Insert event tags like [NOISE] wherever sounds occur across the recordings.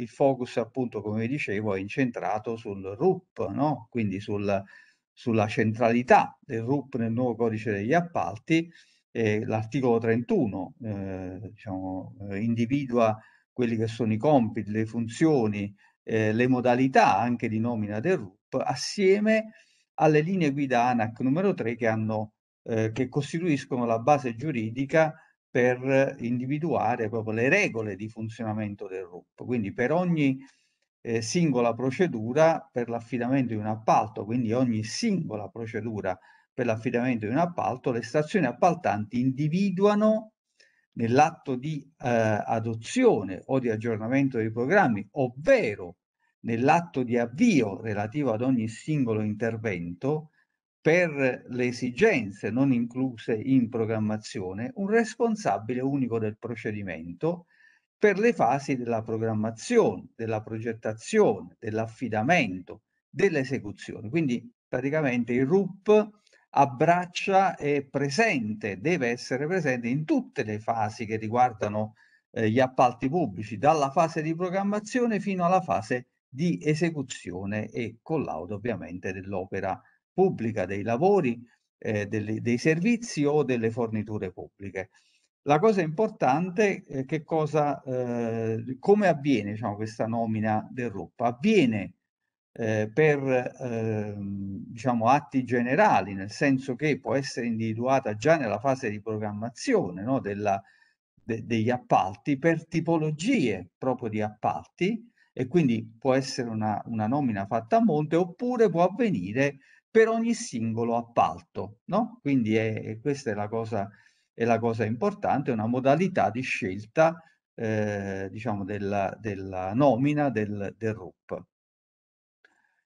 il focus, appunto, come dicevo, è incentrato sul RUP, no? quindi sul, sulla centralità del RUP nel nuovo codice degli appalti. Eh, l'articolo 31 eh, diciamo, eh, individua quelli che sono i compiti, le funzioni, eh, le modalità anche di nomina del RUP, assieme alle linee guida ANAC numero 3 che, hanno, eh, che costituiscono la base giuridica per individuare proprio le regole di funzionamento del RUP. Quindi per ogni eh, singola procedura per l'affidamento di un appalto, quindi ogni singola procedura per l'affidamento di un appalto, le stazioni appaltanti individuano nell'atto di eh, adozione o di aggiornamento dei programmi, ovvero nell'atto di avvio relativo ad ogni singolo intervento, per le esigenze non incluse in programmazione, un responsabile unico del procedimento per le fasi della programmazione, della progettazione, dell'affidamento, dell'esecuzione. Quindi praticamente il RUP abbraccia e presente, deve essere presente in tutte le fasi che riguardano eh, gli appalti pubblici, dalla fase di programmazione fino alla fase di esecuzione e collaudo ovviamente dell'opera pubblica, dei lavori, eh, delle, dei servizi o delle forniture pubbliche. La cosa importante è che cosa, eh, come avviene diciamo, questa nomina del RUP? Avviene eh, per eh, diciamo, atti generali, nel senso che può essere individuata già nella fase di programmazione no, della, de, degli appalti per tipologie proprio di appalti e quindi può essere una, una nomina fatta a monte oppure può avvenire per ogni singolo appalto, no? Quindi è, questa è la, cosa, è la cosa importante, una modalità di scelta, eh, diciamo, della, della nomina del, del RUP.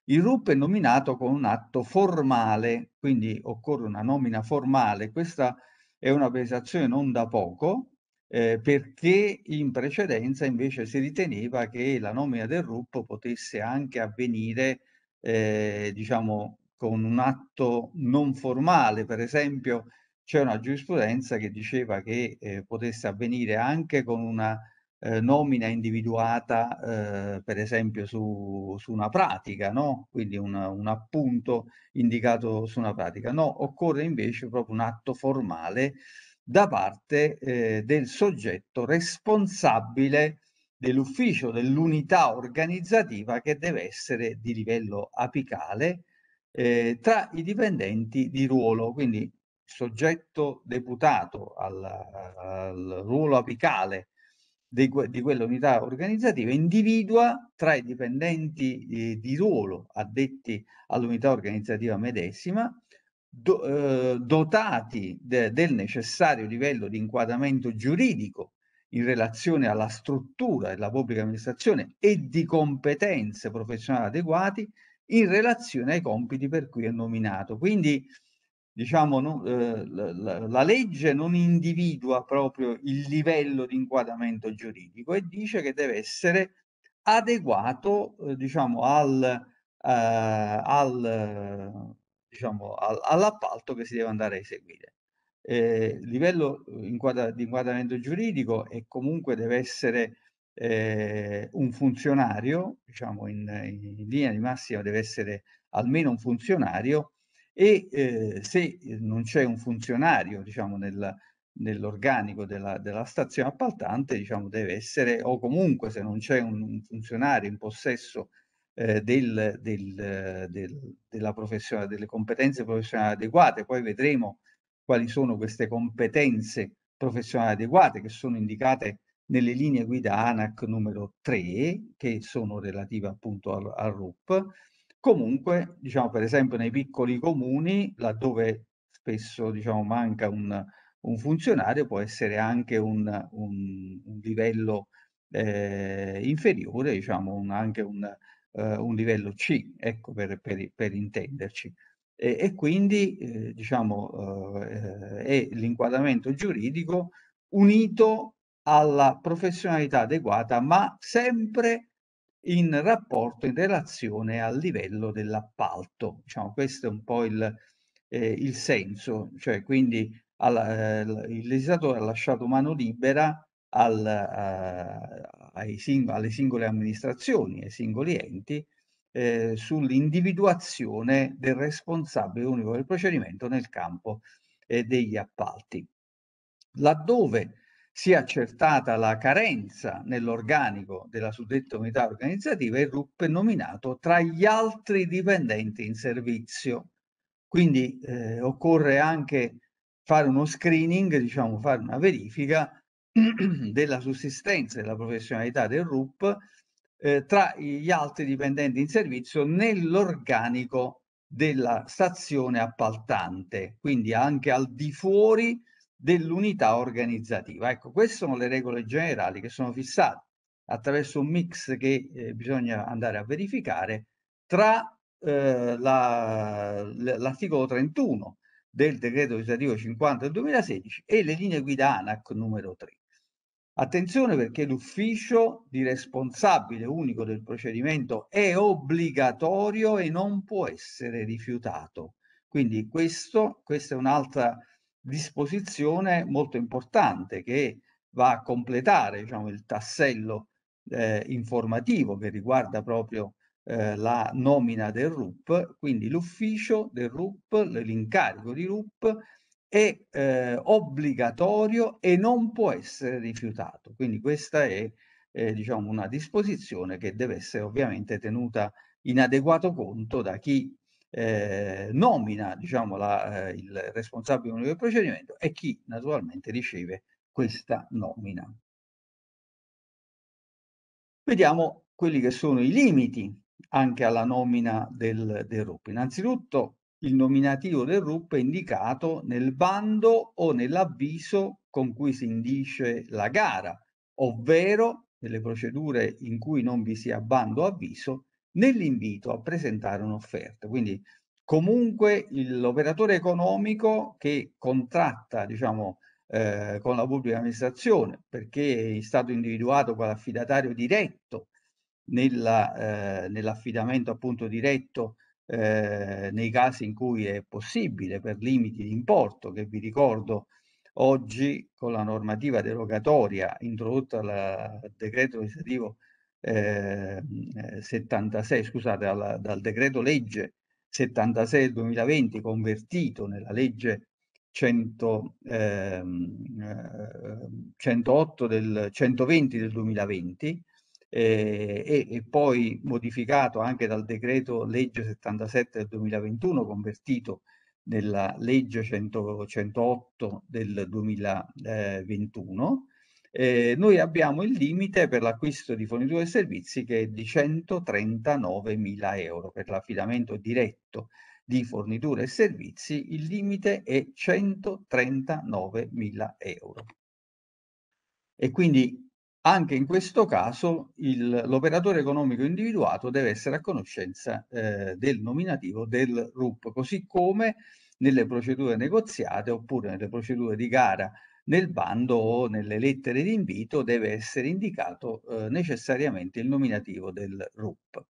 Il RUP è nominato con un atto formale, quindi occorre una nomina formale. Questa è una prestazione non da poco, eh, perché in precedenza invece si riteneva che la nomina del RUP potesse anche avvenire, eh, diciamo, con un atto non formale, per esempio c'è una giurisprudenza che diceva che eh, potesse avvenire anche con una eh, nomina individuata, eh, per esempio, su, su una pratica, no? quindi un, un, appunto indicato su una pratica. No, occorre invece proprio un atto formale da parte eh, del soggetto responsabile dell'ufficio, dell'unità organizzativa che deve essere di livello apicale eh, tra i dipendenti di ruolo, quindi soggetto deputato al, al ruolo apicale di, di quell'unità organizzativa, individua tra i dipendenti eh, di ruolo addetti all'unità organizzativa medesima do, eh, dotati de, del necessario livello di inquadramento giuridico in relazione alla struttura della pubblica amministrazione e di competenze professionali adeguati in relazione ai compiti per cui è nominato. Quindi, diciamo, no, eh, la, la, legge non individua proprio il livello di inquadramento giuridico e dice che deve essere adeguato, eh, diciamo, al, eh, al, diciamo, al, all'appalto che si deve andare a eseguire. Eh, il livello eh, inquadra- di inquadramento giuridico è comunque deve essere eh, un funzionario, diciamo in, in, linea di massima deve essere almeno un funzionario e eh, se non c'è un funzionario diciamo, nel, nell'organico della, della, stazione appaltante diciamo, deve essere o comunque se non c'è un, un funzionario in possesso eh, del, del, del, della professione, delle competenze professionali adeguate, poi vedremo quali sono queste competenze professionali adeguate che sono indicate nelle linee guida ANAC numero 3, che sono relative appunto al, al RUP. Comunque, diciamo, per esempio nei piccoli comuni, laddove spesso diciamo, manca un, un funzionario, può essere anche un, un, un livello eh, inferiore, diciamo, un, anche un, eh, un livello C, ecco, per, per, per intenderci. E, e quindi, eh, diciamo, è eh, eh, l'inquadramento giuridico unito alla professionalità adeguata, ma sempre in rapporto, in relazione al livello dell'appalto. Diciamo, questo è un po' il, eh, il senso, cioè quindi alla, eh, il legislatore ha lasciato mano libera al, eh, sing alle singole amministrazioni, ai singoli enti, eh, sull'individuazione del responsabile unico del procedimento nel campo eh, degli appalti. Laddove sia accertata la carenza nell'organico della suddetta unità organizzativa, il RUP è nominato tra gli altri dipendenti in servizio. Quindi eh, occorre anche fare uno screening, diciamo fare una verifica [CLEARS THROAT] della sussistenza e della professionalità del RUP eh, tra gli altri dipendenti in servizio nell'organico della stazione appaltante, quindi anche al di fuori dell'unità organizzativa. Ecco, queste sono le regole generali che sono fissate attraverso un mix che eh, bisogna andare a verificare tra eh, l'articolo 31 del decreto legislativo 50 del 2016 e le linee guida ANAC numero 3. Attenzione perché l'ufficio di responsabile unico del procedimento è obbligatorio e non può essere rifiutato. Quindi questo, questa è un'altra disposizione molto importante che va a completare diciamo, il tassello eh, informativo che riguarda proprio eh, la nomina del RUP, quindi l'ufficio del RUP, l'incarico di RUP è eh, obbligatorio e non può essere rifiutato. Quindi questa è diciamo una disposizione che deve essere ovviamente tenuta in adeguato conto da chi eh, nomina diciamo, la, eh, il responsabile del procedimento e chi naturalmente riceve questa nomina. Vediamo quelli che sono i limiti anche alla nomina del, del RUP. Innanzitutto il nominativo del RUP è indicato nel bando o nell'avviso con cui si indice la gara, ovvero nelle procedure in cui non vi sia bando o avviso nell'invito a presentare un'offerta. Quindi comunque l'operatore economico che contratta diciamo, eh, con la pubblica amministrazione perché è stato individuato come affidatario diretto nella, eh, nell'affidamento appunto diretto eh, nei casi in cui è possibile per limiti di importo che vi ricordo oggi con la normativa derogatoria introdotta dal decreto legislativo Ehm, eh, 76, scusate, alla, dal decreto legge 76 del 2020 convertito nella legge 100, ehm, eh, 108 del 120 del 2020 eh, e, e, poi modificato anche dal decreto legge 77 del 2021 convertito nella legge 100, 108 del 2021 eh, noi abbiamo il limite per l'acquisto di forniture e servizi che è di 139.000 euro. Per l'affidamento diretto di forniture e servizi il limite è 139.000 euro. E quindi anche in questo caso l'operatore economico individuato deve essere a conoscenza eh, del nominativo del RUP, così come nelle procedure negoziate oppure nelle procedure di gara nel bando o nelle lettere di invito deve essere indicato eh, necessariamente il nominativo del RUP.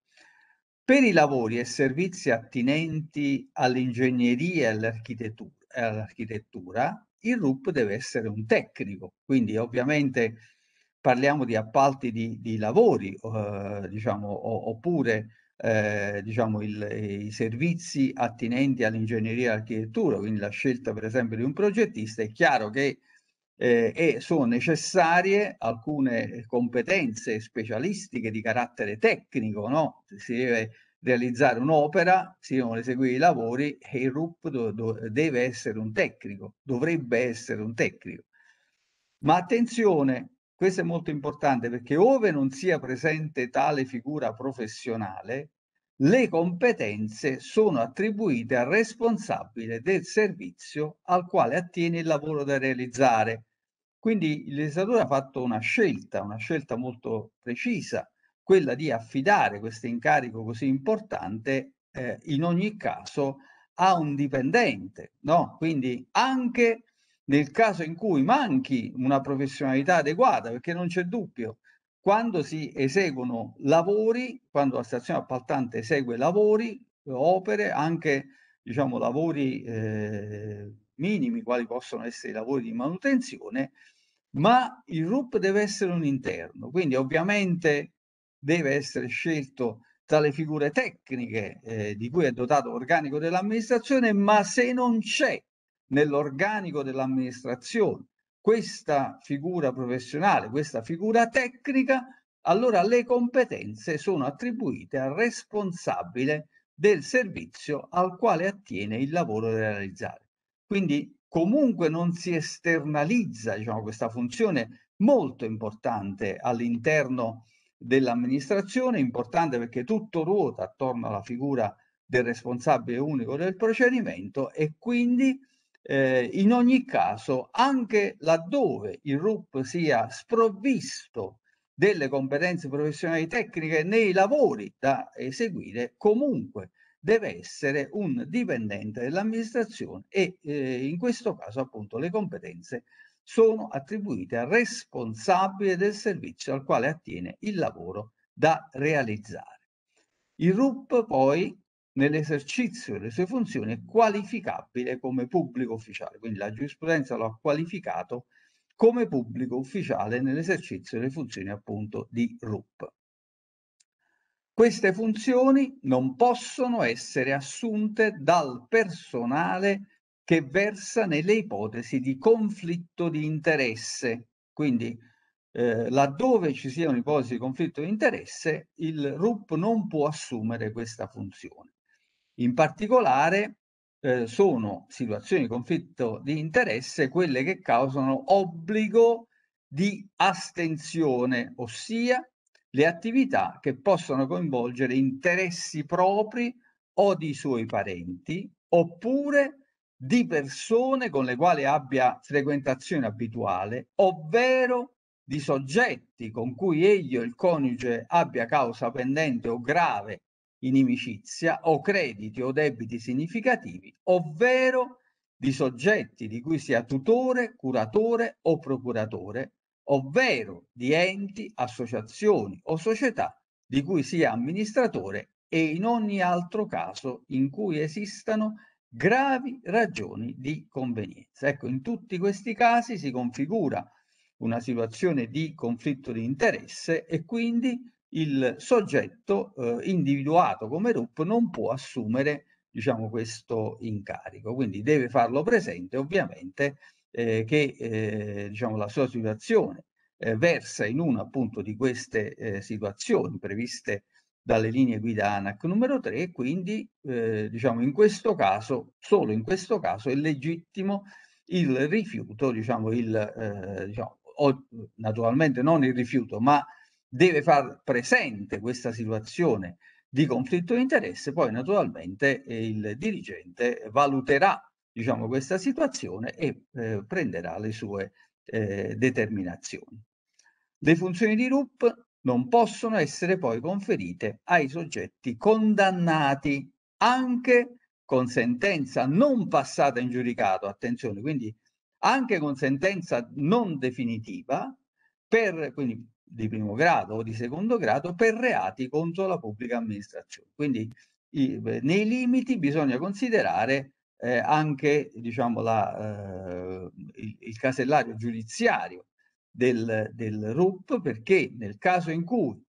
Per i lavori e servizi attinenti all'ingegneria e all'architettura, all'architettura, il RUP deve essere un tecnico, quindi ovviamente parliamo di appalti di, di lavori, eh, diciamo, o, oppure eh, diciamo il, i servizi attinenti all'ingegneria e all'architettura, quindi la scelta per esempio di un progettista, è chiaro che eh, e sono necessarie alcune eh, competenze specialistiche di carattere tecnico, no? Si deve realizzare un'opera, si devono eseguire i lavori e il RUP do, do, deve essere un tecnico, dovrebbe essere un tecnico. Ma attenzione, questo è molto importante perché ove non sia presente tale figura professionale, le competenze sono attribuite al responsabile del servizio al quale attiene il lavoro da realizzare. Quindi il legislatore ha fatto una scelta, una scelta molto precisa, quella di affidare questo incarico così importante eh, in ogni caso a un dipendente, no? Quindi anche nel caso in cui manchi una professionalità adeguata, perché non c'è dubbio quando si eseguono lavori, quando la stazione appaltante esegue lavori, opere, anche diciamo, lavori eh, minimi, quali possono essere i lavori di manutenzione, ma il RUP deve essere un interno, quindi ovviamente deve essere scelto tra le figure tecniche eh, di cui è dotato l'organico dell'amministrazione, ma se non c'è nell'organico dell'amministrazione questa figura professionale, questa figura tecnica, allora le competenze sono attribuite al responsabile del servizio al quale attiene il lavoro da realizzare. Quindi comunque non si esternalizza diciamo, questa funzione molto importante all'interno dell'amministrazione, importante perché tutto ruota attorno alla figura del responsabile unico del procedimento e quindi eh, in ogni caso, anche laddove il RUP sia sprovvisto delle competenze professionali tecniche nei lavori da eseguire, comunque deve essere un dipendente dell'amministrazione e eh, in questo caso appunto le competenze sono attribuite al responsabile del servizio al quale attiene il lavoro da realizzare. Il RUP poi nell'esercizio delle sue funzioni è qualificabile come pubblico ufficiale, quindi la giurisprudenza lo ha qualificato come pubblico ufficiale nell'esercizio delle funzioni appunto di RUP. Queste funzioni non possono essere assunte dal personale che versa nelle ipotesi di conflitto di interesse, quindi eh, laddove ci siano ipotesi di conflitto di interesse, il RUP non può assumere questa funzione. In particolare eh, sono situazioni di conflitto di interesse quelle che causano obbligo di astensione, ossia le attività che possono coinvolgere interessi propri o di suoi parenti, oppure di persone con le quali abbia frequentazione abituale, ovvero di soggetti con cui egli o il coniuge abbia causa pendente o grave inimicizia o crediti o debiti significativi, ovvero di soggetti di cui sia tutore, curatore o procuratore, ovvero di enti, associazioni o società di cui sia amministratore e in ogni altro caso in cui esistano gravi ragioni di convenienza. Ecco, in tutti questi casi si configura una situazione di conflitto di interesse e quindi il soggetto eh, individuato come RUP non può assumere diciamo, questo incarico, quindi deve farlo presente ovviamente eh, che eh, diciamo, la sua situazione eh, versa in una appunto di queste eh, situazioni previste dalle linee guida ANAC numero 3 e quindi eh, diciamo, in questo caso, solo in questo caso è legittimo il rifiuto, diciamo, il, diciamo, o, naturalmente non il rifiuto, ma deve far presente questa situazione di conflitto di interesse, poi naturalmente eh, il dirigente valuterà diciamo, questa situazione e eh, prenderà le sue eh, determinazioni. Le funzioni di RUP non possono essere poi conferite ai soggetti condannati anche con sentenza non passata in giudicato, attenzione, quindi anche con sentenza non definitiva, per, quindi di primo grado o di secondo grado per reati contro la pubblica amministrazione. Quindi i, nei limiti bisogna considerare eh, anche diciamo, la, eh, il, il, casellario giudiziario del, del RUP perché nel caso in cui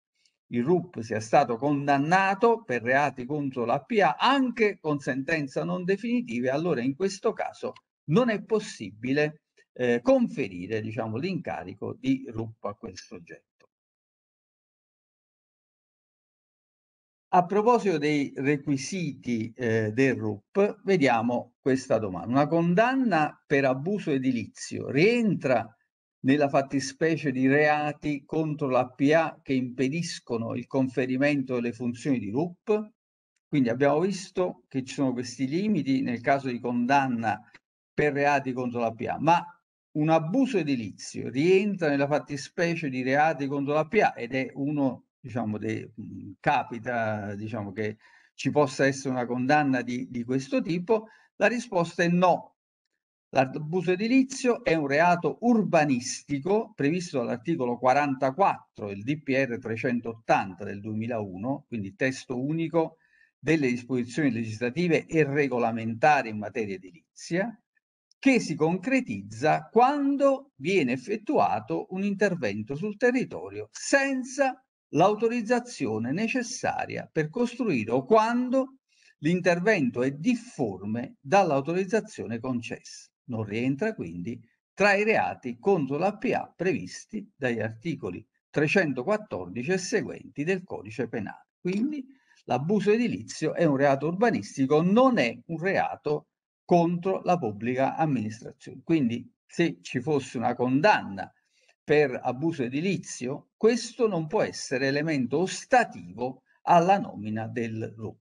il RUP sia stato condannato per reati contro la PA anche con sentenza non definitiva, allora in questo caso non è possibile eh, conferire diciamo, l'incarico di RUP a quel soggetto. A proposito dei requisiti eh, del RUP, vediamo questa domanda. Una condanna per abuso edilizio rientra nella fattispecie di reati contro l'APA che impediscono il conferimento delle funzioni di RUP? Quindi abbiamo visto che ci sono questi limiti nel caso di condanna per reati contro l'APA, ma un abuso edilizio rientra nella fattispecie di reati contro la PA ed è uno, diciamo, de, capita, diciamo, che ci possa essere una condanna di, di questo tipo, la risposta è no. L'abuso edilizio è un reato urbanistico previsto dall'articolo 44 del DPR 380 del 2001, quindi testo unico delle disposizioni legislative e regolamentari in materia edilizia, che si concretizza quando viene effettuato un intervento sul territorio senza l'autorizzazione necessaria per costruire o quando l'intervento è difforme dall'autorizzazione concessa. Non rientra quindi tra i reati contro la PA previsti dagli articoli 314 e seguenti del codice penale. Quindi l'abuso edilizio è un reato urbanistico, non è un reato contro la pubblica amministrazione. Quindi se ci fosse una condanna per abuso edilizio, questo non può essere elemento ostativo alla nomina del RUP.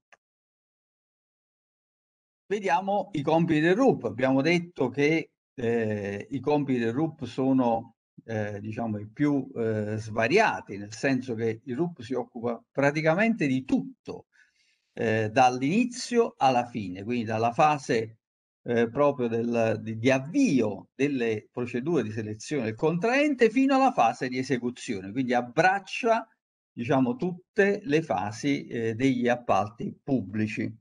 Vediamo i compiti del RUP. Abbiamo detto che eh, i compiti del RUP sono eh, diciamo i più eh, svariati, nel senso che il RUP si occupa praticamente di tutto, eh, dall'inizio alla fine, quindi dalla fase eh, proprio del, di, di, avvio delle procedure di selezione del contraente fino alla fase di esecuzione, quindi abbraccia diciamo, tutte le fasi eh, degli appalti pubblici.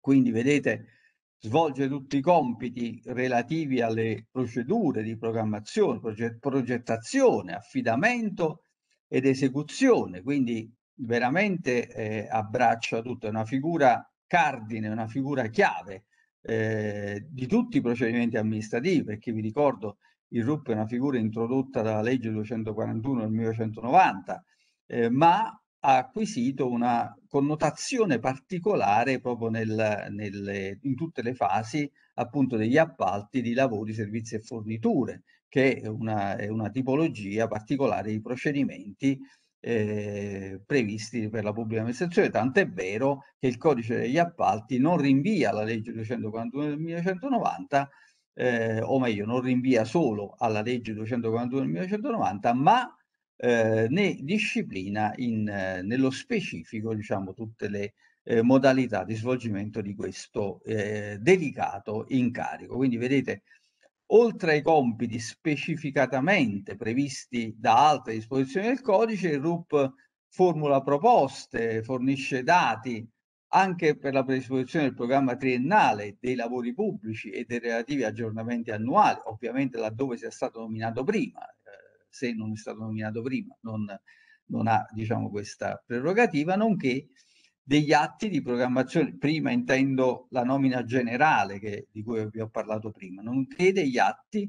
Quindi vedete, svolge tutti i compiti relativi alle procedure di programmazione, proget progettazione, affidamento ed esecuzione, quindi veramente eh, abbraccia tutto, è una figura cardine, una figura chiave eh, di tutti i procedimenti amministrativi, perché vi ricordo il RUP è una figura introdotta dalla legge 241 del 1990, eh, ma ha acquisito una connotazione particolare proprio nel, nel, in tutte le fasi appunto degli appalti di lavori, servizi e forniture, che è una, è una tipologia particolare di procedimenti eh, previsti per la pubblica amministrazione, tant'è vero che il codice degli appalti non rinvia la legge 241 del 1990, eh, o meglio non rinvia solo alla legge 241 del 1990, ma eh, ne disciplina in, eh, nello specifico diciamo, tutte le eh, modalità di svolgimento di questo eh, delicato incarico. Quindi vedete Oltre ai compiti specificatamente previsti da altre disposizioni del codice, il RUP formula proposte, fornisce dati anche per la predisposizione del programma triennale dei lavori pubblici e dei relativi aggiornamenti annuali, ovviamente laddove sia stato nominato prima, eh, se non è stato nominato prima non, non ha diciamo, questa prerogativa, nonché degli atti di programmazione, prima intendo la nomina generale che, di cui vi ho parlato prima, nonché degli atti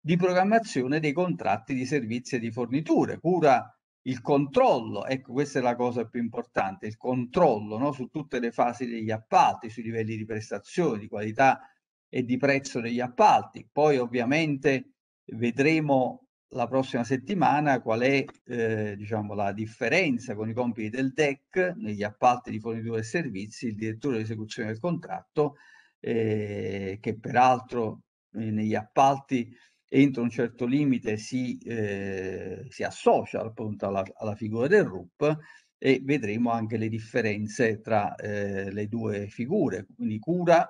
di programmazione dei contratti di servizi e di forniture, cura il controllo, ecco questa è la cosa più importante, il controllo no? su tutte le fasi degli appalti, sui livelli di prestazione, di qualità e di prezzo degli appalti. Poi ovviamente vedremo la prossima settimana qual è eh, diciamo, la differenza con i compiti del DEC negli appalti di fornitura e servizi, il direttore di esecuzione del contratto, eh, che peraltro eh, negli appalti entro un certo limite si, eh, si associa appunto alla, alla, figura del RUP e vedremo anche le differenze tra eh, le due figure, quindi cura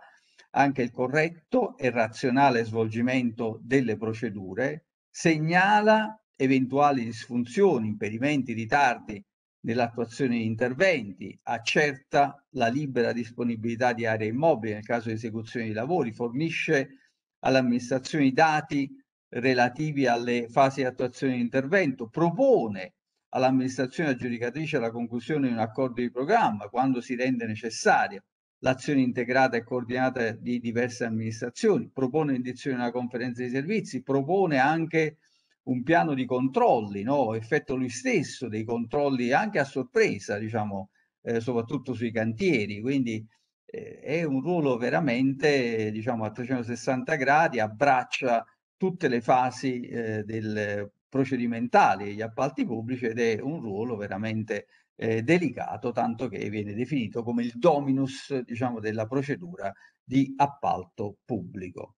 anche il corretto e razionale svolgimento delle procedure segnala eventuali disfunzioni, impedimenti, ritardi nell'attuazione di interventi, accerta la libera disponibilità di aree immobili nel caso di esecuzione di lavori, fornisce all'amministrazione i dati relativi alle fasi di attuazione di intervento, propone all'amministrazione aggiudicatrice la conclusione di un accordo di programma quando si rende necessaria, l'azione integrata e coordinata di diverse amministrazioni, propone indizioni una conferenza di servizi, propone anche un piano di controlli, no? effetto lui stesso dei controlli anche a sorpresa, diciamo, eh, soprattutto sui cantieri, quindi eh, è un ruolo veramente diciamo, a 360 gradi, abbraccia tutte le fasi eh, del procedimentali degli appalti pubblici ed è un ruolo veramente eh, delicato, tanto che viene definito come il dominus diciamo, della procedura di appalto pubblico.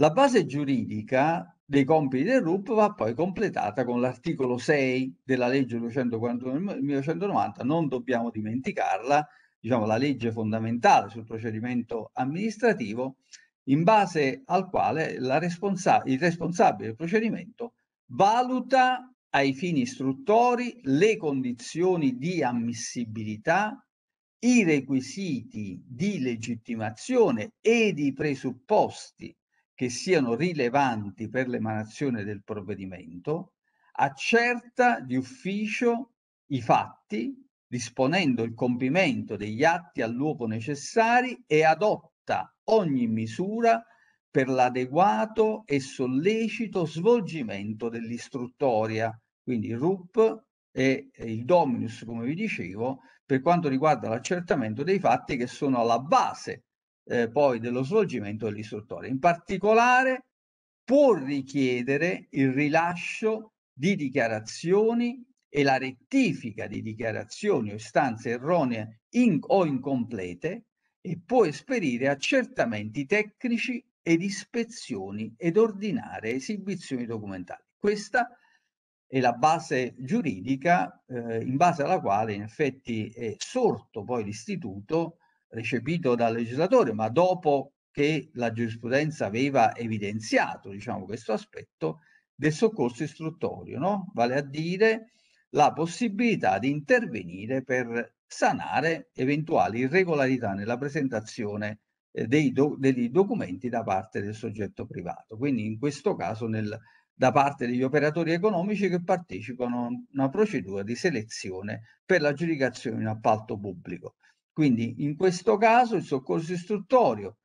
La base giuridica dei compiti del RUP va poi completata con l'articolo 6 della legge 241 del 1990, non dobbiamo dimenticarla, diciamo la legge fondamentale sul procedimento amministrativo, in base al quale responsa il responsabile del procedimento valuta ai fini istruttori le condizioni di ammissibilità, i requisiti di legittimazione ed i presupposti che siano rilevanti per l'emanazione del provvedimento, accerta di ufficio i fatti, disponendo il compimento degli atti al luogo necessari e adotta ogni misura per l'adeguato e sollecito svolgimento dell'istruttoria, quindi RUP e il Dominus, come vi dicevo, per quanto riguarda l'accertamento dei fatti che sono alla base eh, poi dello svolgimento dell'istruttoria. In particolare può richiedere il rilascio di dichiarazioni e la rettifica di dichiarazioni o istanze erronee in o incomplete e può esperire accertamenti tecnici ed ispezioni ed ordinare esibizioni documentali. Questa è la base giuridica eh, in base alla quale in effetti è sorto poi l'istituto recepito dal legislatore, ma dopo che la giurisprudenza aveva evidenziato diciamo, questo aspetto del soccorso istruttorio, no? vale a dire la possibilità di intervenire per sanare eventuali irregolarità nella presentazione eh, dei, do, dei documenti da parte del soggetto privato. Quindi in questo caso nel, da parte degli operatori economici che partecipano a una procedura di selezione per l'aggiudicazione di un appalto pubblico. Quindi in questo caso il soccorso istruttorio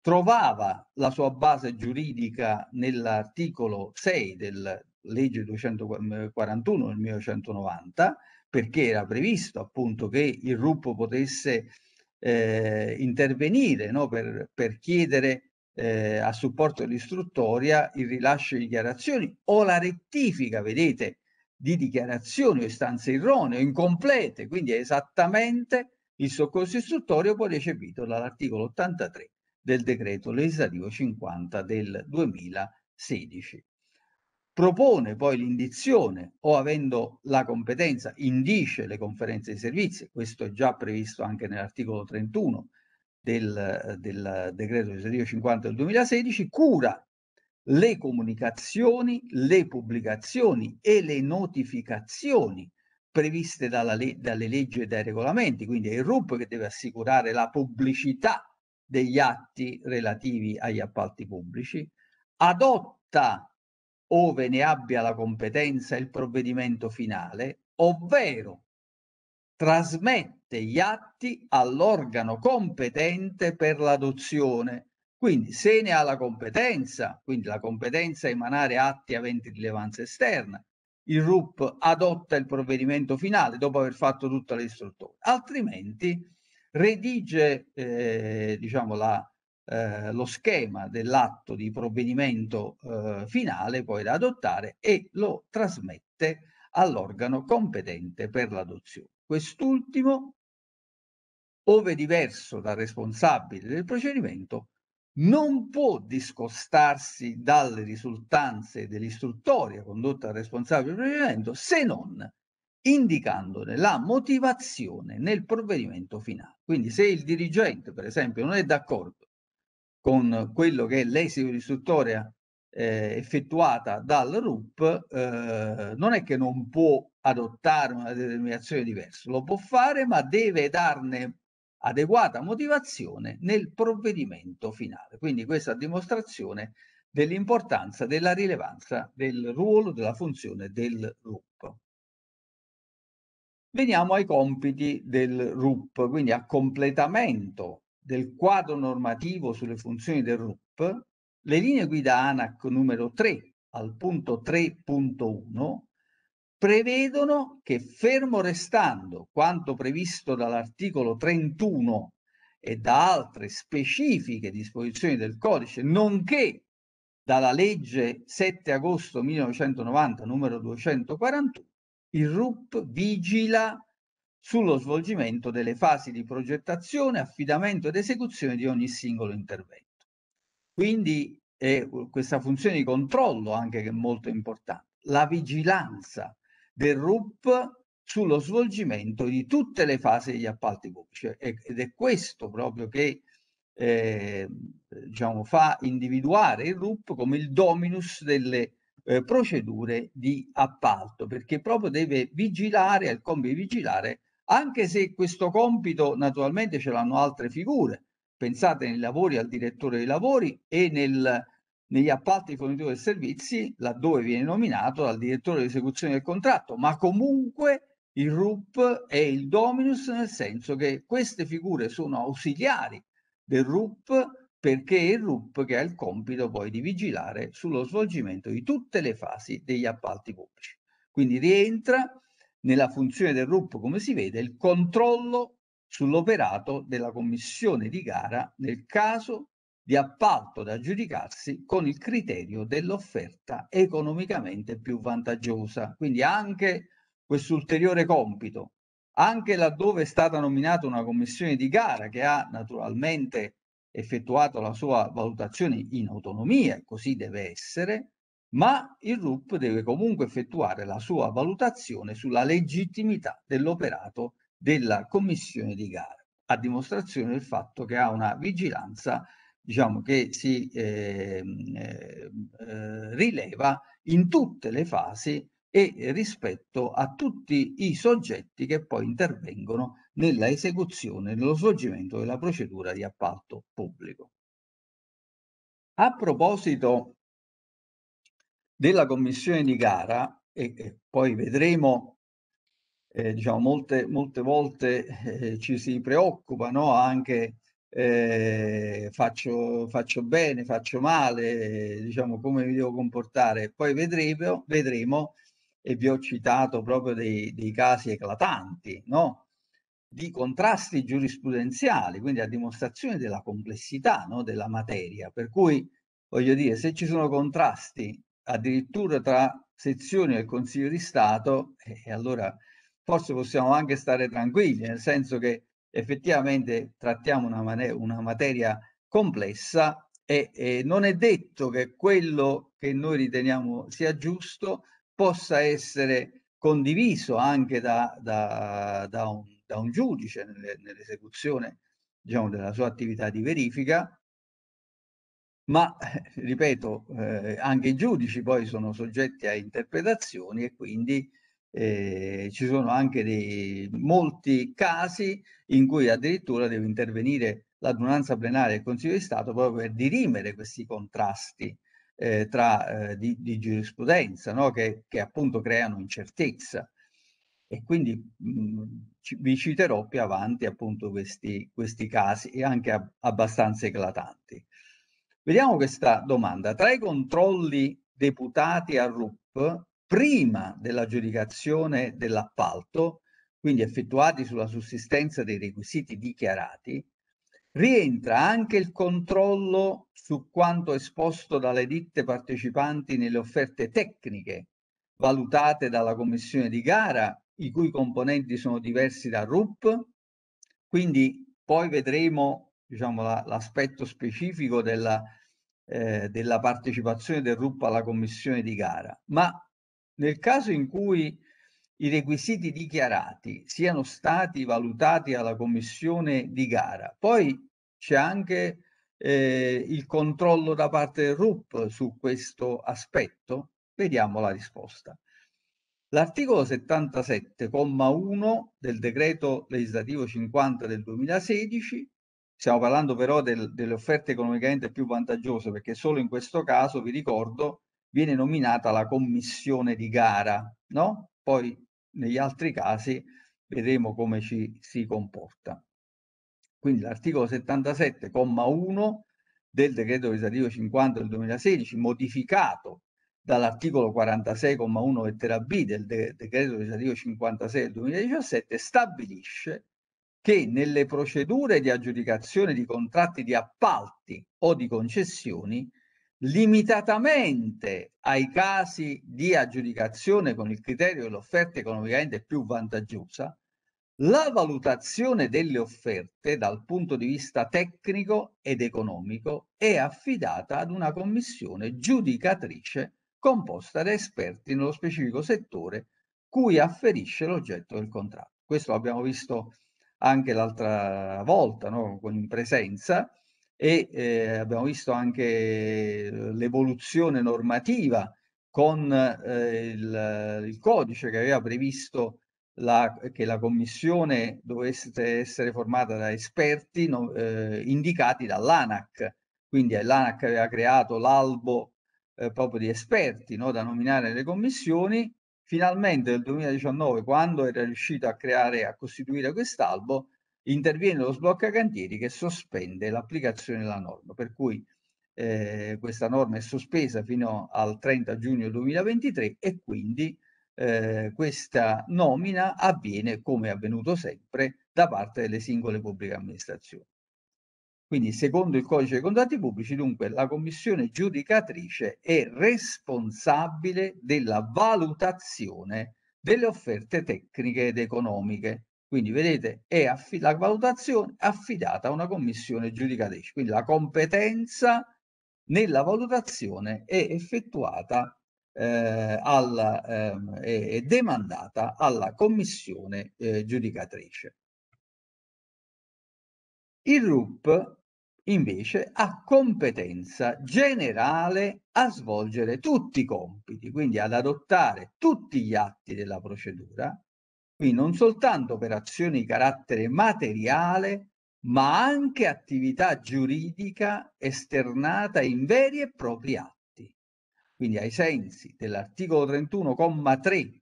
trovava la sua base giuridica nell'articolo 6 della legge 241 del 1990 perché era previsto appunto che il RUP potesse eh, intervenire no? per, per, chiedere eh, a supporto dell'istruttoria il rilascio di dichiarazioni o la rettifica, vedete, di dichiarazioni o istanze erronee o incomplete, quindi è esattamente il soccorso istruttorio poi recepito dall'articolo 83 del decreto legislativo 50 del 2016 propone poi l'indizione o avendo la competenza indice le conferenze di servizi, questo è già previsto anche nell'articolo 31 del, del decreto legislativo 50 del 2016, cura le comunicazioni, le pubblicazioni e le notificazioni previste le dalle leggi e dai regolamenti, quindi è il RUP che deve assicurare la pubblicità degli atti relativi agli appalti pubblici, adotta ove ne abbia la competenza il provvedimento finale, ovvero trasmette gli atti all'organo competente per l'adozione. Quindi se ne ha la competenza, quindi la competenza a emanare atti aventi rilevanza esterna, il RUP adotta il provvedimento finale dopo aver fatto tutta l'istruttoria, altrimenti redige eh, diciamo, la, eh, lo schema dell'atto di provvedimento eh, finale poi da adottare e lo trasmette all'organo competente per l'adozione. Quest'ultimo, ove diverso dal responsabile del procedimento, non può discostarsi dalle risultanze dell'istruttoria condotta dal responsabile del procedimento se non indicandone la motivazione nel provvedimento finale. Quindi se il dirigente, per esempio, non è d'accordo con quello che è l'esito di istruttoria eh, effettuata dal RUP, eh, non è che non può adottare una determinazione diversa, lo può fare, ma deve darne adeguata motivazione nel provvedimento finale. Quindi questa dimostrazione dell'importanza, della rilevanza del ruolo, della funzione del RUP. Veniamo ai compiti del RUP, quindi a completamento del quadro normativo sulle funzioni del RUP, le linee guida ANAC numero 3 al punto 3.1 prevedono che fermo restando quanto previsto dall'articolo 31 e da altre specifiche disposizioni del codice, nonché dalla legge 7 agosto 1990 numero 241, il RUP vigila sullo svolgimento delle fasi di progettazione, affidamento ed esecuzione di ogni singolo intervento. Quindi è questa funzione di controllo anche che è molto importante, la vigilanza del RUP sullo svolgimento di tutte le fasi degli appalti pubblici cioè, ed è questo proprio che eh, diciamo, fa individuare il RUP come il dominus delle eh, procedure di appalto perché proprio deve vigilare, ha il compito di vigilare anche se questo compito naturalmente ce l'hanno altre figure. Pensate nei lavori al direttore dei lavori e nel, negli appalti di fornitura dei servizi, laddove viene nominato dal direttore di esecuzione del contratto, ma comunque il RUP è il dominus nel senso che queste figure sono ausiliari del RUP perché è il RUP che ha il compito poi di vigilare sullo svolgimento di tutte le fasi degli appalti pubblici. Quindi rientra nella funzione del RUP, come si vede, il controllo sull'operato della commissione di gara nel caso di appalto da giudicarsi con il criterio dell'offerta economicamente più vantaggiosa. Quindi anche quest'ulteriore compito, anche laddove è stata nominata una commissione di gara che ha naturalmente effettuato la sua valutazione in autonomia, così deve essere, ma il RUP deve comunque effettuare la sua valutazione sulla legittimità dell'operato della commissione di gara, a dimostrazione del fatto che ha una vigilanza diciamo, che si ehm, eh, eh, rileva in tutte le fasi e rispetto a tutti i soggetti che poi intervengono nella esecuzione, nello svolgimento della procedura di appalto pubblico. A proposito della commissione di gara, e, e poi vedremo, eh, diciamo, molte, molte volte eh, ci si preoccupa no? anche eh, faccio, faccio bene, faccio male, diciamo come mi devo comportare. Poi vedremo, vedremo e vi ho citato proprio dei, dei casi eclatanti, no? di contrasti giurisprudenziali, quindi a dimostrazione della complessità no? della materia. Per cui, voglio dire, se ci sono contrasti addirittura tra sezioni del Consiglio di Stato, e allora forse possiamo anche stare tranquilli, nel senso che effettivamente trattiamo una, una materia complessa e, e non è detto che quello che noi riteniamo sia giusto possa essere condiviso anche da, da, da, un, da un, giudice nell'esecuzione diciamo, della sua attività di verifica ma eh, ripeto, eh, anche i giudici poi sono soggetti a interpretazioni e quindi eh, ci sono anche dei, molti casi in cui addirittura deve intervenire l'adunanza plenaria del Consiglio di Stato proprio per dirimere questi contrasti eh, tra, eh, di, di, giurisprudenza no? che, che, appunto creano incertezza. E quindi mh, mm, ci, vi citerò più avanti appunto questi, questi casi e anche ab abbastanza eclatanti. Vediamo questa domanda. Tra i controlli deputati a RUP prima dell'aggiudicazione dell'appalto, quindi effettuati sulla sussistenza dei requisiti dichiarati, rientra anche il controllo su quanto esposto dalle ditte partecipanti nelle offerte tecniche valutate dalla commissione di gara, i cui componenti sono diversi da RUP. Quindi poi vedremo diciamo, la, l'aspetto specifico della, eh, della partecipazione del RUP alla commissione di gara, ma nel caso in cui i requisiti dichiarati siano stati valutati alla commissione di gara, poi c'è anche eh, il controllo da parte del RUP su questo aspetto? Vediamo la risposta. L'articolo 77,1 del decreto legislativo 50 del 2016 Stiamo parlando però del, delle offerte economicamente più vantaggiose perché solo in questo caso, vi ricordo, viene nominata la commissione di gara, no? Poi negli altri casi vedremo come ci si comporta. Quindi l'articolo 77,1 del decreto legislativo 50 del 2016, modificato dall'articolo 46,1 lettera B del de decreto legislativo 56 del 2017, stabilisce che nelle procedure di aggiudicazione di contratti di appalti o di concessioni, limitatamente ai casi di aggiudicazione con il criterio dell'offerta economicamente più vantaggiosa, la valutazione delle offerte dal punto di vista tecnico ed economico è affidata ad una commissione giudicatrice composta da esperti nello specifico settore cui afferisce l'oggetto del contratto. Questo l'abbiamo visto anche l'altra volta no? con in presenza e eh, abbiamo visto anche l'evoluzione normativa con eh, il, il, codice che aveva previsto la, che la commissione dovesse essere formata da esperti no, eh, indicati dall'ANAC. Quindi l'ANAC aveva creato l'albo eh, proprio di esperti no, da nominare le commissioni Finalmente nel 2019, quando era riuscito a creare, a costituire quest'albo, interviene lo sblocca cantieri che sospende l'applicazione della norma, per cui eh, questa norma è sospesa fino al 30 giugno 2023 e quindi eh, questa nomina avviene come è avvenuto sempre da parte delle singole pubbliche amministrazioni. Quindi, secondo il codice dei contratti pubblici, dunque, la commissione giudicatrice è responsabile della valutazione delle offerte tecniche ed economiche. Quindi, vedete, è la valutazione è affidata a una commissione giudicatrice. Quindi, la competenza nella valutazione è effettuata eh, alla, eh, è demandata alla commissione eh, giudicatrice. Il RUP invece ha competenza generale a svolgere tutti i compiti, quindi ad adottare tutti gli atti della procedura, quindi non soltanto per azioni di carattere materiale, ma anche attività giuridica esternata in veri e propri atti. Quindi ai sensi dell'articolo 31,3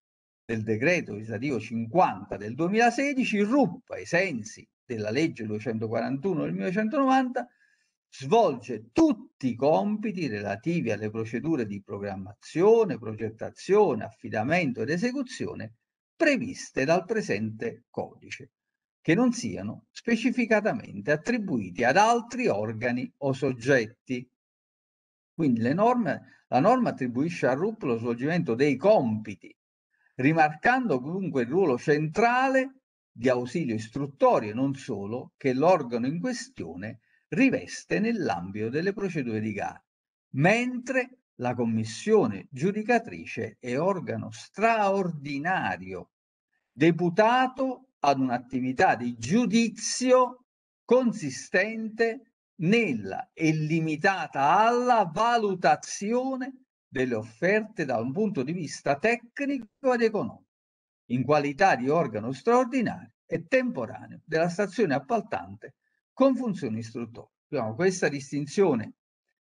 del decreto legislativo 50 del 2016, il RUP, ai sensi della legge 241 del 1990 svolge tutti i compiti relativi alle procedure di programmazione, progettazione, affidamento ed esecuzione previste dal presente codice, che non siano specificatamente attribuiti ad altri organi o soggetti. Quindi le norme, la norma attribuisce a RUP lo svolgimento dei compiti, rimarcando comunque il ruolo centrale di ausilio istruttorio e non solo, che l'organo in questione riveste nell'ambito delle procedure di gara, mentre la commissione giudicatrice è organo straordinario, deputato ad un'attività di giudizio consistente nella e limitata alla valutazione delle offerte da un punto di vista tecnico ed economico in qualità di organo straordinario e temporaneo della stazione appaltante con funzioni istruttorie. Diciamo, questa distinzione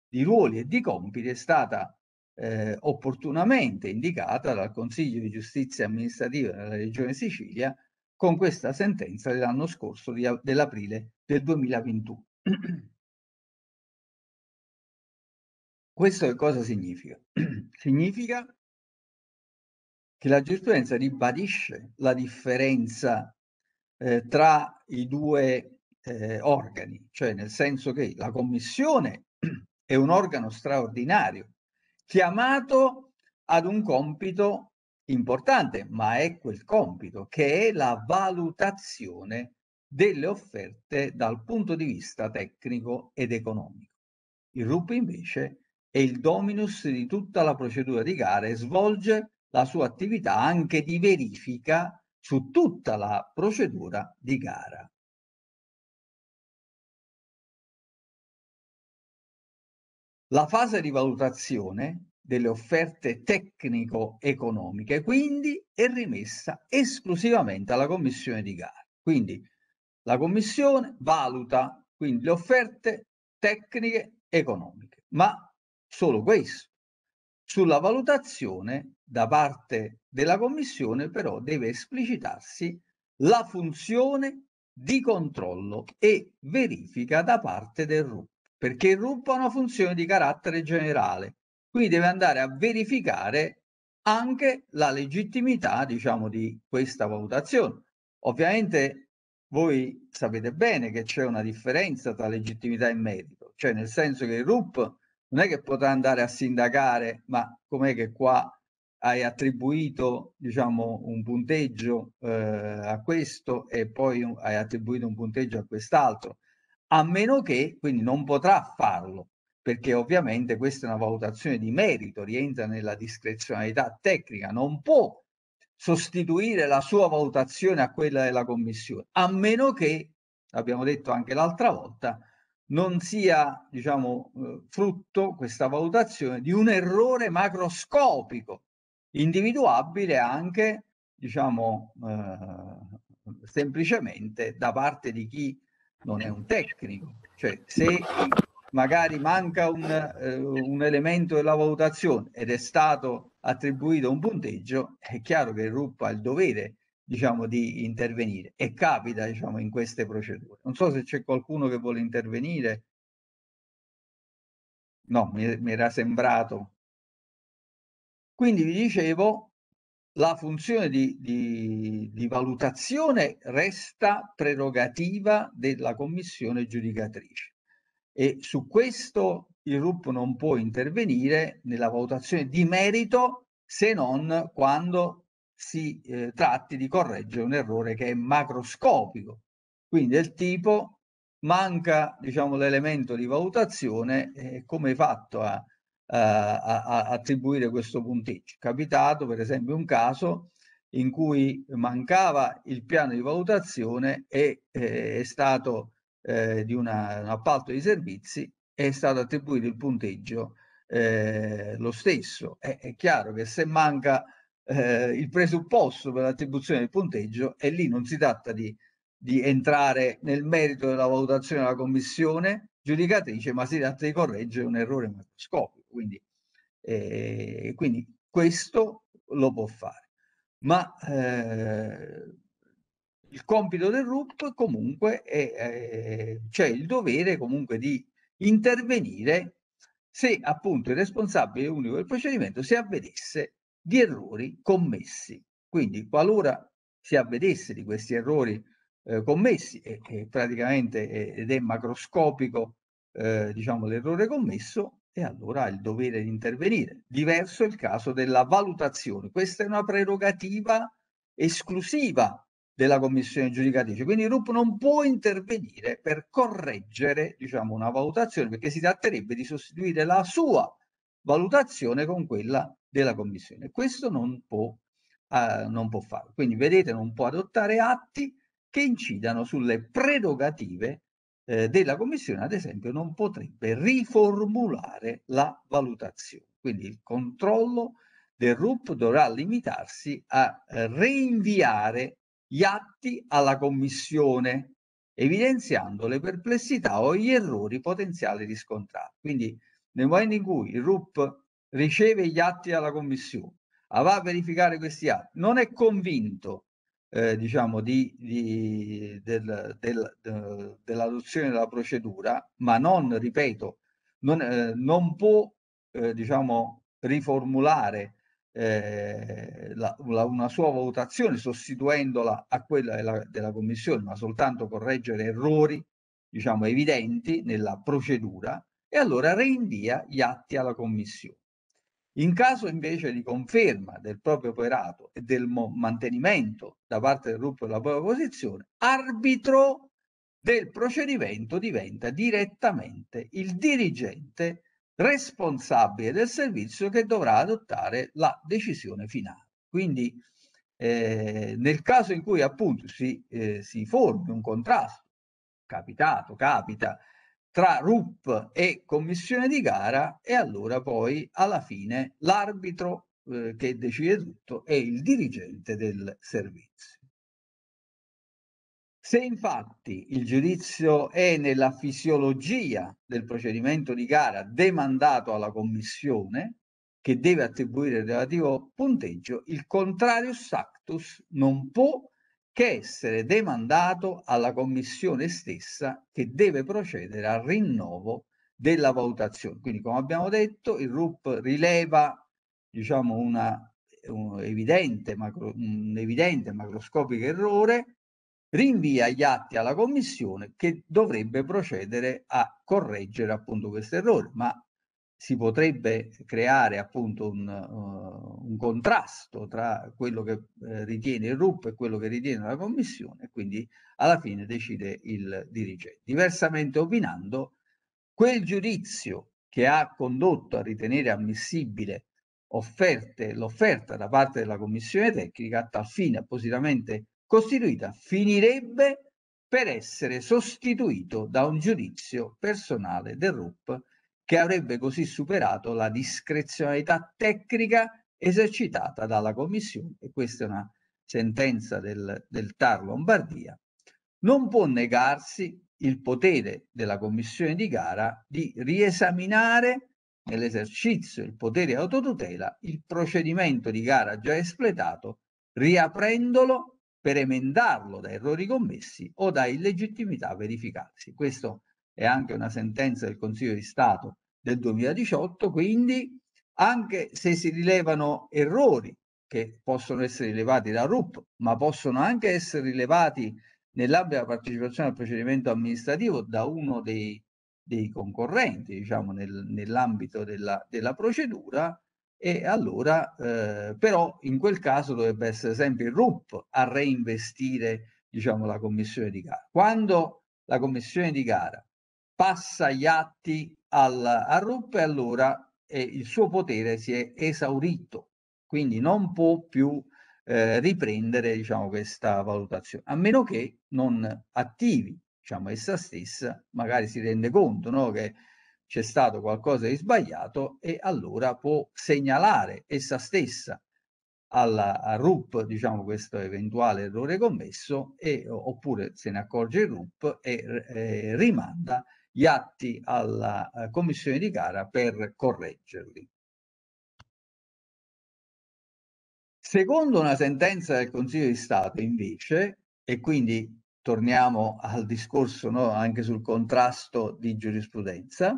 di ruoli e di compiti è stata eh, opportunamente indicata dal Consiglio di Giustizia Amministrativa della Regione Sicilia con questa sentenza dell'anno scorso, di, dell'aprile del 2021. [CLEARS THROAT] Questo che cosa significa? [CLEARS THROAT] significa che la giurisprudenza ribadisce la differenza eh, tra i due eh, organi, cioè nel senso che la Commissione [CLEARS THROAT] è un organo straordinario chiamato ad un compito importante, ma è quel compito che è la valutazione delle offerte dal punto di vista tecnico ed economico. Il RUP invece è il dominus di tutta la procedura di gara e svolge la sua attività anche di verifica su tutta la procedura di gara. La fase di valutazione delle offerte tecnico-economiche quindi è rimessa esclusivamente alla commissione di gara. Quindi la commissione valuta quindi le offerte tecniche economiche, ma solo questo. Sulla valutazione da parte della Commissione però deve esplicitarsi la funzione di controllo e verifica da parte del RUP, perché il RUP ha una funzione di carattere generale, quindi deve andare a verificare anche la legittimità, diciamo, di questa valutazione. Ovviamente voi sapete bene che c'è una differenza tra legittimità e merito, cioè nel senso che il RUP non è che potrà andare a sindacare, ma com'è che qua hai attribuito diciamo, un punteggio eh, a questo e poi hai attribuito un punteggio a quest'altro, a meno che quindi non potrà farlo, perché ovviamente questa è una valutazione di merito, rientra nella discrezionalità tecnica, non può sostituire la sua valutazione a quella della commissione, a meno che, l'abbiamo detto anche l'altra volta, non sia diciamo, eh, frutto questa valutazione di un errore macroscopico individuabile anche, diciamo, eh, semplicemente da parte di chi non è un tecnico. Cioè, se magari manca un, eh, un elemento della valutazione ed è stato attribuito un punteggio, è chiaro che il RUP ha il dovere diciamo, di intervenire e capita diciamo, in queste procedure. Non so se c'è qualcuno che vuole intervenire. No, mi, mi era sembrato quindi vi dicevo, la funzione di, di, di valutazione resta prerogativa della commissione giudicatrice e su questo il RUP non può intervenire nella valutazione di merito se non quando si eh, tratti di correggere un errore che è macroscopico, quindi del tipo manca diciamo, l'elemento di valutazione, eh, come hai fatto a, eh, a, a attribuire questo punteggio. Capitato per esempio un caso in cui mancava il piano di valutazione e eh, è stato eh, di una, un appalto di servizi è stato attribuito il punteggio eh, lo stesso. È, è, chiaro che se manca eh, il presupposto per l'attribuzione del punteggio e lì non si tratta di, di entrare nel merito della valutazione della commissione giudicatrice, ma si tratta di correggere un errore macroscopico. Quindi, eh, quindi questo lo può fare. Ma eh, il compito del RUP comunque è, eh, c'è il dovere comunque di intervenire se appunto il responsabile unico del procedimento si avvedesse di errori commessi. Quindi qualora si avvedesse di questi errori eh, commessi e, e praticamente eh, ed è macroscopico eh, diciamo l'errore commesso, e allora ha il dovere di intervenire. Diverso è il caso della valutazione. Questa è una prerogativa esclusiva della commissione giudicatrice, quindi RUP non può intervenire per correggere diciamo, una valutazione perché si tratterebbe di sostituire la sua valutazione con quella della commissione. Questo non può, eh, non può fare. Quindi vedete, non può adottare atti che incidano sulle prerogative eh, della Commissione, ad esempio, non potrebbe riformulare la valutazione. Quindi il controllo del RUP dovrà limitarsi a eh, reinviare gli atti alla Commissione, evidenziando le perplessità o gli errori potenziali riscontrati. Quindi nel momento in cui il RUP riceve gli atti alla Commissione, va a verificare questi atti, non è convinto eh, diciamo di, di, del, del, de, eh, dell'adozione della procedura, ma non, ripeto, non, eh, non può eh, diciamo, riformulare eh, la, la, una sua valutazione sostituendola a quella della, della Commissione, ma soltanto correggere errori diciamo, evidenti nella procedura e allora rinvia gli atti alla Commissione. In caso invece di conferma del proprio operato e del mantenimento da parte del gruppo della propria posizione, arbitro del procedimento diventa direttamente il dirigente responsabile del servizio che dovrà adottare la decisione finale. Quindi eh, nel caso in cui appunto si, eh, si formi un contrasto, capitato, capita, tra RUP e commissione di gara e allora poi alla fine l'arbitro eh, che decide tutto è il dirigente del servizio. Se infatti il giudizio è nella fisiologia del procedimento di gara demandato alla commissione, che deve attribuire il relativo punteggio, il contrarius actus non può che essere demandato alla commissione stessa che deve procedere al rinnovo della valutazione. Quindi, come abbiamo detto, il RUP rileva diciamo, una, un, evidente macro, un evidente macroscopico errore, rinvia gli atti alla commissione che dovrebbe procedere a correggere appunto questo errore, ma si potrebbe creare appunto un, uh, un contrasto tra quello che eh, ritiene il RUP e quello che ritiene la Commissione, e quindi alla fine decide il dirigente. Diversamente opinando, quel giudizio che ha condotto a ritenere ammissibile offerte, l'offerta da parte della Commissione tecnica, a tal fine appositamente costituita, finirebbe per essere sostituito da un giudizio personale del RUP che avrebbe così superato la discrezionalità tecnica esercitata dalla Commissione, e questa è una sentenza del, del TAR Lombardia, non può negarsi il potere della Commissione di gara di riesaminare nell'esercizio del potere autotutela il procedimento di gara già espletato, riaprendolo per emendarlo da errori commessi o da illegittimità verificarsi. Questa è anche una sentenza del Consiglio di Stato del 2018, quindi anche se si rilevano errori che possono essere rilevati da RUP, ma possono anche essere rilevati nell'ambito della partecipazione al procedimento amministrativo da uno dei, dei concorrenti, diciamo, nel, nell'ambito della, della, procedura, e allora eh, però in quel caso dovrebbe essere sempre il RUP a reinvestire diciamo, la commissione di gara. Quando la commissione di gara passa gli atti al, a Ruppe allora eh, il suo potere si è esaurito, quindi non può più eh, riprendere diciamo, questa valutazione, a meno che non attivi diciamo, essa stessa, magari si rende conto no, che c'è stato qualcosa di sbagliato e allora può segnalare essa stessa alla, a RUP diciamo, questo eventuale errore commesso e, oppure se ne accorge il RUP e, e rimanda gli atti alla eh, commissione di gara per correggerli. Secondo una sentenza del Consiglio di Stato, invece, e quindi torniamo al discorso no, anche sul contrasto di giurisprudenza,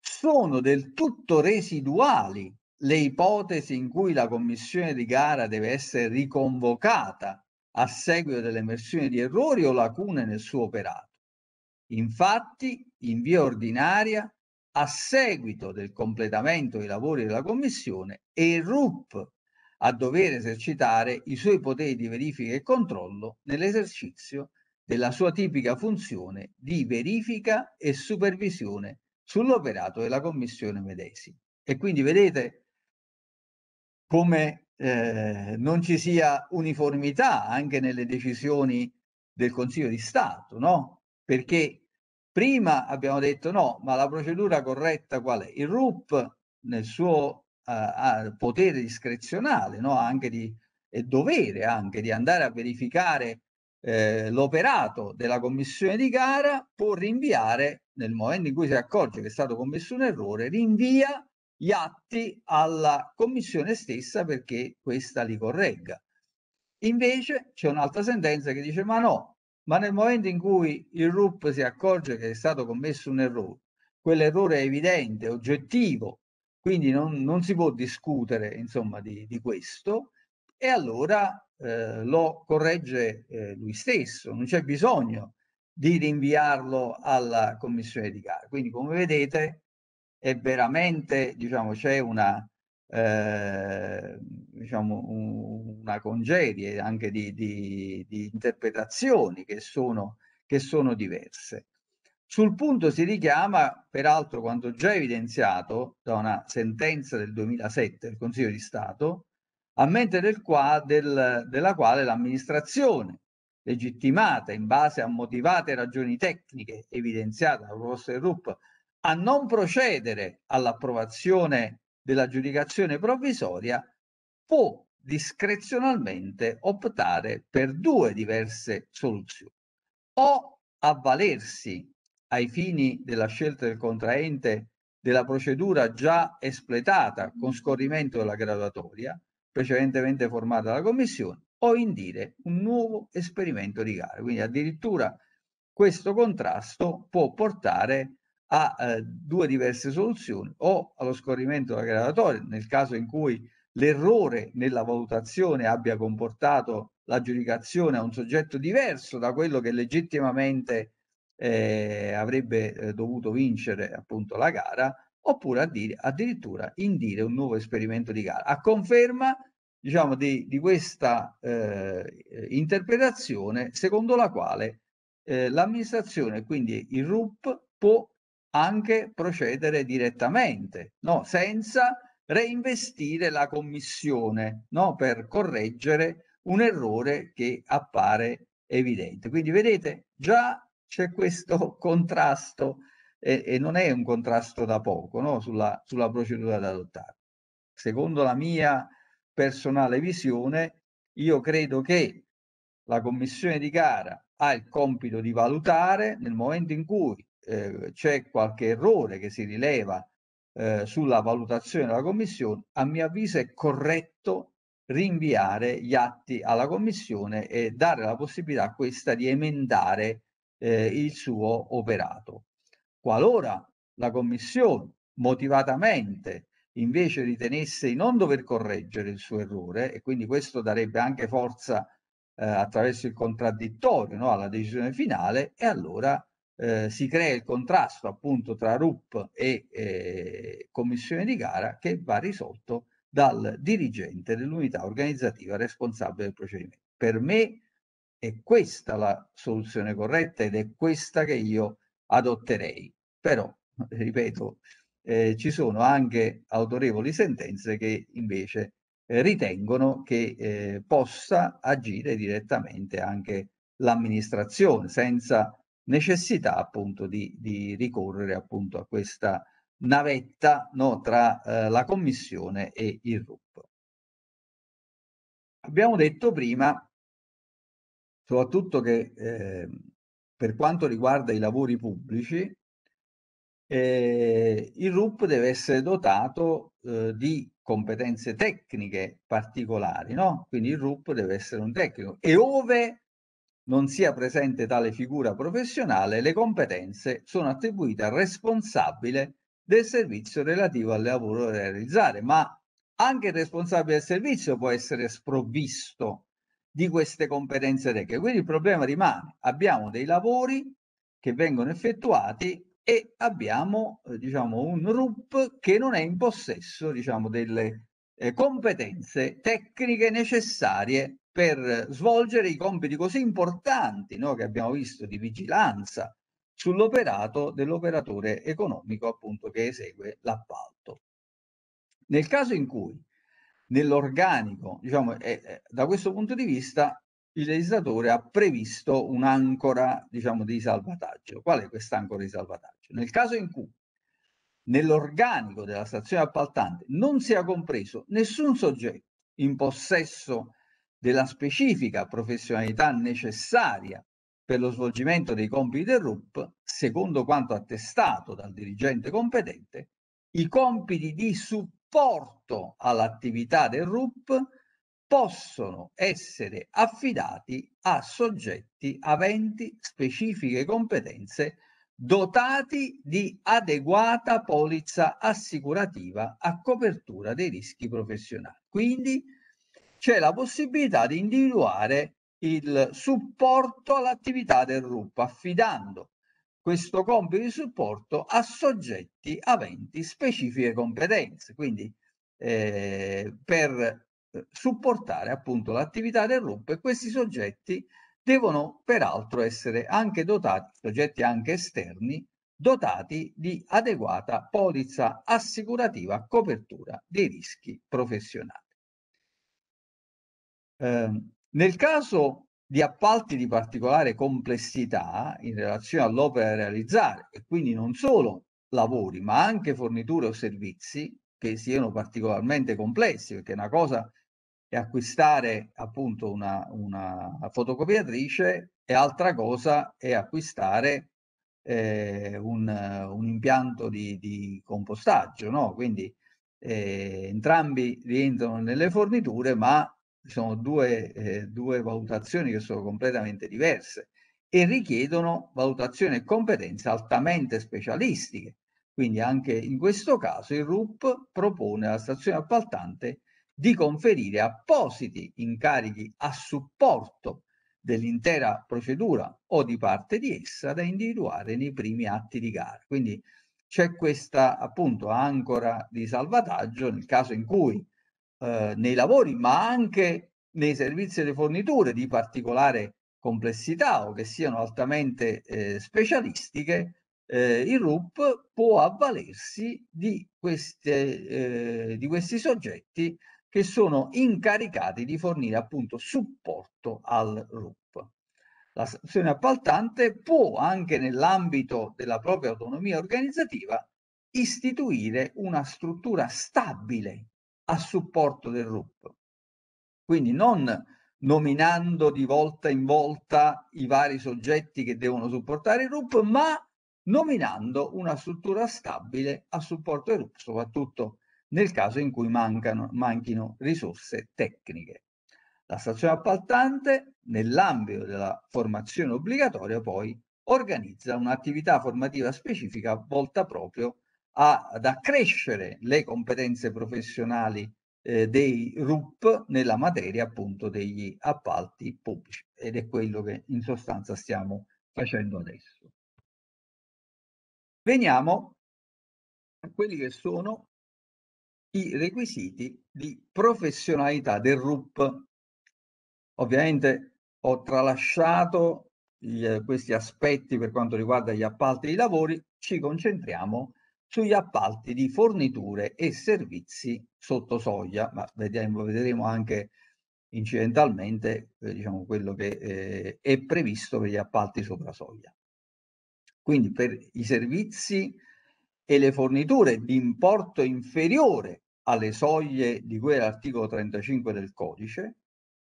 sono del tutto residuali le ipotesi in cui la commissione di gara deve essere riconvocata a seguito dell'emersione di errori o lacune nel suo operato Infatti, in via ordinaria, a seguito del completamento dei lavori della Commissione, è il RUP a dover esercitare i suoi poteri di verifica e controllo nell'esercizio della sua tipica funzione di verifica e supervisione sull'operato della Commissione medesima. E quindi vedete come eh, non ci sia uniformità anche nelle decisioni del Consiglio di Stato, no? Perché Prima abbiamo detto no, ma la procedura corretta qual è? Il RUP nel suo uh, potere discrezionale, no? anche di, e dovere anche di andare a verificare eh, l'operato della commissione di gara, può rinviare, nel momento in cui si accorge che è stato commesso un errore, rinvia gli atti alla commissione stessa perché questa li corregga. Invece c'è un'altra sentenza che dice ma no, ma nel momento in cui il RUP si accorge che è stato commesso un errore, quell'errore è evidente, oggettivo, quindi non, non si può discutere insomma, di, di, questo e allora eh, lo corregge eh, lui stesso, non c'è bisogno di rinviarlo alla commissione di gara. Quindi come vedete è veramente, diciamo, c'è una, eh, diciamo un, una congedie anche di, di, di interpretazioni che sono, che sono diverse. Sul punto si richiama, peraltro, quanto già evidenziato da una sentenza del 2007 del Consiglio di Stato, a mente del qua, del, della quale l'amministrazione, legittimata in base a motivate ragioni tecniche evidenziate dal professor Rupp, a non procedere all'approvazione della giudicazione provvisoria può discrezionalmente optare per due diverse soluzioni o avvalersi ai fini della scelta del contraente della procedura già espletata con scorrimento della graduatoria precedentemente formata dalla commissione o indire un nuovo esperimento di gara quindi addirittura questo contrasto può portare a eh, due diverse soluzioni o allo scorrimento della graduatoria nel caso in cui l'errore nella valutazione abbia comportato l'aggiudicazione a un soggetto diverso da quello che legittimamente eh, avrebbe eh, dovuto vincere appunto la gara oppure addir addirittura indire un nuovo esperimento di gara a conferma diciamo di, di questa eh, interpretazione secondo la quale eh, l'amministrazione quindi il RUP può anche procedere direttamente, no? senza reinvestire la commissione no? per correggere un errore che appare evidente. Quindi vedete, già c'è questo [LAUGHS] contrasto e, e, non è un contrasto da poco no? sulla, sulla procedura da adottare. Secondo la mia personale visione, io credo che la commissione di gara ha il compito di valutare nel momento in cui eh, c'è qualche errore che si rileva eh, sulla valutazione della Commissione, a mio avviso è corretto rinviare gli atti alla Commissione e dare la possibilità a questa di emendare eh, il suo operato. Qualora la Commissione motivatamente invece ritenesse di non dover correggere il suo errore e quindi questo darebbe anche forza eh, attraverso il contraddittorio no, alla decisione finale e allora eh, si crea il contrasto appunto tra RUP e eh, commissione di gara che va risolto dal dirigente dell'unità organizzativa responsabile del procedimento. Per me è questa la soluzione corretta ed è questa che io adotterei. Però, ripeto, eh, ci sono anche autorevoli sentenze che invece eh, ritengono che eh, possa agire direttamente anche l'amministrazione senza necessità appunto di, di ricorrere appunto a questa navetta no, tra eh, la Commissione e il RUP. Abbiamo detto prima, soprattutto che eh, per quanto riguarda i lavori pubblici, eh, il RUP deve essere dotato eh, di competenze tecniche particolari, no? quindi il RUP deve essere un tecnico e ove non sia presente tale figura professionale, le competenze sono attribuite al responsabile del servizio relativo al lavoro da realizzare, ma anche il responsabile del servizio può essere sprovvisto di queste competenze tecniche. Quindi il problema rimane, abbiamo dei lavori che vengono effettuati e abbiamo eh, diciamo, un RUP che non è in possesso diciamo, delle eh, competenze tecniche necessarie per svolgere i compiti così importanti no, che abbiamo visto di vigilanza sull'operato dell'operatore economico appunto che esegue l'appalto. Nel caso in cui nell'organico, diciamo, eh, eh, da questo punto di vista il legislatore ha previsto un'ancora diciamo, di salvataggio. Qual è quest'ancora di salvataggio? Nel caso in cui nell'organico della stazione appaltante non sia compreso nessun soggetto in possesso della specifica professionalità necessaria per lo svolgimento dei compiti del RUP, secondo quanto attestato dal dirigente competente, i compiti di supporto all'attività del RUP possono essere affidati a soggetti aventi specifiche competenze dotati di adeguata polizza assicurativa a copertura dei rischi professionali. Quindi c'è la possibilità di individuare il supporto all'attività del RUP, affidando questo compito di supporto a soggetti aventi specifiche competenze, quindi eh, per eh, supportare appunto l'attività del RUP e questi soggetti devono peraltro essere anche dotati, soggetti anche esterni, dotati di adeguata polizza assicurativa a copertura dei rischi professionali. Ehm, nel caso di appalti di particolare complessità in relazione all'opera da realizzare e quindi non solo lavori ma anche forniture o servizi che siano particolarmente complessi perché una cosa è acquistare appunto una, una fotocopiatrice e altra cosa è acquistare eh, un, un, impianto di, di compostaggio no? quindi eh, entrambi rientrano nelle forniture ma sono due, eh, due valutazioni che sono completamente diverse e richiedono valutazione e competenze altamente specialistiche. Quindi anche in questo caso il RUP propone alla stazione appaltante di conferire appositi incarichi a supporto dell'intera procedura o di parte di essa da individuare nei primi atti di gara. Quindi c'è questa appunto ancora di salvataggio nel caso in cui eh, nei lavori, ma anche nei servizi e le forniture di particolare complessità o che siano altamente eh, specialistiche, eh, il RUP può avvalersi di, queste, eh, di, questi soggetti che sono incaricati di fornire appunto supporto al RUP. La stazione appaltante può anche nell'ambito della propria autonomia organizzativa istituire una struttura stabile a supporto del RUP. Quindi non nominando di volta in volta i vari soggetti che devono supportare il RUP, ma nominando una struttura stabile a supporto del RUP, soprattutto nel caso in cui mancano, manchino risorse tecniche. La stazione appaltante, nell'ambito della formazione obbligatoria, poi organizza un'attività formativa specifica volta proprio a a, ad accrescere le competenze professionali eh, dei RUP nella materia appunto degli appalti pubblici ed è quello che in sostanza stiamo facendo adesso. Veniamo a quelli che sono i requisiti di professionalità del RUP. Ovviamente ho tralasciato gli, eh, questi aspetti per quanto riguarda gli appalti di lavori, ci concentriamo sugli appalti di forniture e servizi sotto soglia, ma vediamo, vedremo anche incidentalmente eh, diciamo, quello che eh, è previsto per gli appalti sopra soglia. Quindi per i servizi e le forniture di importo inferiore alle soglie di cui è l'articolo 35 del codice,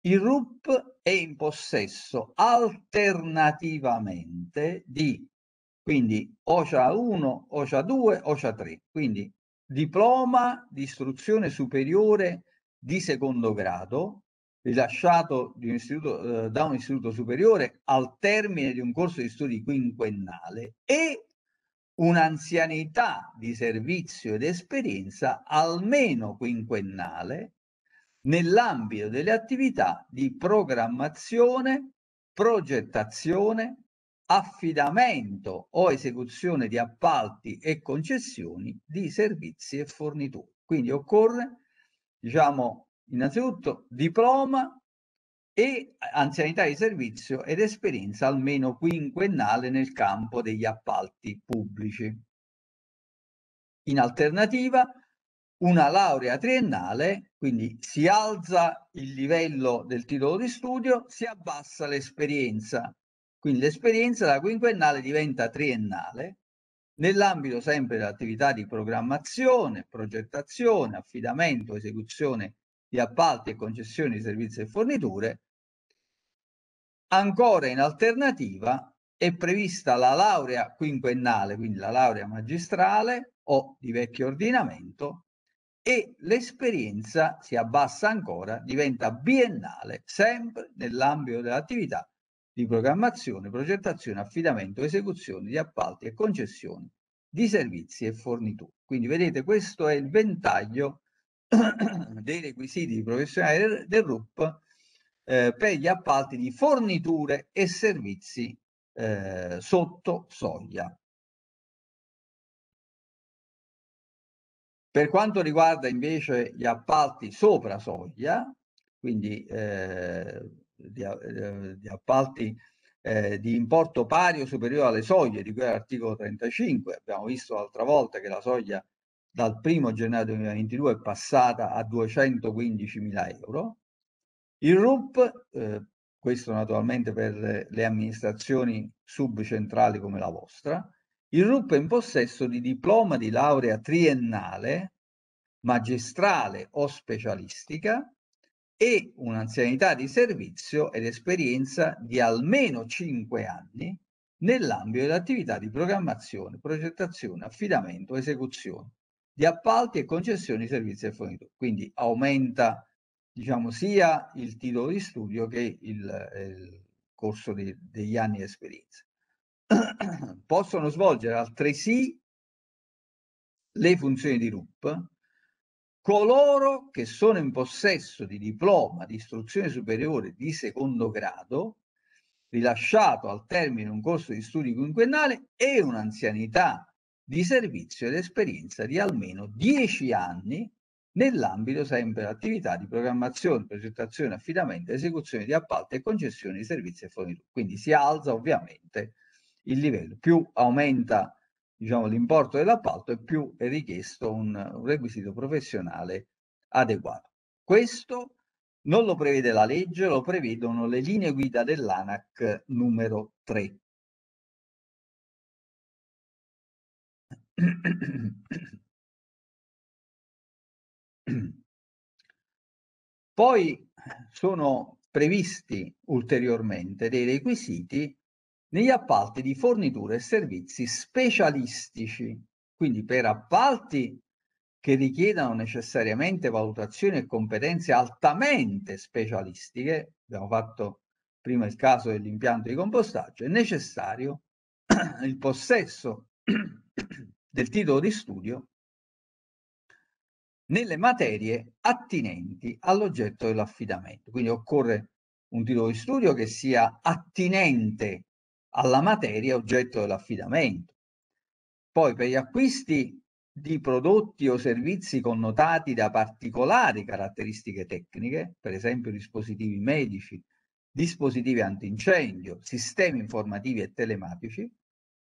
il RUP è in possesso alternativamente di quindi OCHA 1, OCHA 2, OCHA 3. Quindi diploma di istruzione superiore di secondo grado rilasciato di un istituto, eh, da un istituto superiore al termine di un corso di studi quinquennale e un'anzianità di servizio ed esperienza almeno quinquennale nell'ambito delle attività di programmazione, progettazione, affidamento o esecuzione di appalti e concessioni di servizi e forniture. Quindi occorre, diciamo, innanzitutto diploma e anzianità di servizio ed esperienza almeno quinquennale nel campo degli appalti pubblici. In alternativa, una laurea triennale, quindi si alza il livello del titolo di studio, si abbassa l'esperienza quindi l'esperienza da quinquennale diventa triennale nell'ambito sempre dell'attività di programmazione, progettazione, affidamento, esecuzione di appalti e concessioni di servizi e forniture. Ancora in alternativa è prevista la laurea quinquennale, quindi la laurea magistrale o di vecchio ordinamento e l'esperienza si abbassa ancora, diventa biennale sempre nell'ambito dell'attività di programmazione, progettazione, affidamento, esecuzione di appalti e concessioni di servizi e forniture. Quindi vedete questo è il ventaglio [CLEARS THROAT] dei requisiti professionali del RUP eh, per gli appalti di forniture e servizi eh, sotto soglia. Per quanto riguarda invece gli appalti sopra soglia, quindi eh, di, eh, di appalti eh, di importo pari o superiore alle soglie di cui l'articolo 35. Abbiamo visto l'altra volta che la soglia dal 1 gennaio 2022 è passata a 215 mila euro. Il RUP, eh, questo naturalmente per le amministrazioni subcentrali come la vostra, il RUP è in possesso di diploma di laurea triennale, magistrale o specialistica e un'anzianità di servizio ed esperienza di almeno 5 anni nell'ambito dell'attività di programmazione, progettazione, affidamento, esecuzione di appalti e concessioni di servizi e fornitori. Quindi aumenta diciamo, sia il titolo di studio che il, eh, il corso di, degli anni di esperienza. [CLEARS THROAT] Possono svolgere altresì le funzioni di RUP coloro che sono in possesso di diploma di istruzione superiore di secondo grado, rilasciato al termine un corso di studi quinquennale e un'anzianità di servizio ed esperienza di almeno 10 anni nell'ambito sempre attività di programmazione, progettazione, affidamento, esecuzione di appalti e concessione di servizi e forniture. Quindi si alza ovviamente il livello, più aumenta diciamo, l'importo dell'appalto e più è richiesto un, un requisito professionale adeguato. Questo non lo prevede la legge, lo prevedono le linee guida dell'ANAC numero 3. Poi sono previsti ulteriormente dei requisiti negli appalti di forniture e servizi specialistici, quindi per appalti che richiedano necessariamente valutazioni e competenze altamente specialistiche, abbiamo fatto prima il caso dell'impianto di compostaggio, è necessario [CLEARS THROAT] il possesso [CLEARS THROAT] del titolo di studio nelle materie attinenti all'oggetto dell'affidamento. Quindi occorre un titolo di studio che sia attinente alla materia oggetto dell'affidamento. Poi per gli acquisti di prodotti o servizi connotati da particolari caratteristiche tecniche, per esempio dispositivi medici, dispositivi antincendio, sistemi informativi e telematici,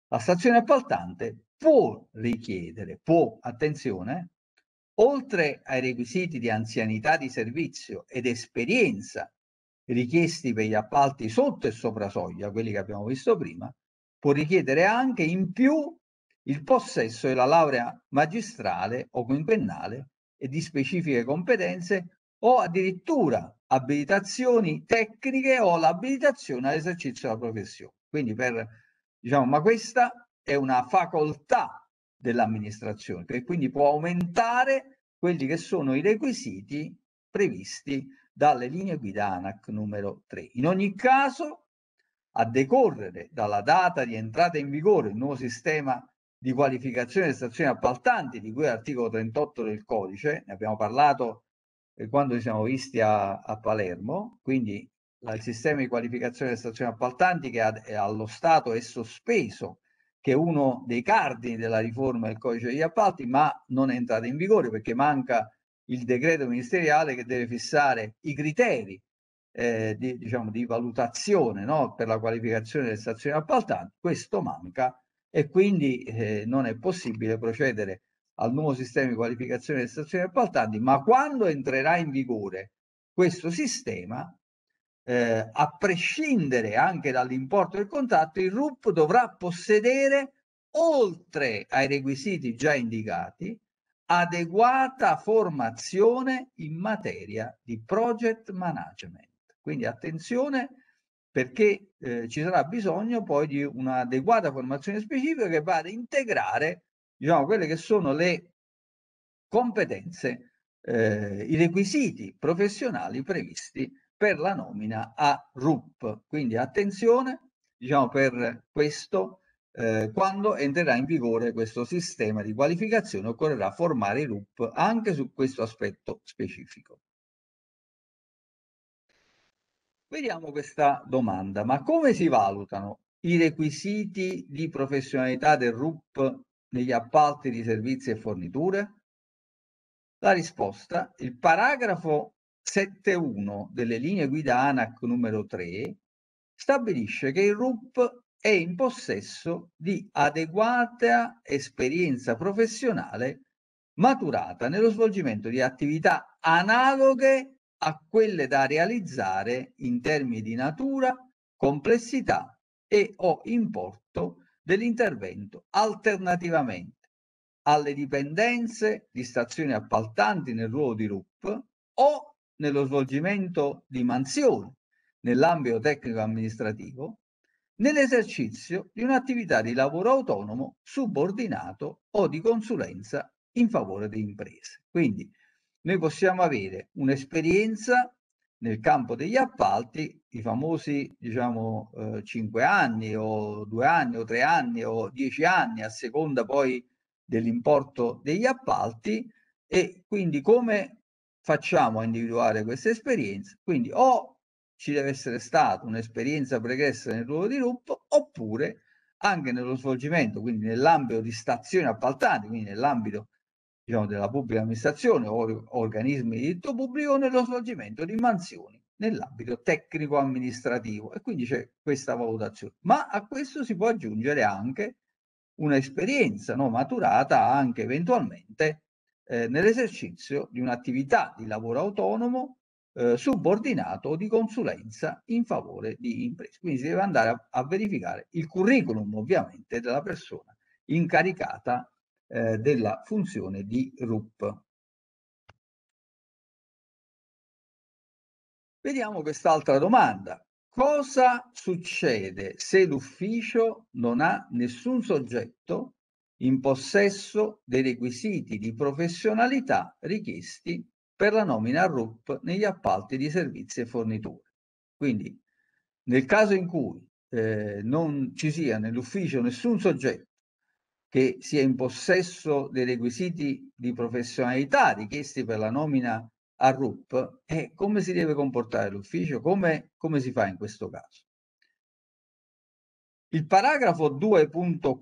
la stazione appaltante può richiedere, può, attenzione, oltre ai requisiti di anzianità di servizio ed esperienza richiesti per gli appalti sotto e sopra soglia, quelli che abbiamo visto prima, può richiedere anche in più il possesso della laurea magistrale o quinquennale e di specifiche competenze o addirittura abilitazioni tecniche o l'abilitazione all'esercizio della professione. Quindi per, diciamo, ma questa è una facoltà dell'amministrazione che quindi può aumentare quelli che sono i requisiti previsti dalle linee guida ANAC numero 3. In ogni caso, a decorrere dalla data di entrata in vigore il nuovo sistema di qualificazione delle stazioni appaltanti di cui l'articolo 38 del codice, ne abbiamo parlato eh, quando ci siamo visti a, a Palermo, quindi la, il sistema di qualificazione delle stazioni appaltanti che ad, allo Stato è sospeso, che è uno dei cardini della riforma del codice degli appalti, ma non è entrata in vigore perché manca il decreto ministeriale che deve fissare i criteri eh, di, diciamo, di, valutazione no? per la qualificazione delle stazioni appaltanti, questo manca e quindi eh, non è possibile procedere al nuovo sistema di qualificazione delle stazioni appaltanti, ma quando entrerà in vigore questo sistema, eh, a prescindere anche dall'importo del contratto, il RUP dovrà possedere, oltre ai requisiti già indicati, adeguata formazione in materia di project management. Quindi attenzione perché eh, ci sarà bisogno poi di un'adeguata formazione specifica che va ad integrare diciamo, quelle che sono le competenze, eh, i requisiti professionali previsti per la nomina a RUP. Quindi attenzione diciamo, per questo eh, quando entrerà in vigore questo sistema di qualificazione occorrerà formare i RUP anche su questo aspetto specifico. Vediamo questa domanda, ma come si valutano i requisiti di professionalità del RUP negli appalti di servizi e forniture? La risposta, il paragrafo 7.1 delle linee guida ANAC numero 3 stabilisce che il RUP è in possesso di adeguata esperienza professionale maturata nello svolgimento di attività analoghe a quelle da realizzare in termini di natura, complessità e o importo dell'intervento alternativamente alle dipendenze di stazioni appaltanti nel ruolo di RUP o nello svolgimento di mansioni nell'ambito tecnico-amministrativo nell'esercizio di un'attività di lavoro autonomo subordinato o di consulenza in favore di imprese. Quindi noi possiamo avere un'esperienza nel campo degli appalti, i famosi diciamo eh, 5 anni o 2 anni o 3 anni o 10 anni a seconda poi dell'importo degli appalti e quindi come facciamo a individuare questa esperienza? Quindi o ci deve essere stata un'esperienza pregressa nel ruolo di RUP oppure anche nello svolgimento, quindi nell'ambito di stazioni appaltanti, quindi nell'ambito diciamo, della pubblica amministrazione o organismi di diritto pubblico, nello svolgimento di mansioni nell'ambito tecnico-amministrativo e quindi c'è questa valutazione. Ma a questo si può aggiungere anche un'esperienza no, maturata anche eventualmente eh, nell'esercizio di un'attività di lavoro autonomo eh, subordinato di consulenza in favore di imprese. Quindi si deve andare a, a verificare il curriculum ovviamente della persona incaricata eh, della funzione di RUP. Vediamo quest'altra domanda. Cosa succede se l'ufficio non ha nessun soggetto in possesso dei requisiti di professionalità richiesti per la nomina a RUP negli appalti di servizi e forniture. Quindi nel caso in cui eh, non ci sia nell'ufficio nessun soggetto che sia in possesso dei requisiti di professionalità richiesti per la nomina a RUP, eh, come si deve comportare l'ufficio? Come, come si fa in questo caso? Il paragrafo 2.4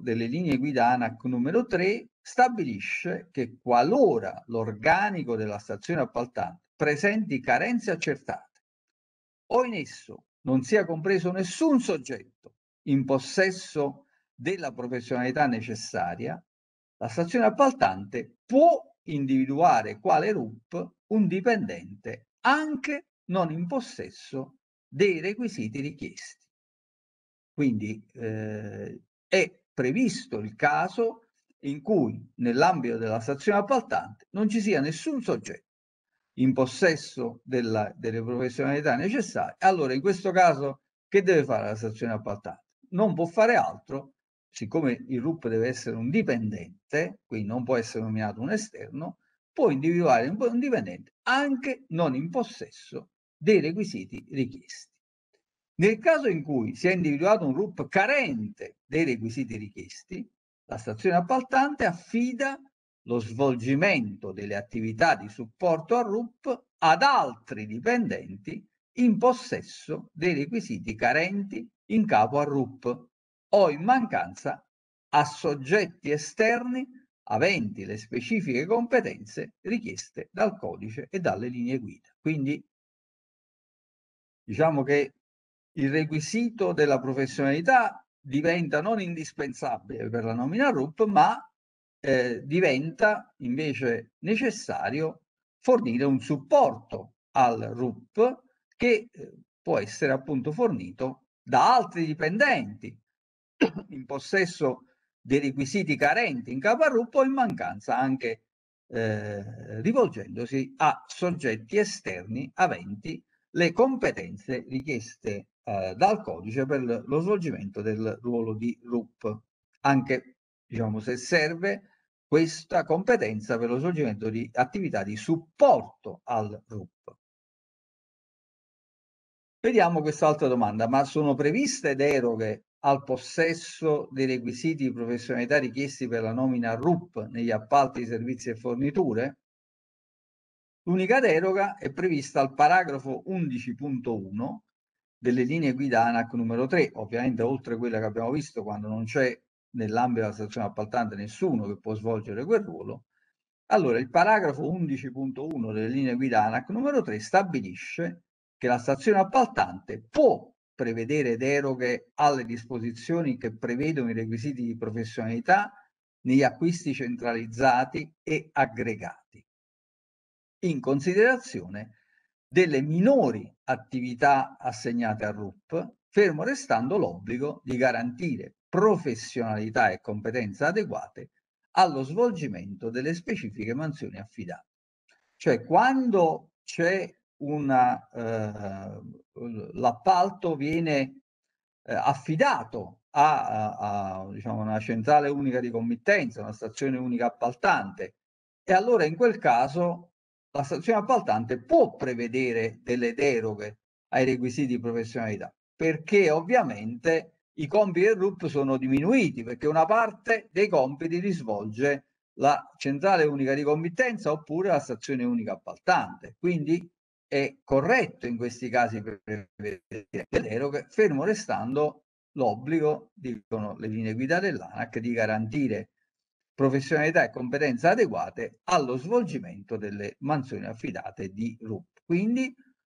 delle linee guida ANAC numero 3 stabilisce che qualora l'organico della stazione appaltante presenti carenze accertate o in esso non sia compreso nessun soggetto in possesso della professionalità necessaria, la stazione appaltante può individuare quale RUP un dipendente anche non in possesso dei requisiti richiesti. Quindi eh, è previsto il caso in cui nell'ambito della stazione appaltante non ci sia nessun soggetto in possesso della, delle professionalità necessarie, allora in questo caso che deve fare la stazione appaltante? Non può fare altro, siccome il RUP deve essere un dipendente, quindi non può essere nominato un esterno, può individuare un dipendente anche non in possesso dei requisiti richiesti. Nel caso in cui si è individuato un RUP carente dei requisiti richiesti, la stazione appaltante affida lo svolgimento delle attività di supporto al RUP ad altri dipendenti in possesso dei requisiti carenti in capo al RUP o in mancanza a soggetti esterni aventi le specifiche competenze richieste dal codice e dalle linee guida. Quindi diciamo che il requisito della professionalità diventa non indispensabile per la nomina RUP, ma eh, diventa invece necessario fornire un supporto al RUP che eh, può essere appunto fornito da altri dipendenti [COUGHS] in possesso dei requisiti carenti in capo al RUP o in mancanza anche eh, rivolgendosi a soggetti esterni aventi le competenze richieste eh, dal codice per lo svolgimento del ruolo di RUP, anche diciamo, se serve questa competenza per lo svolgimento di attività di supporto al RUP. Vediamo quest'altra domanda, ma sono previste deroghe al possesso dei requisiti di professionalità richiesti per la nomina RUP negli appalti di servizi e forniture? L'unica deroga è prevista al paragrafo 11.1 delle linee guida ANAC numero 3, ovviamente oltre a quella che abbiamo visto quando non c'è nell'ambito della stazione appaltante nessuno che può svolgere quel ruolo. Allora, il paragrafo 11.1 delle linee guida ANAC numero 3 stabilisce che la stazione appaltante può prevedere deroghe alle disposizioni che prevedono i requisiti di professionalità negli acquisti centralizzati e aggregati in considerazione delle minori attività assegnate al RUP, fermo restando l'obbligo di garantire professionalità e competenza adeguate allo svolgimento delle specifiche mansioni affidate. Cioè quando c'è una, eh, l'appalto viene eh, affidato a, a, a diciamo, una centrale unica di committenza, una stazione unica appaltante, e allora in quel caso la stazione appaltante può prevedere delle deroghe ai requisiti di professionalità, perché ovviamente i compiti del RUP sono diminuiti, perché una parte dei compiti li svolge la centrale unica di committenza oppure la stazione unica appaltante. Quindi è corretto in questi casi prevedere le deroghe, fermo restando l'obbligo, dicono le linee guida dell'ANAC, di garantire professionalità e competenze adeguate allo svolgimento delle mansioni affidate di RUP. Quindi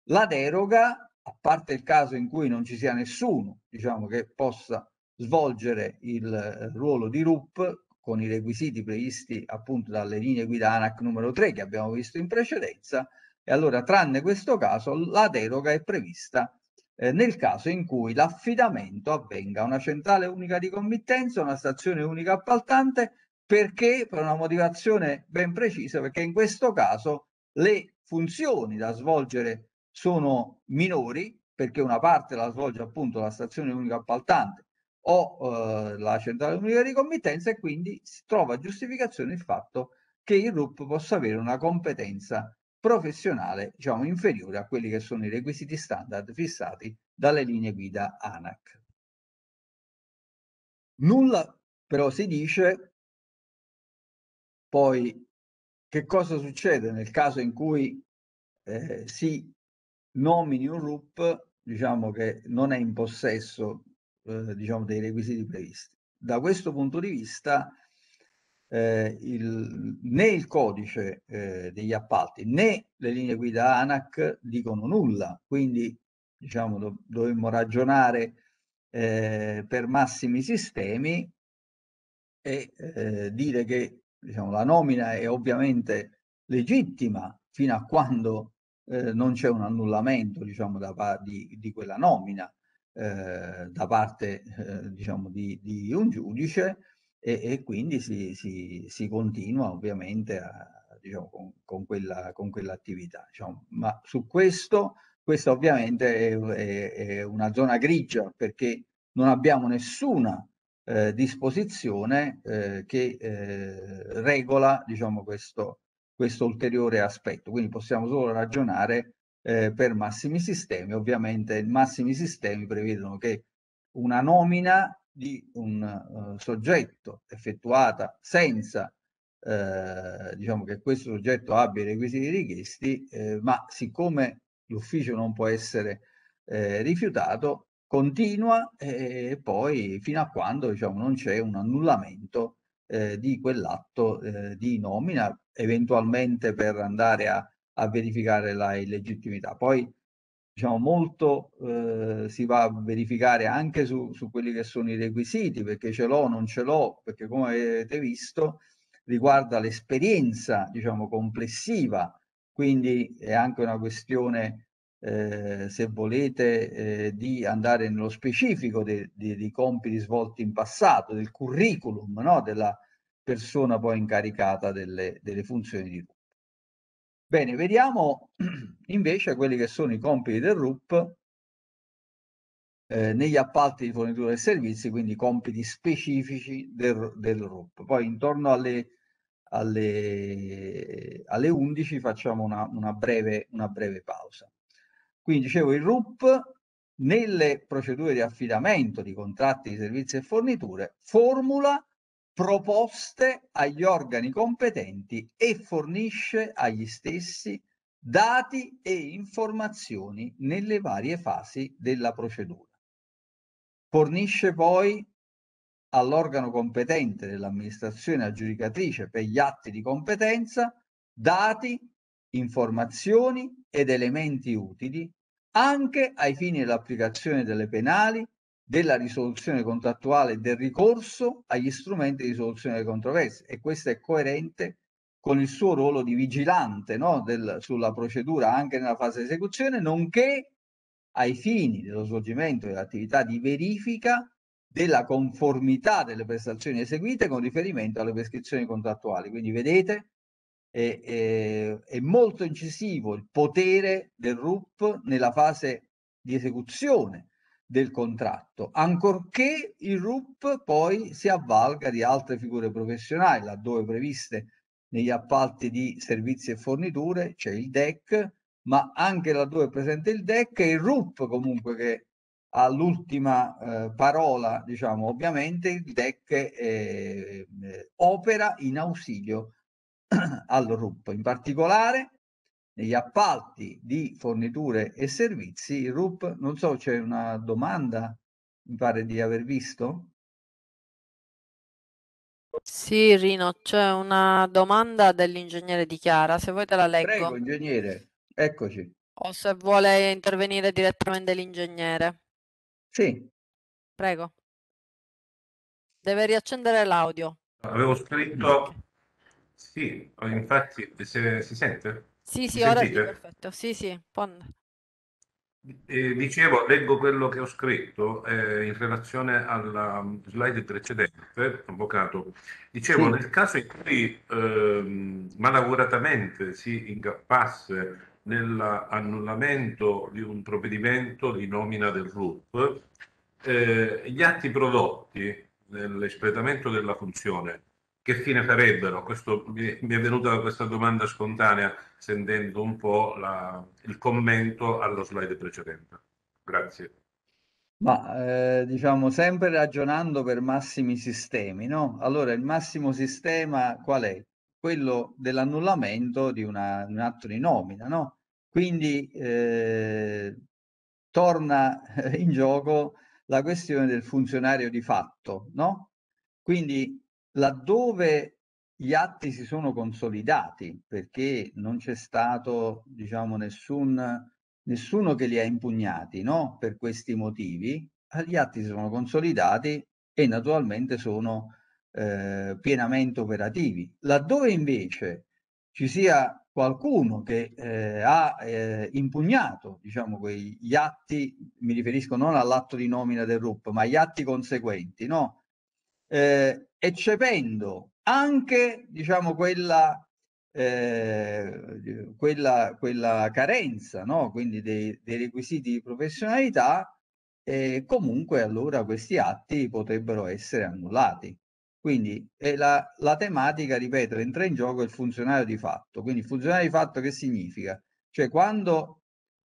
la deroga, a parte il caso in cui non ci sia nessuno diciamo, che possa svolgere il eh, ruolo di RUP con i requisiti previsti appunto dalle linee guida ANAC numero 3 che abbiamo visto in precedenza, e allora tranne questo caso la deroga è prevista eh, nel caso in cui l'affidamento avvenga a una centrale unica di committenza, una stazione unica appaltante perché per una motivazione ben precisa, perché in questo caso le funzioni da svolgere sono minori, perché una parte la svolge appunto la stazione unica appaltante o eh, la centrale unica di committenza e quindi si trova giustificazione il fatto che il RUP possa avere una competenza professionale diciamo inferiore a quelli che sono i requisiti standard fissati dalle linee guida ANAC. Nulla però si dice poi, che cosa succede nel caso in cui eh, si nomini un RUP, diciamo che non è in possesso eh, diciamo, dei requisiti previsti. Da questo punto di vista, eh, il, né il codice eh, degli appalti né le linee guida ANAC dicono nulla, quindi diciamo, do, dovremmo ragionare eh, per massimi sistemi e eh, dire che diciamo, la nomina è ovviamente legittima fino a quando eh, non c'è un annullamento diciamo, da, di, di, quella nomina eh, da parte eh, diciamo, di, di, un giudice e, e quindi si, si, si, continua ovviamente a, diciamo, con, con, quella, con quell'attività. Diciamo. Ma su questo, questa ovviamente è, è, è una zona grigia perché non abbiamo nessuna eh, disposizione eh, che eh, regola diciamo, questo, questo ulteriore aspetto. Quindi possiamo solo ragionare eh, per massimi sistemi. Ovviamente massimi sistemi prevedono che una nomina di un uh, soggetto effettuata senza eh, diciamo che questo soggetto abbia i requisiti richiesti, eh, ma siccome l'ufficio non può essere eh, rifiutato, continua eh, e poi fino a quando diciamo, non c'è un annullamento eh, di quell'atto eh, di nomina, eventualmente per andare a, a verificare la illegittimità. Poi diciamo, molto eh, si va a verificare anche su, su, quelli che sono i requisiti, perché ce l'ho, non ce l'ho, perché come avete visto riguarda l'esperienza diciamo, complessiva, quindi è anche una questione eh, se volete, eh, di andare nello specifico dei, dei, dei compiti svolti in passato, del curriculum no? della persona poi incaricata delle, delle funzioni di RUP. Bene, vediamo [CLEARS THROAT] invece quelli che sono i compiti del RUP eh, negli appalti di fornitura e servizi, quindi compiti specifici del, del RUP. Poi intorno alle, alle, alle 11 facciamo una, una, breve, una breve pausa. Quindi dicevo il RUP nelle procedure di affidamento di contratti di servizi e forniture formula proposte agli organi competenti e fornisce agli stessi dati e informazioni nelle varie fasi della procedura. Fornisce poi all'organo competente dell'amministrazione aggiudicatrice per gli atti di competenza dati informazioni ed elementi utili anche ai fini dell'applicazione delle penali, della risoluzione contrattuale e del ricorso agli strumenti di risoluzione delle controversie e questo è coerente con il suo ruolo di vigilante no? Del, sulla procedura anche nella fase di esecuzione, nonché ai fini dello svolgimento dell'attività di verifica della conformità delle prestazioni eseguite con riferimento alle prescrizioni contrattuali. Quindi vedete è, è, è molto incisivo il potere del RUP nella fase di esecuzione del contratto, ancorché il RUP poi si avvalga di altre figure professionali, laddove previste negli appalti di servizi e forniture c'è il DEC, ma anche laddove è presente il DEC è il RUP comunque che ha l'ultima eh, parola, diciamo ovviamente il DEC eh, eh opera in ausilio [CLEARS THROAT] al RUP. In particolare, negli appalti di forniture e servizi, il RUP, non so, c'è una domanda, mi pare di aver visto. Sì, Rino, c'è una domanda dell'ingegnere Di Chiara, se vuoi te la leggo. Prego, ingegnere, eccoci. O se vuole intervenire direttamente l'ingegnere. Sì. Prego. Deve riaccendere l'audio. Avevo scritto sì, oh, infatti se- si sente? Sì, sì, ora sì, sentite? perfetto. Sì, sì, può and- Eh, dicevo, leggo quello che ho scritto eh, in relazione alla mm, slide precedente, avvocato. Dicevo, Sì, nel caso in cui ehm, malauguratamente si ingappasse nell'annullamento di un provvedimento di nomina del RUP, eh, gli atti prodotti nell'espletamento della funzione che fine farebbero? Questo, mi, mi è venuta questa domanda spontanea sentendo un po' la, il commento allo slide precedente. Grazie. Ma eh, diciamo sempre ragionando per massimi sistemi, no? Allora il massimo sistema qual è? Quello dell'annullamento di una, un atto di nomina, no? Quindi eh, torna eh, in gioco la questione del funzionario di fatto, no? Quindi laddove gli atti si sono consolidati perché non c'è stato diciamo, nessun, nessuno che li ha impugnati no? per questi motivi, ah, gli atti si sono consolidati e naturalmente sono eh, pienamente operativi. Laddove invece ci sia qualcuno che eh, ha eh, impugnato diciamo, quegli atti, mi riferisco non all'atto di nomina del RUP, ma agli atti conseguenti, no? eh, eccependo anche diciamo, quella, eh, quella, quella carenza, no? quindi dei, dei, requisiti di professionalità, eh, comunque allora questi atti potrebbero essere annullati. Quindi eh, la, la tematica, ripeto, entra in gioco il funzionario di fatto. Quindi funzionario di fatto che significa? Cioè quando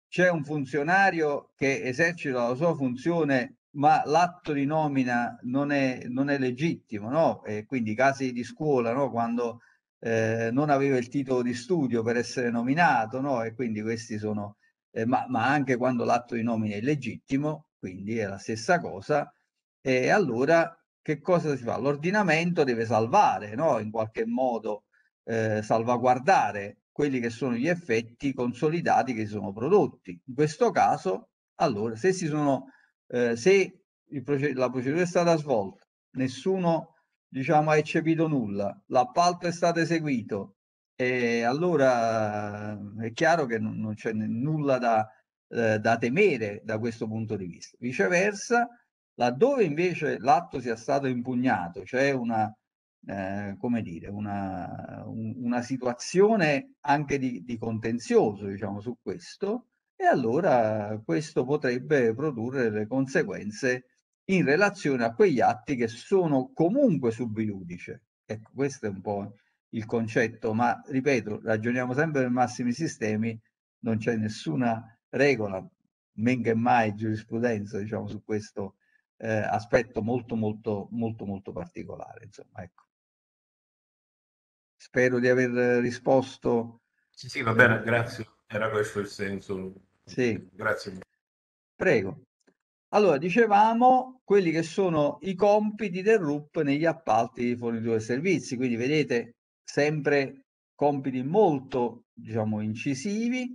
c'è un funzionario che esercita la sua funzione ma l'atto di nomina non è, non è legittimo, no? E quindi casi di scuola, no? Quando eh, non aveva il titolo di studio per essere nominato, no? E quindi questi sono, eh, ma, ma, anche quando l'atto di nomina è illegittimo, quindi è la stessa cosa. E allora che cosa si fa? L'ordinamento deve salvare, no? In qualche modo eh, salvaguardare quelli che sono gli effetti consolidati che si sono prodotti. In questo caso, allora, se si sono eh, se proced- la procedura è stata svolta, nessuno diciamo, ha eccepito nulla, l'appalto è stato eseguito, e allora eh, è chiaro che non, non c'è nulla da, eh, da temere da questo punto di vista. Viceversa, laddove invece l'atto sia stato impugnato, cioè una, eh, come dire, una, un, una situazione anche di, di contenzioso diciamo, su questo, e allora questo potrebbe produrre le conseguenze in relazione a quegli atti che sono comunque subiudice. Ecco, questo è un po' il concetto, ma ripeto, ragioniamo sempre nei massimi sistemi, non c'è nessuna regola, men che mai giurisprudenza, diciamo, su questo eh, aspetto molto, molto, molto, molto particolare. Insomma, ecco. Spero di aver risposto. Sì, sì va eh, bene, grazie. Era questo il senso. Sì. Grazie Prego. Allora, dicevamo quelli che sono i compiti del RUP negli appalti di fornitura e servizi, quindi vedete sempre compiti molto, diciamo, incisivi,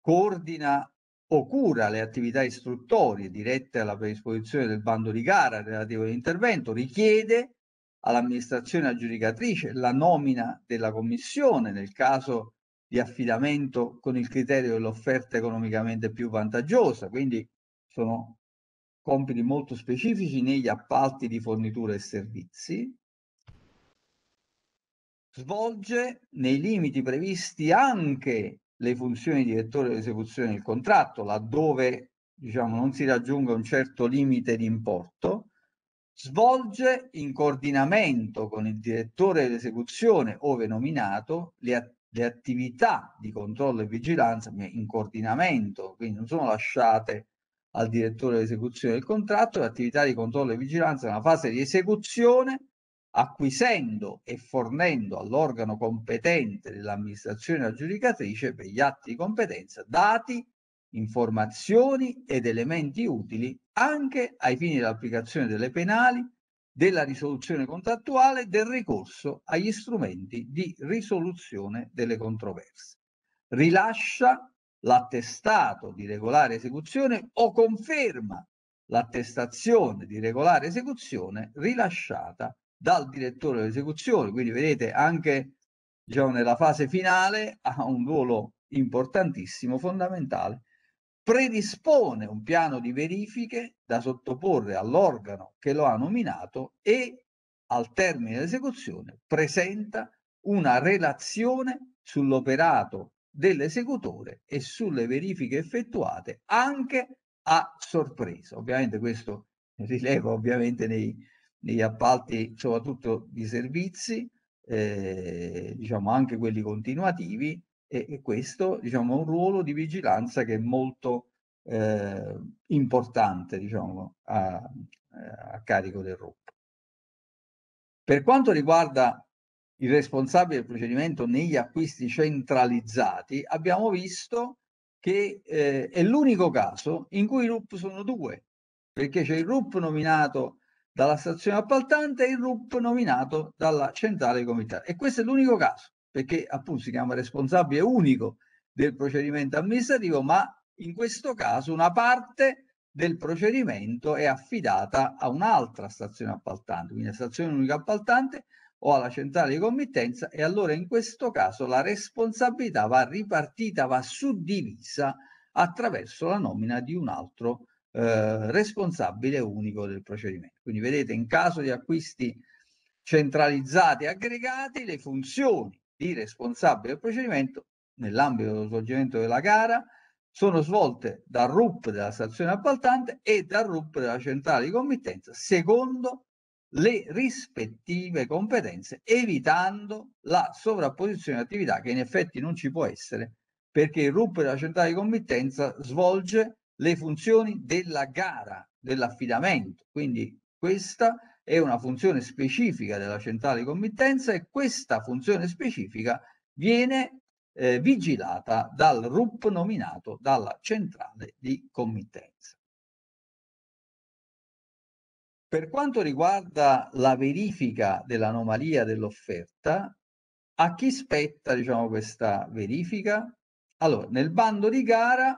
coordina o cura le attività istruttorie dirette alla predisposizione del bando di gara relativo all'intervento, richiede all'amministrazione aggiudicatrice la nomina della commissione nel caso di affidamento con il criterio dell'offerta economicamente più vantaggiosa, quindi sono compiti molto specifici negli appalti di fornitura e servizi. Svolge nei limiti previsti anche le funzioni di direttore dell'esecuzione del contratto, laddove diciamo, non si raggiunga un certo limite di importo, svolge in coordinamento con il direttore dell'esecuzione, ove nominato, le attività le attività di controllo e vigilanza in coordinamento, quindi non sono lasciate al direttore dell'esecuzione del contratto, l'attività di controllo e vigilanza è una fase di esecuzione acquisendo e fornendo all'organo competente dell'amministrazione aggiudicatrice per gli atti di competenza dati, informazioni ed elementi utili anche ai fini dell'applicazione delle penali della risoluzione contrattuale, del ricorso agli strumenti di risoluzione delle controversie. Rilascia l'attestato di regolare esecuzione o conferma l'attestazione di regolare esecuzione rilasciata dal direttore dell'esecuzione. Quindi vedete anche diciamo, nella fase finale ha un ruolo importantissimo, fondamentale, predispone un piano di verifiche da sottoporre all'organo che lo ha nominato e al termine dell'esecuzione presenta una relazione sull'operato dell'esecutore e sulle verifiche effettuate anche a sorpresa. Ovviamente questo rileva ovviamente nei, negli appalti soprattutto di servizi, eh, diciamo anche quelli continuativi, e, e questo diciamo, è un ruolo di vigilanza che è molto eh, importante diciamo, a, eh, a carico del RUP. Per quanto riguarda il responsabile del procedimento negli acquisti centralizzati, abbiamo visto che eh, è l'unico caso in cui i RUP sono due, perché c'è il RUP nominato dalla stazione appaltante e il RUP nominato dalla centrale comitata. E questo è l'unico caso perché appunto si chiama responsabile unico del procedimento amministrativo, ma in questo caso una parte del procedimento è affidata a un'altra stazione appaltante, quindi a stazione unica appaltante o alla centrale di committenza e allora in questo caso la responsabilità va ripartita, va suddivisa attraverso la nomina di un altro eh, responsabile unico del procedimento. Quindi vedete in caso di acquisti centralizzati e aggregati le funzioni di responsabile del procedimento nell'ambito dello svolgimento della gara sono svolte dal RUP della stazione appaltante e dal RUP della centrale di committenza secondo le rispettive competenze, evitando la sovrapposizione di attività che in effetti non ci può essere perché il RUP della centrale di committenza svolge le funzioni della gara, dell'affidamento. Quindi questa è una funzione specifica della centrale di committenza e questa funzione specifica viene eh, vigilata dal RUP nominato dalla centrale di committenza. Per quanto riguarda la verifica dell'anomalia dell'offerta, a chi spetta diciamo, questa verifica? Allora, nel bando di gara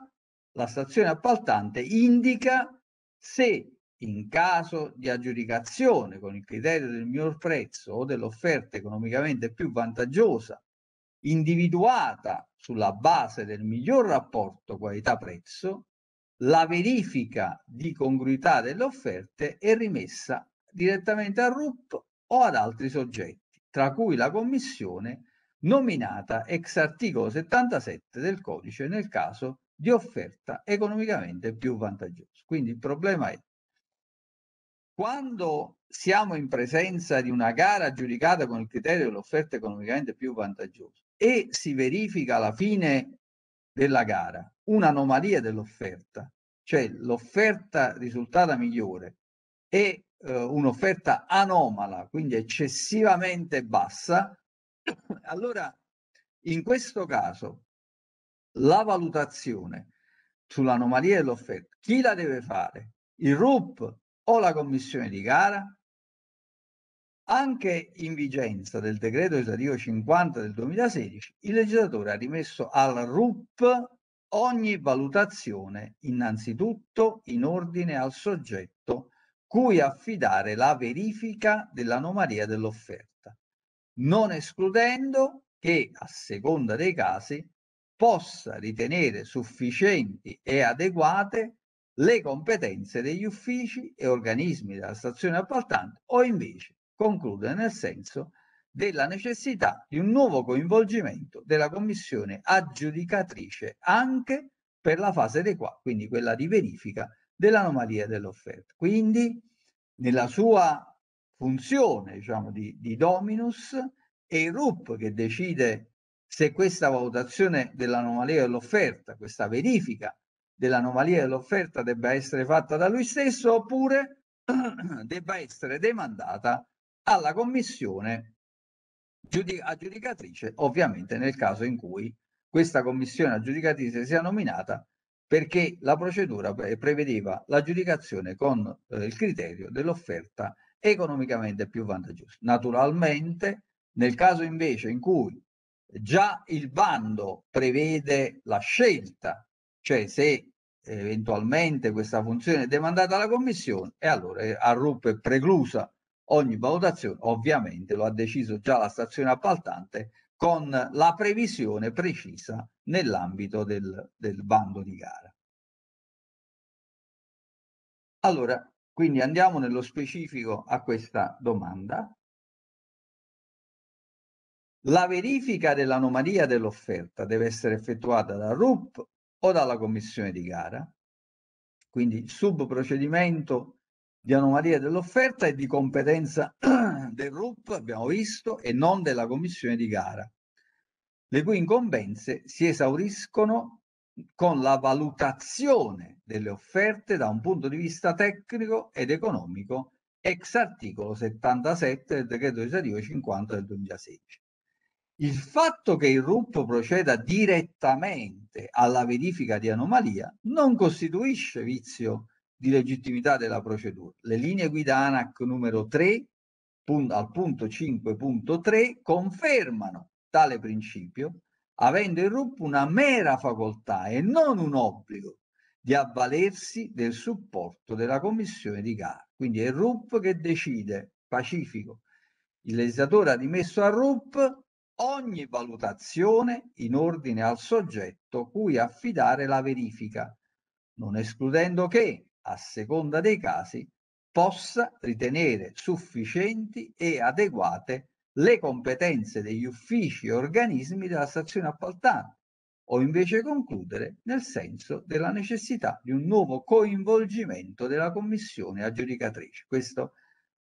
la stazione appaltante indica se in caso di aggiudicazione con il criterio del miglior prezzo o dell'offerta economicamente più vantaggiosa, individuata sulla base del miglior rapporto qualità-prezzo, la verifica di congruità delle offerte è rimessa direttamente al RUP o ad altri soggetti, tra cui la Commissione nominata ex articolo 77 del codice nel caso di offerta economicamente più vantaggiosa. Quindi il problema è quando siamo in presenza di una gara giudicata con il criterio dell'offerta economicamente più vantaggiosa e si verifica alla fine della gara un'anomalia dell'offerta, cioè l'offerta risultata migliore è eh, un'offerta anomala, quindi eccessivamente bassa, [COUGHS] allora in questo caso la valutazione sull'anomalia dell'offerta, chi la deve fare? Il RUP, o la commissione di gara, anche in vigenza del decreto esecutivo 50 del 2016, il legislatore ha rimesso al RUP ogni valutazione innanzitutto in ordine al soggetto cui affidare la verifica dell'anomalia dell'offerta, non escludendo che a seconda dei casi possa ritenere sufficienti e adeguate le competenze degli uffici e organismi della stazione appaltante o invece conclude nel senso della necessità di un nuovo coinvolgimento della commissione aggiudicatrice anche per la fase qua, quindi quella di verifica dell'anomalia dell'offerta. Quindi nella sua funzione diciamo, di, di dominus è il RUP che decide se questa valutazione dell'anomalia dell'offerta, questa verifica dell'anomalia dell'offerta debba essere fatta da lui stesso oppure [CLEARS THROAT] debba essere demandata alla commissione giudic aggiudicatrice, ovviamente nel caso in cui questa commissione aggiudicatrice sia nominata perché la procedura prevedeva l'aggiudicazione con eh, il criterio dell'offerta economicamente più vantaggiosa. Naturalmente, nel caso invece in cui già il bando prevede la scelta cioè se eventualmente questa funzione è demandata alla Commissione e allora eh, a RUP è preclusa ogni valutazione, ovviamente lo ha deciso già la stazione appaltante con la previsione precisa nell'ambito del, del bando di gara. Allora, quindi andiamo nello specifico a questa domanda. La verifica dell'anomalia dell'offerta deve essere effettuata da RUP o dalla commissione di gara, quindi subprocedimento di anomalia dell'offerta e di competenza [CLEARS THROAT] del RUP, abbiamo visto, e non della commissione di gara, le cui incombenze si esauriscono con la valutazione delle offerte da un punto di vista tecnico ed economico ex articolo 77 del decreto legislativo 50 del 2016. Il fatto che il RUP proceda direttamente alla verifica di anomalia non costituisce vizio di legittimità della procedura. Le linee guida ANAC numero 3 al punto 5.3 confermano tale principio avendo il RUP una mera facoltà e non un obbligo di avvalersi del supporto della commissione di gara. Quindi è il RUP che decide, pacifico. Il legislatore ha dimesso al RUP ogni valutazione in ordine al soggetto cui affidare la verifica, non escludendo che, a seconda dei casi, possa ritenere sufficienti e adeguate le competenze degli uffici e organismi della stazione appaltante o invece concludere nel senso della necessità di un nuovo coinvolgimento della commissione aggiudicatrice. Questo,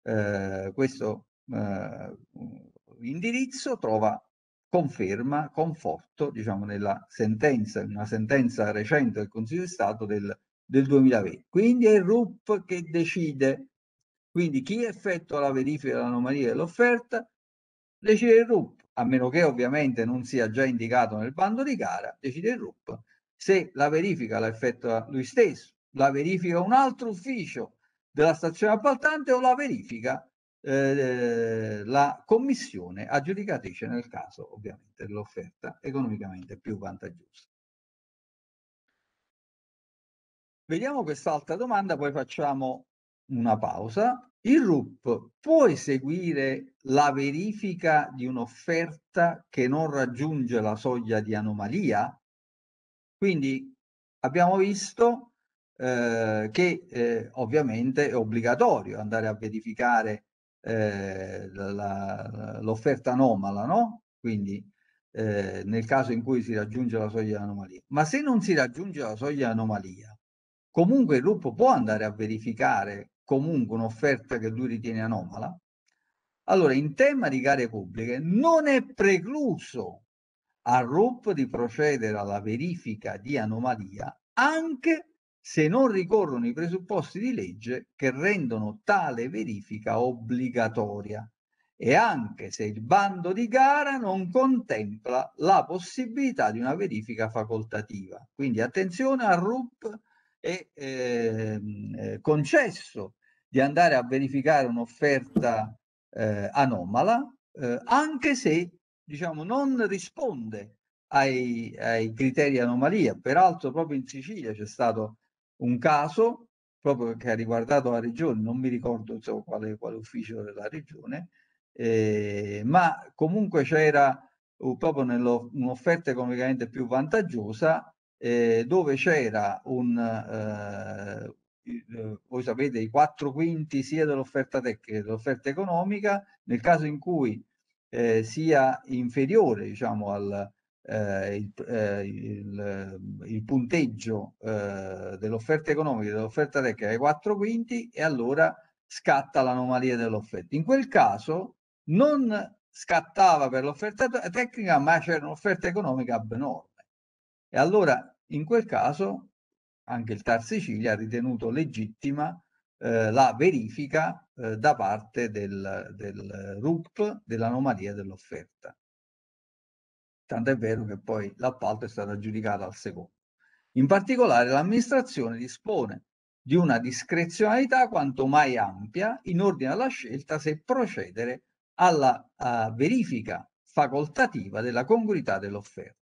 eh, questo eh, indirizzo trova conferma, conforto, diciamo, nella sentenza, in una sentenza recente del Consiglio di Stato del, del 2020. Quindi è il RUP che decide. Quindi chi effettua la verifica dell'anomalia dell'offerta decide il RUP, a meno che ovviamente non sia già indicato nel bando di gara, decide il RUP. Se la verifica la effettua lui stesso, la verifica un altro ufficio della stazione appaltante o la verifica eh, la commissione aggiudicatrice nel caso ovviamente dell'offerta economicamente più vantaggiosa. Vediamo quest'altra domanda, poi facciamo una pausa. Il RUP può eseguire la verifica di un'offerta che non raggiunge la soglia di anomalia? Quindi abbiamo visto eh, che eh, ovviamente è obbligatorio andare a verificare eh, l'offerta anomala, no? Quindi eh, nel caso in cui si raggiunge la soglia anomalia. Ma se non si raggiunge la soglia anomalia, comunque il gruppo può andare a verificare comunque un'offerta che lui ritiene anomala. Allora, in tema di gare pubbliche non è precluso al RUP di procedere alla verifica di anomalia anche se non ricorrono i presupposti di legge che rendono tale verifica obbligatoria e anche se il bando di gara non contempla la possibilità di una verifica facoltativa. Quindi attenzione al RUP è ehm, eh, concesso di andare a verificare un'offerta eh, anomala eh, anche se diciamo, non risponde ai, ai criteri anomalia. Peraltro proprio in Sicilia c'è stato un caso proprio che ha riguardato la regione, non mi ricordo so, quale, quale ufficio della regione, eh, ma comunque c'era uh, proprio un'offerta economicamente più vantaggiosa eh, dove c'era un, eh, eh voi sapete, i quattro quinti sia dell'offerta tecnica che dell'offerta economica, nel caso in cui eh, sia inferiore diciamo, al, eh, il, eh, il, il, punteggio eh, dell'offerta economica e dell'offerta tecnica ai 4 quinti e allora scatta l'anomalia dell'offerta. In quel caso non scattava per l'offerta tecnica ma c'era un'offerta economica abnorme e allora in quel caso anche il TAR Sicilia ha ritenuto legittima eh, la verifica eh, da parte del, del RUP dell'anomalia dell'offerta tanto è vero che poi l'appalto è stato aggiudicato al secondo. In particolare l'amministrazione dispone di una discrezionalità quanto mai ampia in ordine alla scelta se procedere alla uh, verifica facoltativa della congruità dell'offerta,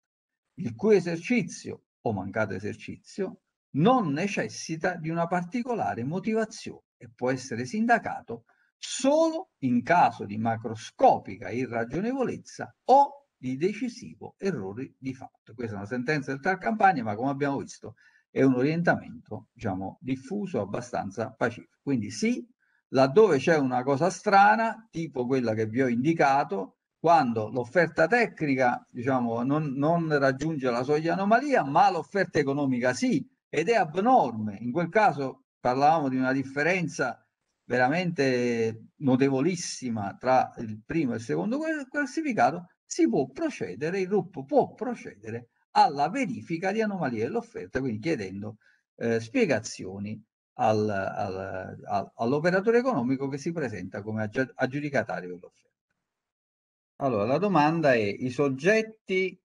il cui esercizio o mancato esercizio non necessita di una particolare motivazione e può essere sindacato solo in caso di macroscopica irragionevolezza o di decisivo errore di fatto. Questa è una sentenza del TAR Campania, ma come abbiamo visto è un orientamento diciamo, diffuso abbastanza pacifico. Quindi sì, laddove c'è una cosa strana, tipo quella che vi ho indicato, quando l'offerta tecnica diciamo, non, non raggiunge la soglia anomalia, ma l'offerta economica sì, ed è abnorme. In quel caso parlavamo di una differenza veramente notevolissima tra il primo e il secondo classificato, si può procedere, il RUP può procedere alla verifica di anomalie dell'offerta, quindi chiedendo eh, spiegazioni al, al, al, all'operatore economico che si presenta come aggiudicatario dell'offerta. Allora, la domanda è i soggetti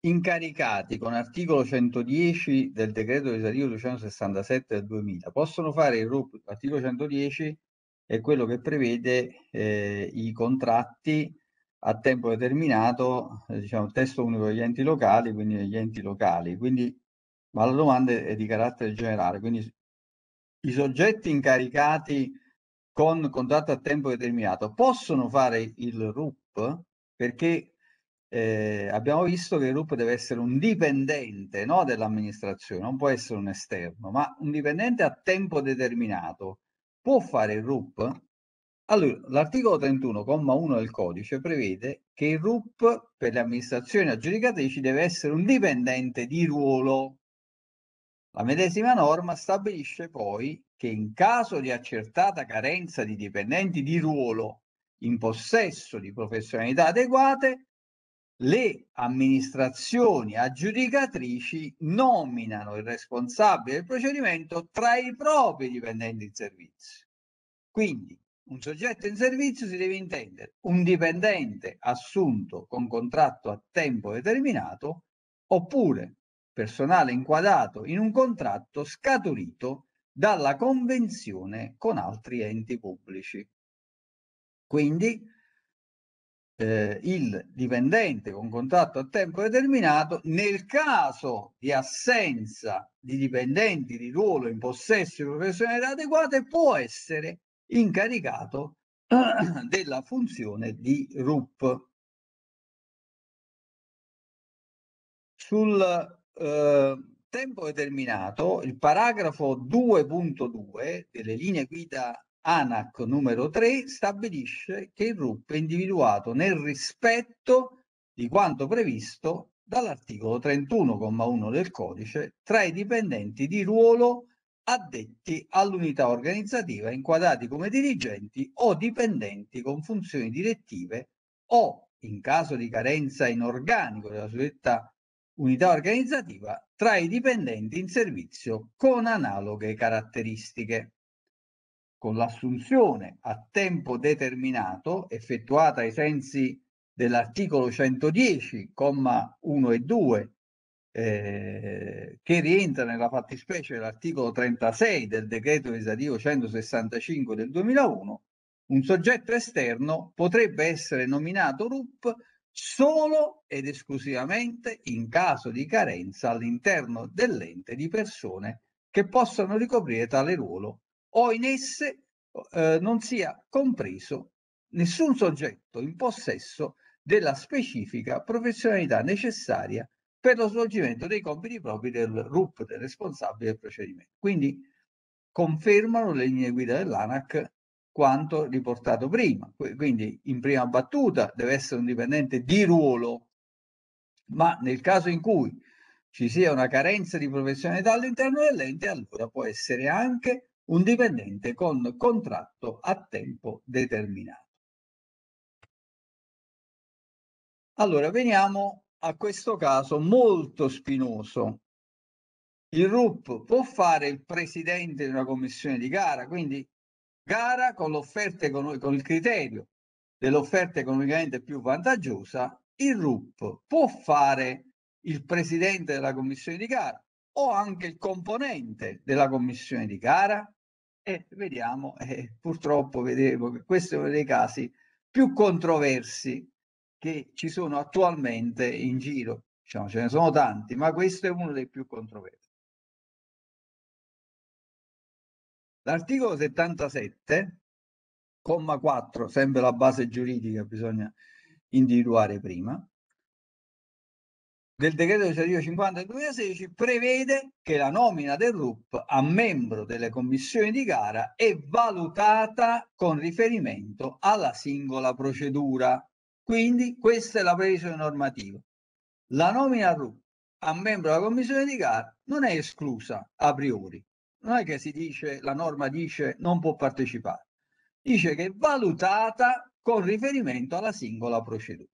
incaricati con articolo 110 del decreto legislativo 267 del 2000 possono fare il RUP, articolo 110 è quello che prevede eh, i contratti a tempo determinato, eh, diciamo testo unico degli enti locali, quindi degli enti locali. Quindi, ma la domanda è di carattere generale, quindi i soggetti incaricati con contratto a tempo determinato possono fare il RUP perché eh, abbiamo visto che il RUP deve essere un dipendente no, dell'amministrazione, non può essere un esterno, ma un dipendente a tempo determinato può fare il RUP? Allora, l'articolo 31,1 del codice prevede che il RUP per le amministrazioni aggiudicatrici deve essere un dipendente di ruolo. La medesima norma stabilisce poi che in caso di accertata carenza di dipendenti di ruolo in possesso di professionalità adeguate, le amministrazioni aggiudicatrici nominano il responsabile del procedimento tra i propri dipendenti in servizio. Quindi un soggetto in servizio si deve intendere un dipendente assunto con contratto a tempo determinato oppure personale inquadrato in un contratto scaturito dalla convenzione con altri enti pubblici. Quindi eh, il dipendente con contratto a tempo determinato nel caso di assenza di dipendenti di ruolo in possesso di professionalità adeguate può essere incaricato eh, [CLEARS THROAT] della funzione di RUP. Sul eh, tempo determinato, il paragrafo 2.2 delle linee guida ANAC numero 3 stabilisce che il RUP è individuato nel rispetto di quanto previsto dall'articolo 31,1 del codice tra i dipendenti di ruolo addetti all'unità organizzativa inquadrati come dirigenti o dipendenti con funzioni direttive o, in caso di carenza in organico della suddetta unità organizzativa, tra i dipendenti in servizio con analoghe caratteristiche con l'assunzione a tempo determinato effettuata ai sensi dell'articolo 110,1 e 2, eh, che rientra nella fattispecie dell'articolo 36 del decreto legislativo 165 del 2001, un soggetto esterno potrebbe essere nominato RUP solo ed esclusivamente in caso di carenza all'interno dell'ente di persone che possano ricoprire tale ruolo o in esse eh, non sia compreso nessun soggetto in possesso della specifica professionalità necessaria per lo svolgimento dei compiti propri del RUP, del responsabile del procedimento. Quindi confermano le linee guida dell'ANAC quanto riportato prima. Quindi in prima battuta deve essere un dipendente di ruolo, ma nel caso in cui ci sia una carenza di professionalità all'interno dell'ente, allora può essere anche un dipendente con contratto a tempo determinato. Allora, veniamo a questo caso molto spinoso. Il RUP può fare il presidente di una commissione di gara, quindi gara con l'offerta con il criterio dell'offerta economicamente più vantaggiosa, il RUP può fare il presidente della commissione di gara o anche il componente della commissione di gara e vediamo, eh, purtroppo vedremo che questo è uno dei casi più controversi che ci sono attualmente in giro. Diciamo, ce ne sono tanti, ma questo è uno dei più controversi. L'articolo 77, comma 4, sempre la base giuridica bisogna individuare prima, del decreto legislativo 50 del 2016 prevede che la nomina del RUP a membro delle commissioni di gara è valutata con riferimento alla singola procedura. Quindi questa è la previsione normativa. La nomina RUP a membro della commissione di gara non è esclusa a priori. Non è che si dice, la norma dice non può partecipare. Dice che è valutata con riferimento alla singola procedura.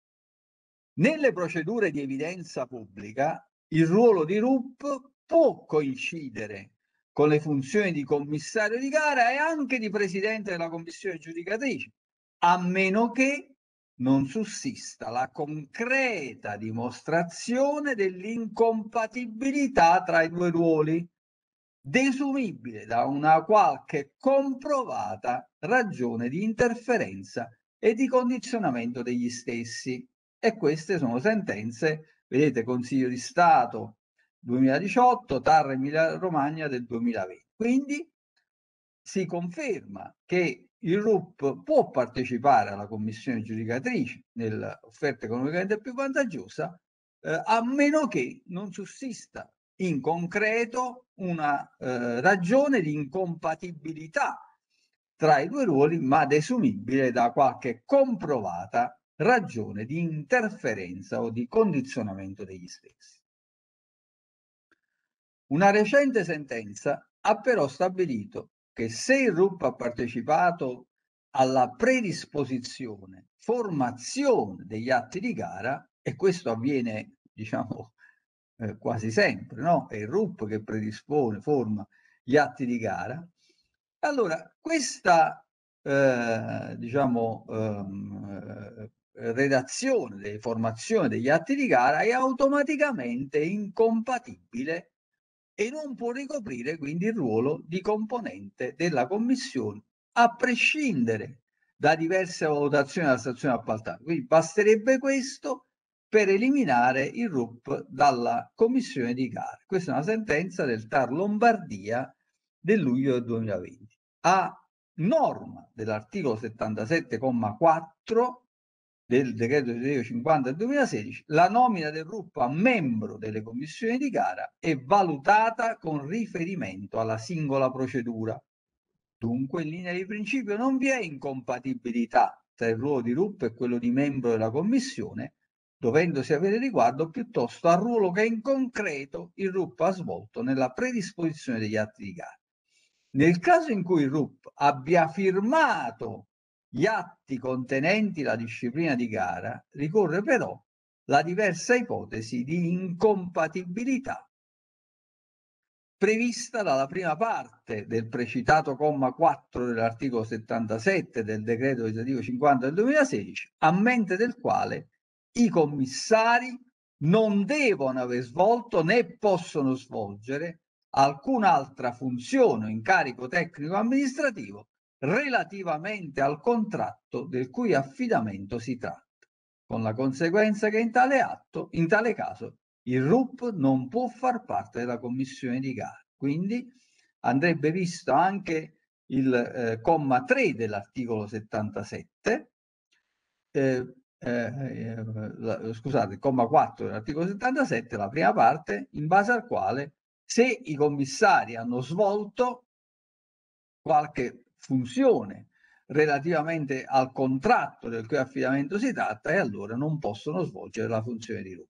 Nelle procedure di evidenza pubblica il ruolo di RUP può coincidere con le funzioni di commissario di gara e anche di presidente della commissione giudicatrice, a meno che non sussista la concreta dimostrazione dell'incompatibilità tra i due ruoli, desumibile da una qualche comprovata ragione di interferenza e di condizionamento degli stessi e queste sono sentenze, vedete Consiglio di Stato 2018, TAR Emilia Romagna del 2020. Quindi si conferma che il RUP può partecipare alla commissione giudicatrice nell'offerta economicamente più vantaggiosa eh, a meno che non sussista in concreto una eh, ragione di incompatibilità tra i due ruoli ma desumibile da qualche comprovata ragione di interferenza o di condizionamento degli stessi. Una recente sentenza ha però stabilito che se il RUP ha partecipato alla predisposizione, formazione degli atti di gara, e questo avviene, diciamo, [LAUGHS] eh, quasi sempre, no? È il RUP che predispone, forma gli atti di gara. Allora, questa, eh, diciamo, eh, eh, redazione, delle formazioni degli atti di gara è automaticamente incompatibile e non può ricoprire quindi il ruolo di componente della commissione a prescindere da diverse valutazioni della stazione appaltata. Quindi basterebbe questo per eliminare il RUP dalla commissione di gara. Questa è una sentenza del TAR Lombardia del luglio del 2020. A norma dell'articolo 77,4 del decreto legislativo 50 del 2016, la nomina del gruppo a membro delle commissioni di gara è valutata con riferimento alla singola procedura. Dunque, in linea di principio, non vi è incompatibilità tra il ruolo di gruppo e quello di membro della commissione, dovendosi avere riguardo piuttosto al ruolo che in concreto il RUP ha svolto nella predisposizione degli atti di gara. Nel caso in cui il RUP abbia firmato gli atti contenenti la disciplina di gara, ricorre però la diversa ipotesi di incompatibilità prevista dalla prima parte del precitato comma 4 dell'articolo 77 del decreto legislativo 50 del 2016, a mente del quale i commissari non devono aver svolto né possono svolgere alcun'altra funzione o incarico tecnico amministrativo relativamente al contratto del cui affidamento si tratta, con la conseguenza che in tale atto, in tale caso, il RUP non può far parte della commissione di gara. Quindi andrebbe visto anche il eh, comma 3 dell'articolo 77, eh, eh, eh, la, scusate, il comma 4 dell'articolo 77, la prima parte, in base al quale se i commissari hanno svolto qualche funzione relativamente al contratto del cui affidamento si tratta e allora non possono svolgere la funzione di rubro.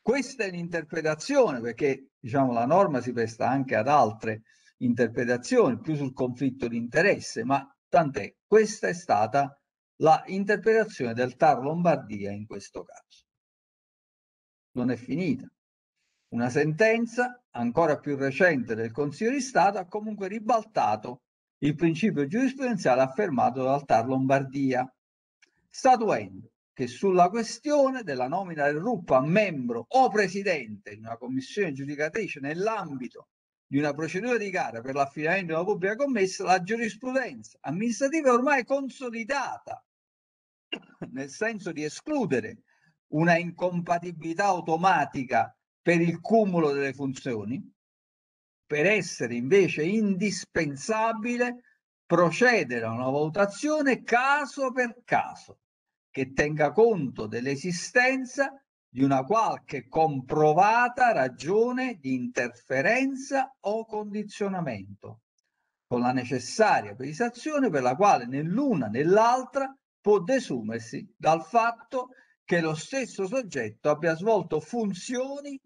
Questa è un'interpretazione perché diciamo, la norma si presta anche ad altre interpretazioni, più sul conflitto di interesse, ma tant'è, questa è stata la interpretazione del TAR Lombardia in questo caso. Non è finita. Una sentenza ancora più recente del Consiglio di Stato ha comunque ribaltato il principio giurisprudenziale affermato dal TAR Lombardia, statuendo che sulla questione della nomina del RUP a membro o presidente di una commissione giudicatrice nell'ambito di una procedura di gara per l'affidamento di una pubblica commessa, la giurisprudenza amministrativa è ormai consolidata, nel senso di escludere una incompatibilità automatica per il cumulo delle funzioni, per essere invece indispensabile procedere a una valutazione caso per caso che tenga conto dell'esistenza di una qualche comprovata ragione di interferenza o condizionamento, con la necessaria precisazione per la quale nell'una nell'altra può desumersi dal fatto che lo stesso soggetto abbia svolto funzioni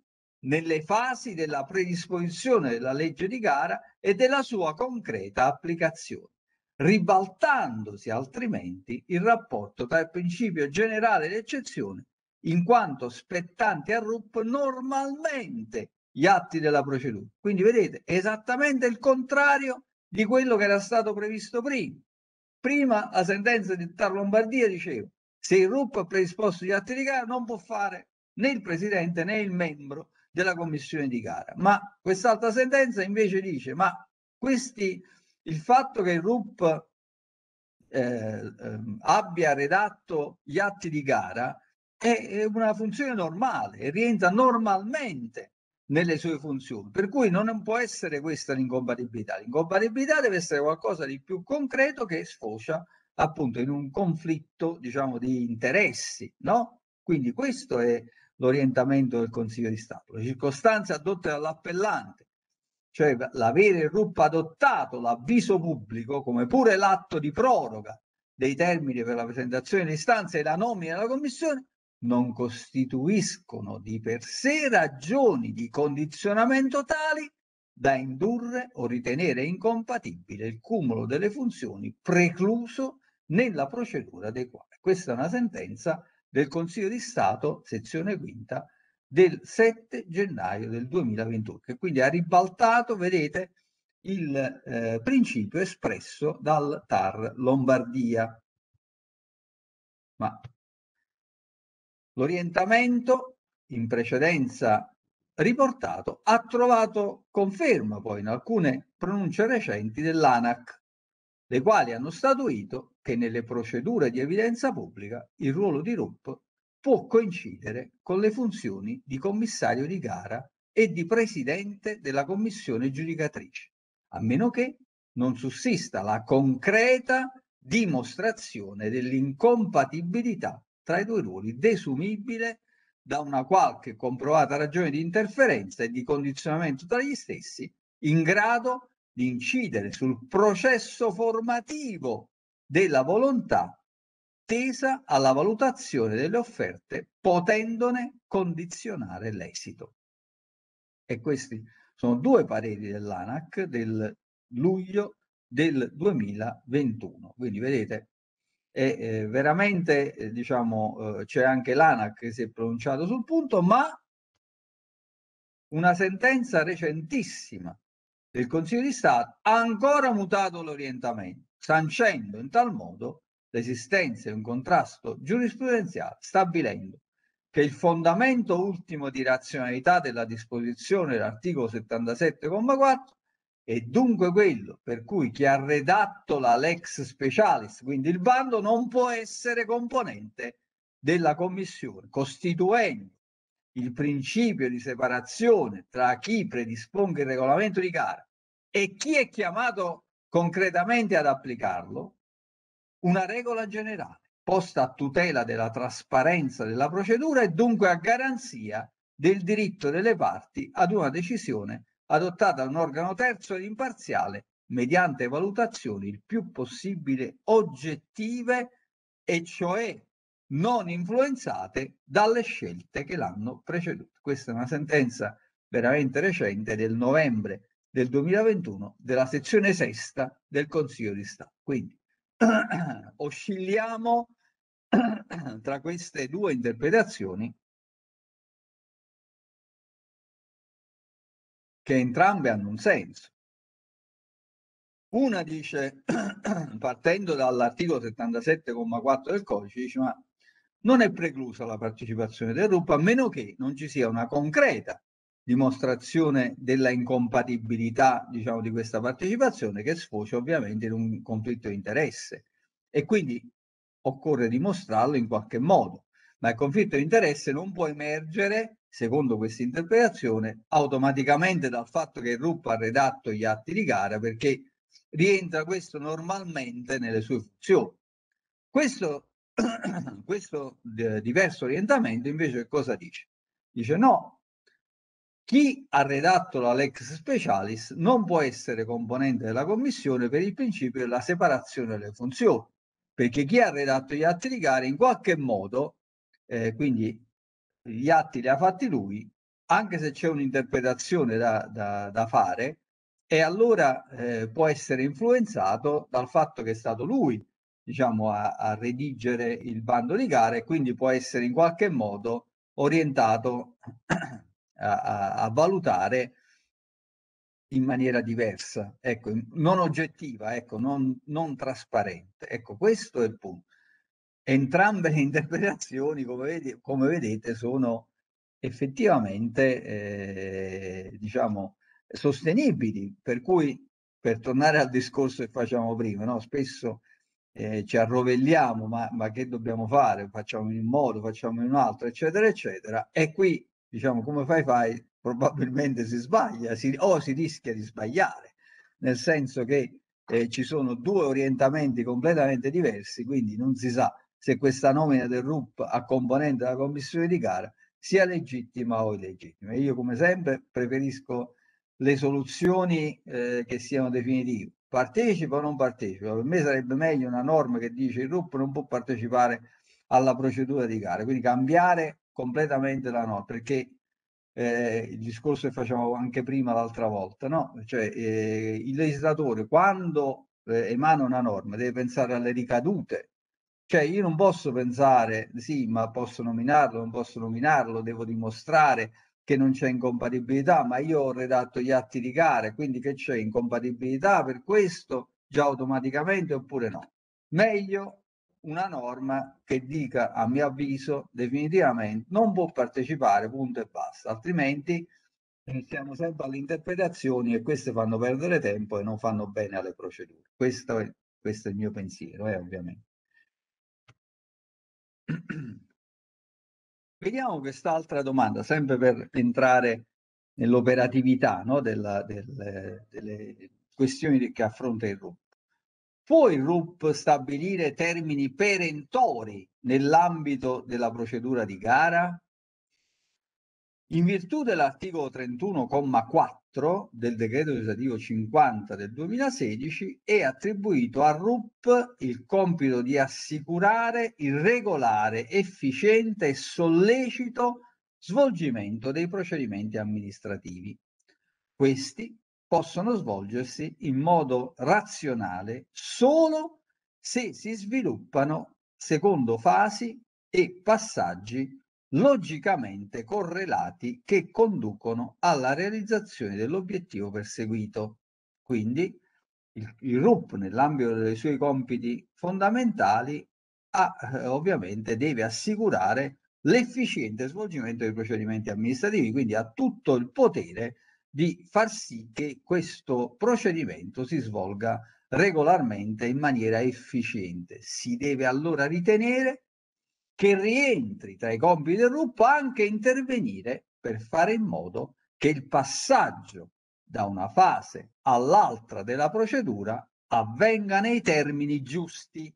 nelle fasi della predisposizione della legge di gara e della sua concreta applicazione, ribaltandosi altrimenti il rapporto tra il principio generale e l'eccezione, in quanto spettanti a RUP normalmente gli atti della procedura. Quindi vedete, esattamente il contrario di quello che era stato previsto prima. Prima la sentenza di Tar Lombardia diceva se il RUP ha predisposto gli atti di gara non può fare né il presidente né il membro della commissione di gara. Ma quest'altra sentenza invece dice, ma questi, il fatto che il RUP eh, eh, abbia redatto gli atti di gara è una funzione normale, rientra normalmente nelle sue funzioni, per cui non può essere questa l'incompatibilità. L'incompatibilità deve essere qualcosa di più concreto che sfocia appunto in un conflitto, diciamo, di interessi, no? Quindi questo è l'orientamento del Consiglio di Stato. Le circostanze adotte dall'appellante, cioè l'avere il RUP adottato l'avviso pubblico, come pure l'atto di proroga dei termini per la presentazione di istanze e la nomina della Commissione, non costituiscono di per sé ragioni di condizionamento tali da indurre o ritenere incompatibile il cumulo delle funzioni precluso nella procedura adeguata. Questa è una sentenza del Consiglio di Stato, sezione quinta, del 7 gennaio del 2021, che quindi ha ribaltato, vedete, il eh, principio espresso dal TAR Lombardia. Ma l'orientamento in precedenza riportato ha trovato conferma poi in alcune pronunce recenti dell'ANAC, le quali hanno statuito che nelle procedure di evidenza pubblica il ruolo di RUP può coincidere con le funzioni di commissario di gara e di presidente della commissione giudicatrice, a meno che non sussista la concreta dimostrazione dell'incompatibilità tra i due ruoli desumibile da una qualche comprovata ragione di interferenza e di condizionamento tra gli stessi in grado di incidere sul processo formativo della volontà tesa alla valutazione delle offerte, potendone condizionare l'esito. E questi sono due pareri dell'ANAC del luglio del 2021. Quindi vedete, è, eh, veramente, eh, diciamo, eh, c'è anche l'ANAC che si è pronunciato sul punto, ma una sentenza recentissima del Consiglio di Stato ha ancora mutato l'orientamento sancendo in tal modo l'esistenza di un contrasto giurisprudenziale, stabilendo che il fondamento ultimo di razionalità della disposizione dell'articolo 77,4 è dunque quello per cui chi ha redatto la lex specialis, quindi il bando, non può essere componente della commissione, costituendo il principio di separazione tra chi predisponga il regolamento di gara e chi è chiamato concretamente ad applicarlo una regola generale posta a tutela della trasparenza della procedura e dunque a garanzia del diritto delle parti ad una decisione adottata da un organo terzo ed imparziale mediante valutazioni il più possibile oggettive e cioè non influenzate dalle scelte che l'hanno preceduta. Questa è una sentenza veramente recente del novembre del 2021 della sezione sesta del Consiglio di Stato. Quindi [CLEARS THROAT] oscilliamo [CLEARS THROAT] tra queste due interpretazioni che entrambe hanno un senso. Una dice, [CLEARS THROAT] partendo dall'articolo 77,4 del codice, dice ma non è preclusa la partecipazione del gruppo a meno che non ci sia una concreta dimostrazione della incompatibilità diciamo, di questa partecipazione che sfocia ovviamente in un conflitto di interesse e quindi occorre dimostrarlo in qualche modo. Ma il conflitto di interesse non può emergere, secondo questa interpretazione, automaticamente dal fatto che il RUP ha redatto gli atti di gara perché rientra questo normalmente nelle sue funzioni. Questo, [CLEARS THROAT] questo eh, diverso orientamento invece cosa dice? Dice no, chi ha redatto la Lex Specialis non può essere componente della commissione per il principio della separazione delle funzioni, perché chi ha redatto gli atti di gara in qualche modo, eh, quindi gli atti li ha fatti lui, anche se c'è un'interpretazione da, da, da, fare, e allora eh, può essere influenzato dal fatto che è stato lui diciamo, a, a redigere il bando di gara e quindi può essere in qualche modo orientato a, a valutare in maniera diversa, ecco, non oggettiva, ecco, non, non trasparente. Ecco, questo è il punto. Entrambe le interpretazioni, come, vedi, come vedete, sono effettivamente, eh, diciamo, sostenibili, per cui, per tornare al discorso che facciamo prima, no? spesso eh, ci arrovelliamo, ma, ma che dobbiamo fare? Facciamo in un modo, facciamo in un altro, eccetera, eccetera. E qui diciamo come fai fai, probabilmente si sbaglia si, o si rischia di sbagliare, nel senso che eh, ci sono due orientamenti completamente diversi, quindi non si sa se questa nomina del RUP a componente della commissione di gara sia legittima o illegittima. Io come sempre preferisco le soluzioni eh, che siano definitive. Partecipa o non partecipa? Per me sarebbe meglio una norma che dice il RUP non può partecipare alla procedura di gara, quindi cambiare completamente la notte, perché eh, il discorso che facevamo anche prima l'altra volta, no? cioè, eh, il legislatore quando eh, emana una norma deve pensare alle ricadute, cioè io non posso pensare sì ma posso nominarlo, non posso nominarlo, devo dimostrare che non c'è incompatibilità, ma io ho redatto gli atti di gara, quindi che c'è incompatibilità per questo già automaticamente oppure no. Meglio una norma che dica, a mio avviso, definitivamente non può partecipare, punto e basta, altrimenti eh, siamo sempre alle interpretazioni e queste fanno perdere tempo e non fanno bene alle procedure. Questo è, questo è il mio pensiero, eh, ovviamente. [CLEARS THROAT] Vediamo quest'altra domanda, sempre per entrare nell'operatività no, delle, delle questioni che affronta il RUM può il RUP stabilire termini perentori nell'ambito della procedura di gara? In virtù dell'articolo 31,4 del decreto legislativo 50 del 2016 è attribuito a RUP il compito di assicurare il regolare, efficiente e sollecito svolgimento dei procedimenti amministrativi. Questi possono svolgersi in modo razionale solo se si sviluppano secondo fasi e passaggi logicamente correlati che conducono alla realizzazione dell'obiettivo perseguito. Quindi il, il RUP nell'ambito dei suoi compiti fondamentali ha, eh, ovviamente deve assicurare l'efficiente svolgimento dei procedimenti amministrativi, quindi ha tutto il potere di far sì che questo procedimento si svolga regolarmente in maniera efficiente. Si deve allora ritenere che rientri tra i compiti del RUP anche intervenire per fare in modo che il passaggio da una fase all'altra della procedura avvenga nei termini giusti,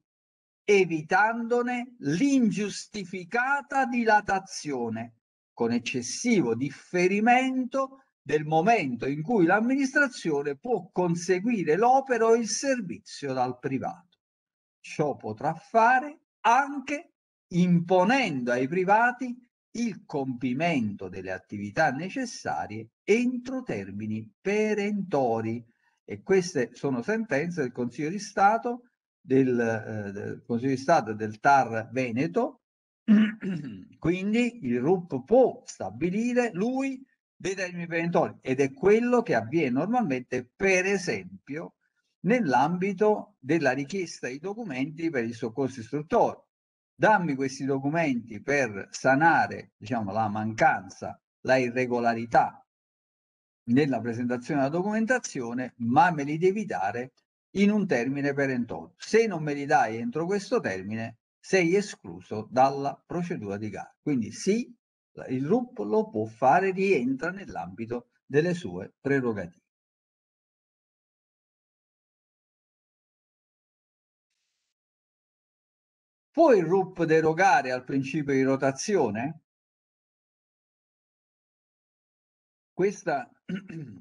evitandone l'ingiustificata dilatazione con eccessivo differimento del momento in cui l'amministrazione può conseguire l'opera o il servizio dal privato. Ciò potrà fare anche imponendo ai privati il compimento delle attività necessarie entro termini perentori. E queste sono sentenze del Consiglio di Stato del, eh, del Consiglio di Stato del TAR Veneto. [CLEARS THROAT] Quindi il RUP può stabilire lui dei termini perentori ed è quello che avviene normalmente per esempio nell'ambito della richiesta di documenti per il soccorso istruttore. Dammi questi documenti per sanare diciamo, la mancanza, la irregolarità nella presentazione della documentazione, ma me li devi dare in un termine perentorio. Se non me li dai entro questo termine, sei escluso dalla procedura di gara. Quindi sì il RUP lo può fare, rientra nell'ambito delle sue prerogative. Può il RUP derogare al principio di rotazione? Questa [CLEARS THROAT]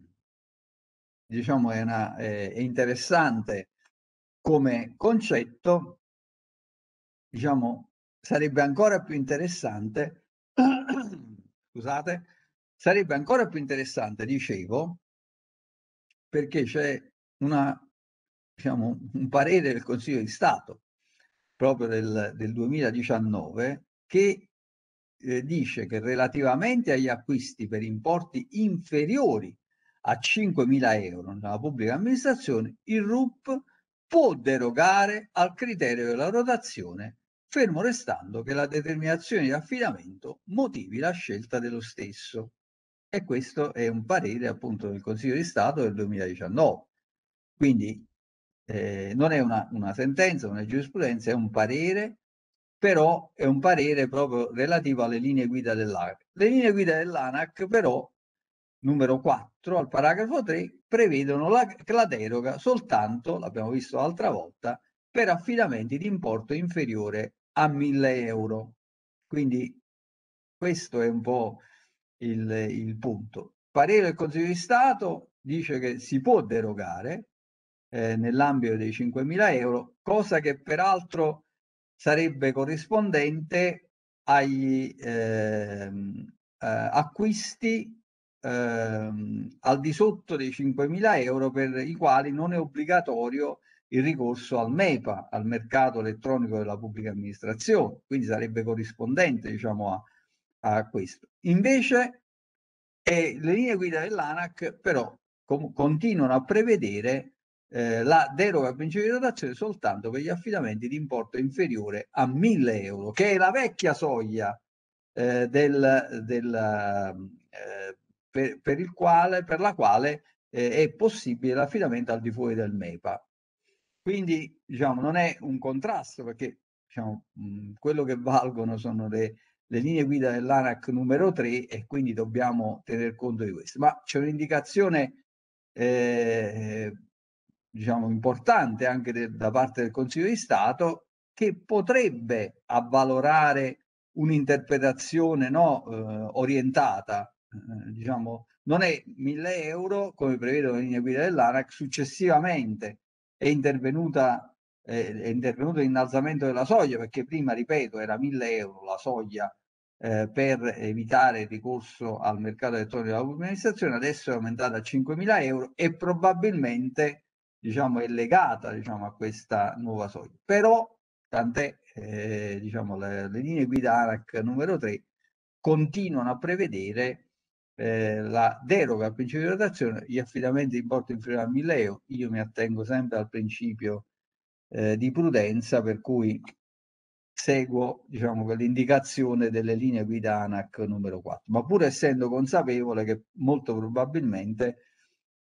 diciamo è, una, è interessante come concetto, diciamo sarebbe ancora più interessante [COUGHS] scusate, sarebbe ancora più interessante, dicevo, perché c'è una, diciamo, un parere del Consiglio di Stato proprio del, del 2019 che eh, dice che relativamente agli acquisti per importi inferiori a 5.000 euro nella pubblica amministrazione, il RUP può derogare al criterio della rotazione fermo restando che la determinazione di affidamento motivi la scelta dello stesso. E questo è un parere appunto del Consiglio di Stato del 2019. Quindi eh, non è una, una sentenza, una giurisprudenza, è un parere, però è un parere proprio relativo alle linee guida dell'ANAC. Le linee guida dell'ANAC però, numero 4 al paragrafo 3, prevedono la, la deroga soltanto, l'abbiamo visto l'altra volta, per affidamenti di importo inferiore a 1000 euro. Quindi questo è un po' il, il punto. Parere del Consiglio di Stato dice che si può derogare eh, nell'ambito dei 5.000 euro, cosa che peraltro sarebbe corrispondente agli ehm, eh, acquisti Ehm, al di sotto dei 5.000 euro per i quali non è obbligatorio il ricorso al MEPA, al mercato elettronico della pubblica amministrazione, quindi sarebbe corrispondente diciamo, a, a questo. Invece eh, le linee guida dell'ANAC però continuano a prevedere eh, la deroga al principio di rotazione soltanto per gli affidamenti di importo inferiore a 1000 euro, che è la vecchia soglia eh, del, del, eh, per, per, quale, per la quale eh, è possibile l'affidamento al di fuori del MEPA. Quindi diciamo, non è un contrasto perché diciamo, mhmm, quello che valgono sono le, le linee guida dell'ANAC numero 3 e quindi dobbiamo tener conto di questo. Ma c'è un'indicazione eh, diciamo, importante anche de, da parte del Consiglio di Stato che potrebbe avvalorare un'interpretazione no, eh, orientata. Eh, diciamo, non è 1000 euro, come prevedono le linee guida dell'ANAC, successivamente è, intervenuta, è intervenuto l'innalzamento della soglia perché prima, ripeto, era 1000 euro la soglia eh, per evitare il ricorso al mercato elettronico della pubblica amministrazione, adesso è aumentata a 5.000 euro e probabilmente diciamo, è legata diciamo, a questa nuova soglia. Però, tant'è, eh, diciamo, le, le linee guida ARAC numero 3 continuano a prevedere eh, la deroga al principio di rotazione, gli affidamenti di importo inferiore a 1000 euro, io mi attengo sempre al principio eh, di prudenza, per cui seguo diciamo, l'indicazione delle linee guida ANAC numero 4, ma pur essendo consapevole che molto probabilmente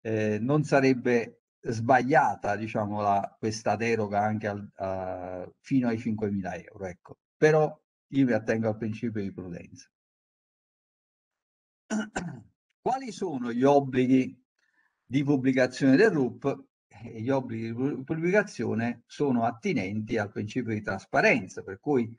eh, non sarebbe sbagliata diciamo, la, questa deroga anche al, a, fino ai 5.000 euro, ecco. però io mi attengo al principio di prudenza. Quali sono gli obblighi di pubblicazione del RUP? Eh, gli obblighi di pubblicazione sono attinenti al principio di trasparenza, per cui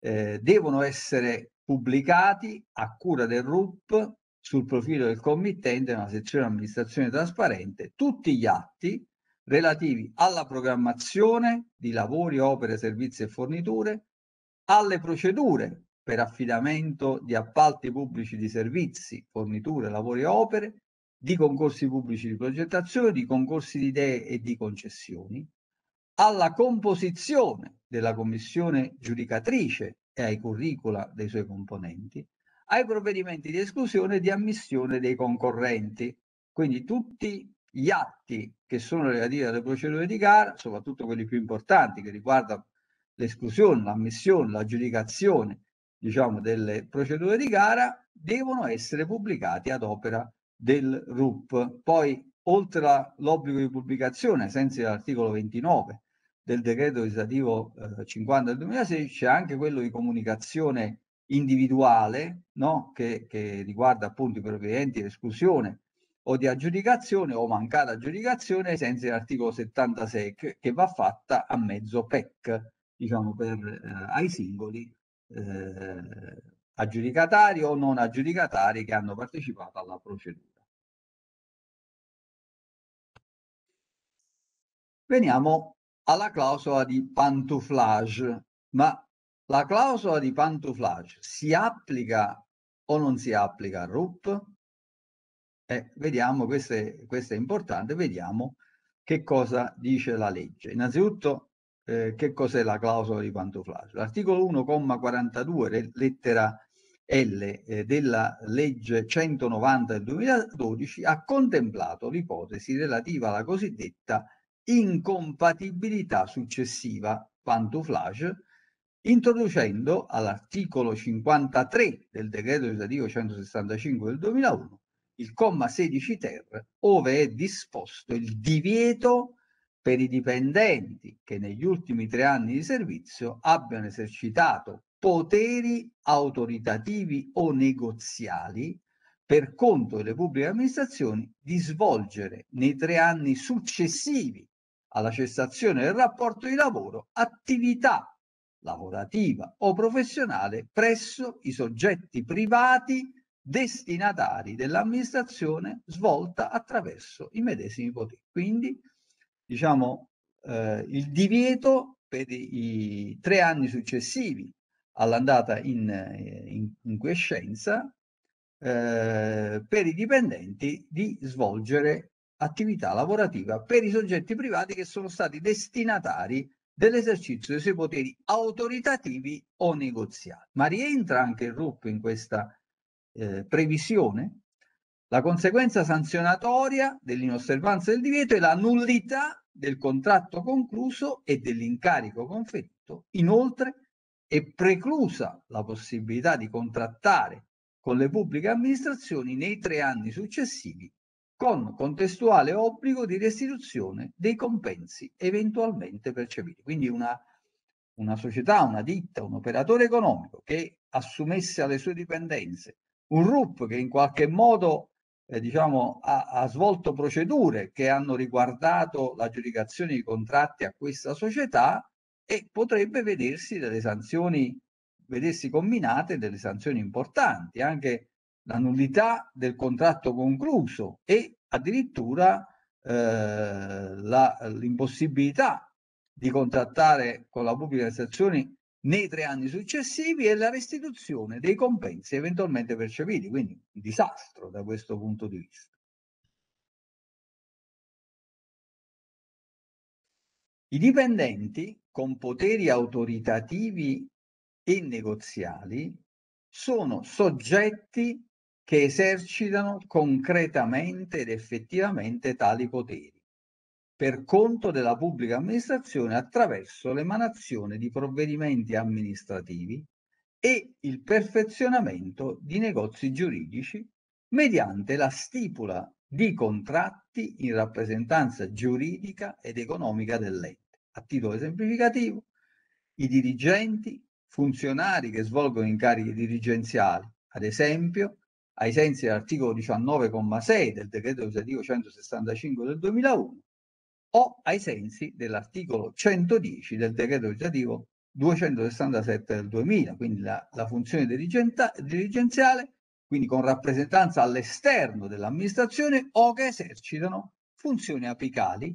eh, devono essere pubblicati a cura del RUP sul profilo del committente nella sezione amministrazione trasparente tutti gli atti relativi alla programmazione di lavori, opere, servizi e forniture, alle procedure per affidamento di appalti pubblici di servizi, forniture, lavori e opere, di concorsi pubblici di progettazione, di concorsi di idee e di concessioni, alla composizione della commissione giudicatrice e ai curricula dei suoi componenti, ai provvedimenti di esclusione e di ammissione dei concorrenti. Quindi tutti gli atti che sono relativi alle procedure di gara, soprattutto quelli più importanti che riguardano l'esclusione, l'ammissione, l'aggiudicazione diciamo, delle procedure di gara devono essere pubblicati ad opera del RUP. Poi, oltre all'obbligo di pubblicazione, ai sensi dell'articolo 29 del decreto legislativo eh, 50 del 2016, c'è anche quello di comunicazione individuale, no? che, che riguarda appunto i provvedimenti di esclusione o di aggiudicazione o mancata aggiudicazione ai sensi dell'articolo 76 che va fatta a mezzo PEC, diciamo per, eh, ai singoli eh, aggiudicatari o non aggiudicatari che hanno partecipato alla procedura. Veniamo alla clausola di pantouflage, ma la clausola di pantouflage si applica o non si applica al RUP? Eh, vediamo, questo è, questo è importante, vediamo che cosa dice la legge. Innanzitutto eh, che cos'è la clausola di pantoflaggio. L'articolo 1,42 lettera L eh, della legge 190 del 2012 ha contemplato l'ipotesi relativa alla cosiddetta incompatibilità successiva pantoflage introducendo all'articolo 53 del decreto legislativo 165 del 2001 il comma 16 ter ove è disposto il divieto per i dipendenti che negli ultimi tre anni di servizio abbiano esercitato poteri autoritativi o negoziali per conto delle pubbliche amministrazioni di svolgere nei tre anni successivi alla cessazione del rapporto di lavoro attività lavorativa o professionale presso i soggetti privati destinatari dell'amministrazione svolta attraverso i medesimi poteri. Quindi diciamo, eh, il divieto per i tre anni successivi all'andata in, eh, in, in quiescenza eh, per i dipendenti di svolgere attività lavorativa per i soggetti privati che sono stati destinatari dell'esercizio dei suoi poteri autoritativi o negoziali. Ma rientra anche il RUP in questa eh, previsione? La conseguenza sanzionatoria dell'inosservanza del divieto è la nullità del contratto concluso e dell'incarico confetto. Inoltre è preclusa la possibilità di contrattare con le pubbliche amministrazioni nei tre anni successivi con contestuale obbligo di restituzione dei compensi eventualmente percepiti. Quindi una, una società, una ditta, un operatore economico che assumesse alle sue dipendenze un RUP che in qualche modo eh, diciamo, ha, ha, svolto procedure che hanno riguardato l'aggiudicazione di contratti a questa società e potrebbe vedersi delle sanzioni, vedersi combinate delle sanzioni importanti, anche la nullità del contratto concluso e addirittura eh, l'impossibilità di contrattare con la pubblica amministrazione nei tre anni successivi e la restituzione dei compensi eventualmente percepiti, quindi un disastro da questo punto di vista. I dipendenti con poteri autoritativi e negoziali sono soggetti che esercitano concretamente ed effettivamente tali poteri per conto della pubblica amministrazione attraverso l'emanazione di provvedimenti amministrativi e il perfezionamento di negozi giuridici mediante la stipula di contratti in rappresentanza giuridica ed economica dell'ente. A titolo esemplificativo, i dirigenti, funzionari che svolgono incarichi dirigenziali, ad esempio, ai sensi dell'articolo 19,6 del decreto legislativo 165 del 2001, o ai sensi dell'articolo 110 del decreto legislativo 267 del 2000, quindi la, la funzione dirigenziale, quindi con rappresentanza all'esterno dell'amministrazione o che esercitano funzioni apicali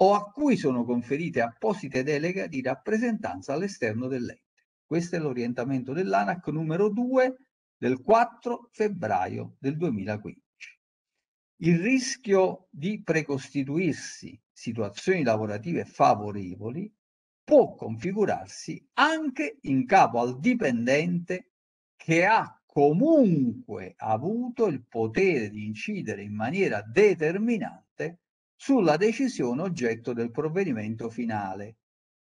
o a cui sono conferite apposite deleghe di rappresentanza all'esterno dell'ente. Questo è l'orientamento dell'ANAC numero 2 del 4 febbraio del 2015. Il rischio di precostituirsi situazioni lavorative favorevoli può configurarsi anche in capo al dipendente che ha comunque avuto il potere di incidere in maniera determinante sulla decisione oggetto del provvedimento finale,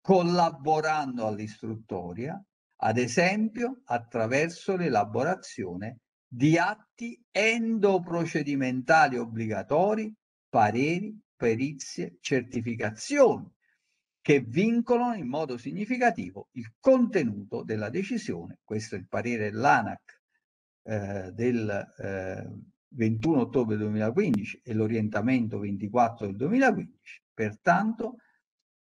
collaborando all'istruttoria, ad esempio attraverso l'elaborazione di atti endoprocedimentali obbligatori, pareri perizie, certificazioni che vincolano in modo significativo il contenuto della decisione. Questo è il parere dell'ANAC eh, del eh, 21 ottobre 2015 e l'orientamento 24 del 2015. Pertanto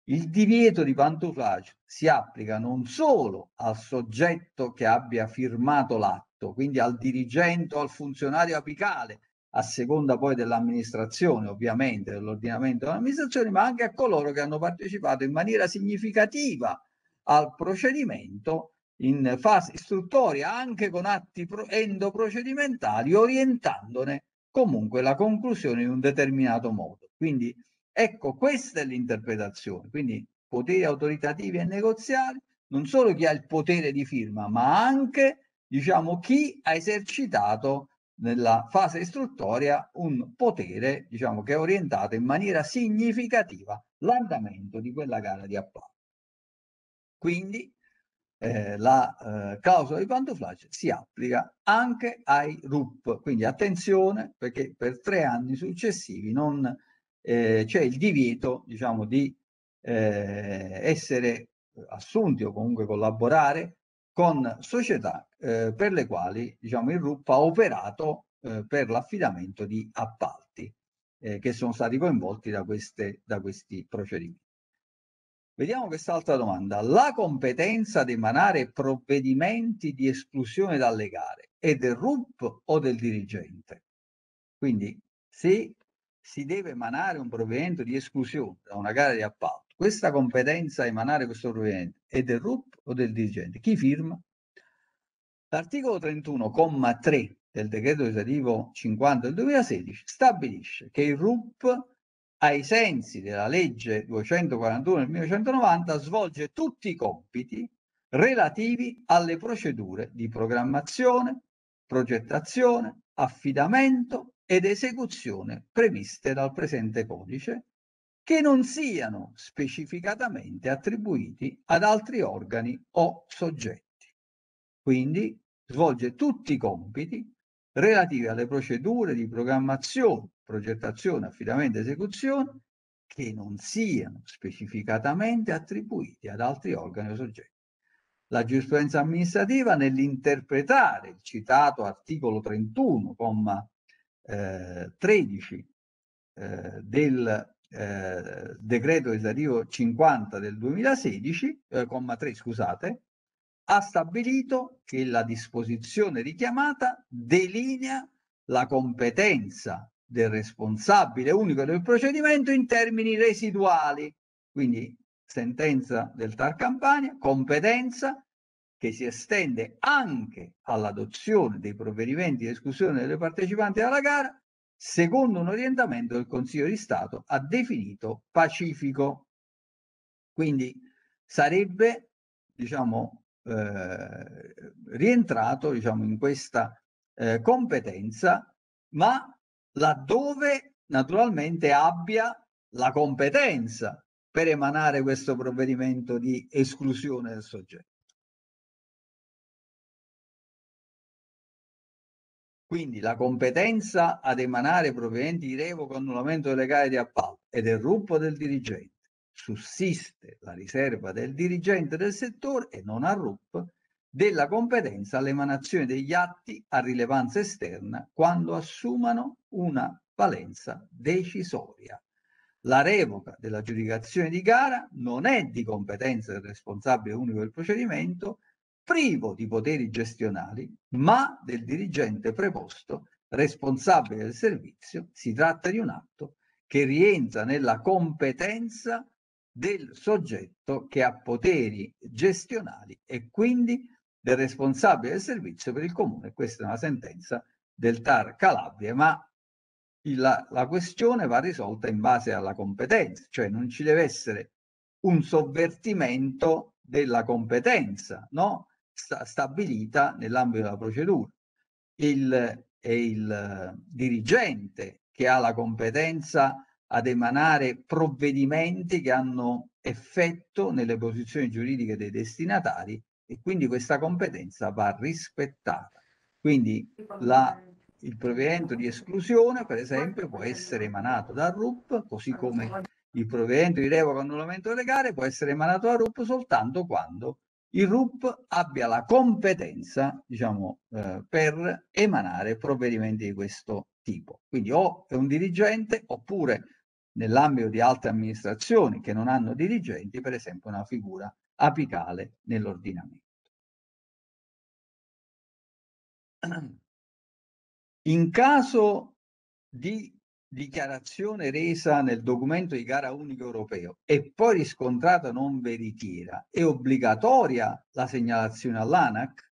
il divieto di pantuflaggio si applica non solo al soggetto che abbia firmato l'atto, quindi al dirigente o al funzionario apicale a seconda poi dell'amministrazione, ovviamente, dell'ordinamento dell'amministrazione, ma anche a coloro che hanno partecipato in maniera significativa al procedimento in fase istruttoria, anche con atti endoprocedimentali, orientandone comunque la conclusione in un determinato modo. Quindi ecco, questa è l'interpretazione. Quindi poteri autoritativi e negoziali, non solo chi ha il potere di firma, ma anche diciamo chi ha esercitato nella fase istruttoria un potere diciamo, che è orientato in maniera significativa l'andamento di quella gara di appalto. Quindi eh, la eh, clausola di pantouflage si applica anche ai RUP, quindi attenzione perché per tre anni successivi non eh, c'è il divieto diciamo, di eh, essere assunti o comunque collaborare con società eh, per le quali diciamo, il RUP ha operato eh, per l'affidamento di appalti eh, che sono stati coinvolti da, queste, da questi procedimenti. Vediamo quest'altra domanda. La competenza ad emanare provvedimenti di esclusione dalle gare è del RUP o del dirigente? Quindi se si deve emanare un provvedimento di esclusione da una gara di appalto, questa competenza a emanare questo provvedimento è del RUP o del dirigente? Chi firma? L'articolo 31,3 del decreto legislativo 50 del 2016 stabilisce che il RUP, ai sensi della legge 241 del 1990, svolge tutti i compiti relativi alle procedure di programmazione, progettazione, affidamento ed esecuzione previste dal presente codice che non siano specificatamente attribuiti ad altri organi o soggetti. Quindi svolge tutti i compiti relativi alle procedure di programmazione, progettazione, affidamento e esecuzione che non siano specificatamente attribuiti ad altri organi o soggetti. La giurisprudenza amministrativa nell'interpretare il citato articolo 31, comma eh, 13 eh, del eh, decreto legislativo 50 del 2016, eh, comma 3 scusate, ha stabilito che la disposizione richiamata delinea la competenza del responsabile unico del procedimento in termini residuali. Quindi sentenza del TAR Campania, competenza che si estende anche all'adozione dei provvedimenti di esclusione delle partecipanti alla gara secondo un orientamento che il Consiglio di Stato ha definito pacifico. Quindi sarebbe, diciamo, eh, rientrato diciamo, in questa eh, competenza, ma laddove naturalmente abbia la competenza per emanare questo provvedimento di esclusione del soggetto. Quindi la competenza ad emanare provvedimenti di revoca o annullamento gare di appalto ed è ruppo del dirigente. Sussiste la riserva del dirigente del settore e non al RUP della competenza all'emanazione degli atti a rilevanza esterna quando assumano una valenza decisoria. La revoca della giudicazione di gara non è di competenza del responsabile unico del procedimento, privo di poteri gestionali, ma del dirigente preposto responsabile del servizio. Si tratta di un atto che rientra nella competenza del soggetto che ha poteri gestionali e quindi del responsabile del servizio per il comune. Questa è una sentenza del TAR Calabria, ma la, la questione va risolta in base alla competenza, cioè non ci deve essere un sovvertimento della competenza, no? sta stabilita nell'ambito della procedura. Il, è il dirigente che ha la competenza ad emanare provvedimenti che hanno effetto nelle posizioni giuridiche dei destinatari e quindi questa competenza va rispettata. Quindi la, il provvedimento di esclusione, per esempio, può essere emanato dal RUP, così come il provvedimento di revoca o annullamento delle gare può essere emanato dal RUP soltanto quando il RUP abbia la competenza diciamo, eh, per emanare provvedimenti di questo tipo. Quindi o è un dirigente oppure nell'ambito di altre amministrazioni che non hanno dirigenti, per esempio una figura apicale nell'ordinamento. [CLEARS THROAT] In caso di dichiarazione resa nel documento di gara unico europeo e poi riscontrata non veritiera, è obbligatoria la segnalazione all'ANAC?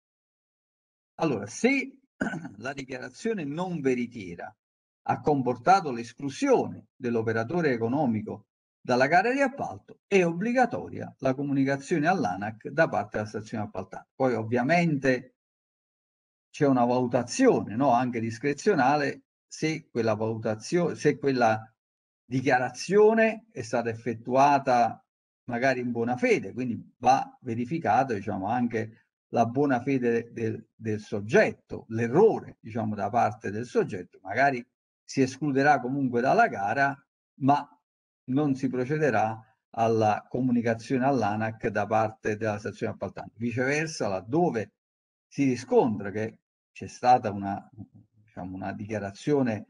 Allora, se [CLEARS THROAT] la dichiarazione non veritiera ha comportato l'esclusione dell'operatore economico dalla gara di appalto, è obbligatoria la comunicazione all'ANAC da parte della stazione appaltante. Poi ovviamente c'è una valutazione no? anche discrezionale se quella valutazione, se quella dichiarazione è stata effettuata magari in buona fede, quindi va verificato diciamo, anche la buona fede del, del soggetto, l'errore diciamo, da parte del soggetto, magari si escluderà comunque dalla gara, ma non si procederà alla comunicazione all'ANAC da parte della stazione appaltante. Viceversa, laddove si riscontra che c'è stata una, diciamo, una dichiarazione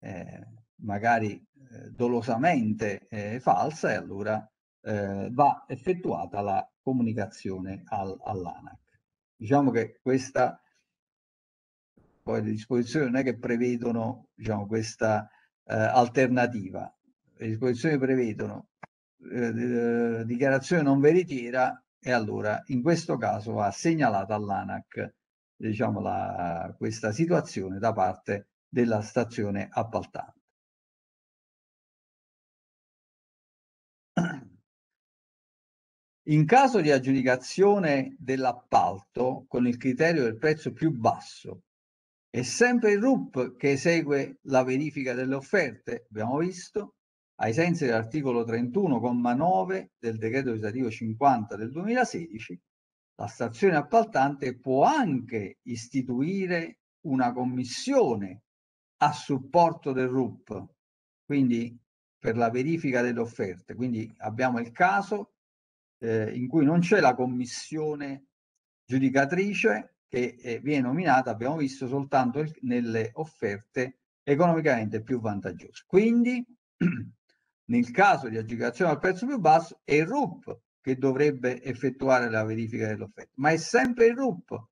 eh, magari eh, dolosamente eh, falsa e allora eh, va effettuata la comunicazione al, all'ANAC. Diciamo che questa poi le disposizioni non è che prevedono diciamo, questa eh, alternativa, le disposizioni prevedono eh, dichiarazione non veritiera e allora in questo caso va segnalata all'ANAC diciamo, la, questa situazione da parte della stazione appaltante. In caso di aggiudicazione dell'appalto con il criterio del prezzo più basso, è sempre il RUP che esegue la verifica delle offerte, abbiamo visto, ai sensi dell'articolo 31,9 del decreto legislativo 50 del 2016, la stazione appaltante può anche istituire una commissione a supporto del RUP, quindi per la verifica delle offerte. Quindi abbiamo il caso eh, in cui non c'è la commissione giudicatrice che eh, viene nominata, abbiamo visto, soltanto il, nelle offerte economicamente più vantaggiose. Quindi [CLEARS THROAT] nel caso di aggiudicazione al prezzo più basso è il RUP che dovrebbe effettuare la verifica dell'offerta, ma è sempre il RUP.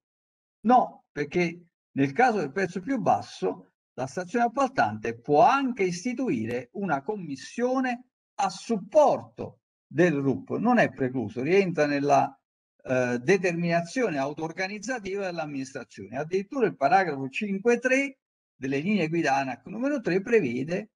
No, perché nel caso del prezzo più basso, la stazione appaltante può anche istituire una commissione a supporto del RUP, non è precluso, rientra nella eh, determinazione auto-organizzativa dell'amministrazione. Addirittura il paragrafo 5.3 delle linee guida ANAC numero 3 prevede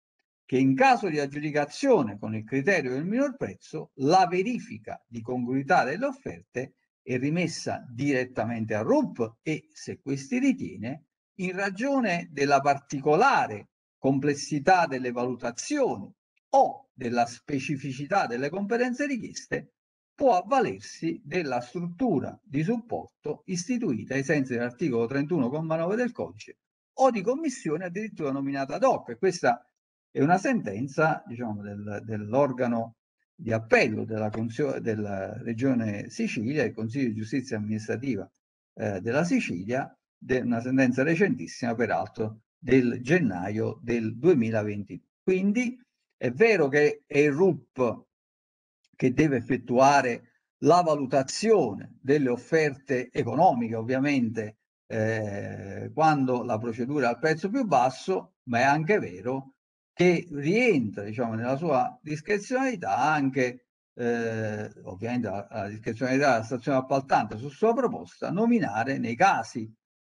che in caso di aggiudicazione con il criterio del minor prezzo, la verifica di congruità delle offerte è rimessa direttamente al RUP e, se questi ritiene, in ragione della particolare complessità delle valutazioni o della specificità delle competenze richieste, può avvalersi della struttura di supporto istituita ai sensi dell'articolo 31,9 del codice o di commissione addirittura nominata ad hoc. E questa è una sentenza diciamo, del, dell'organo di appello della, della, regione Sicilia, il Consiglio di Giustizia Amministrativa eh, della Sicilia, de una sentenza recentissima peraltro del gennaio del 2022. Quindi è vero che è il RUP che deve effettuare la valutazione delle offerte economiche, ovviamente, eh, quando la procedura è al prezzo più basso, ma è anche vero che rientra diciamo, nella sua discrezionalità anche, eh, ovviamente la, la discrezionalità della stazione appaltante su sua proposta, nominare nei casi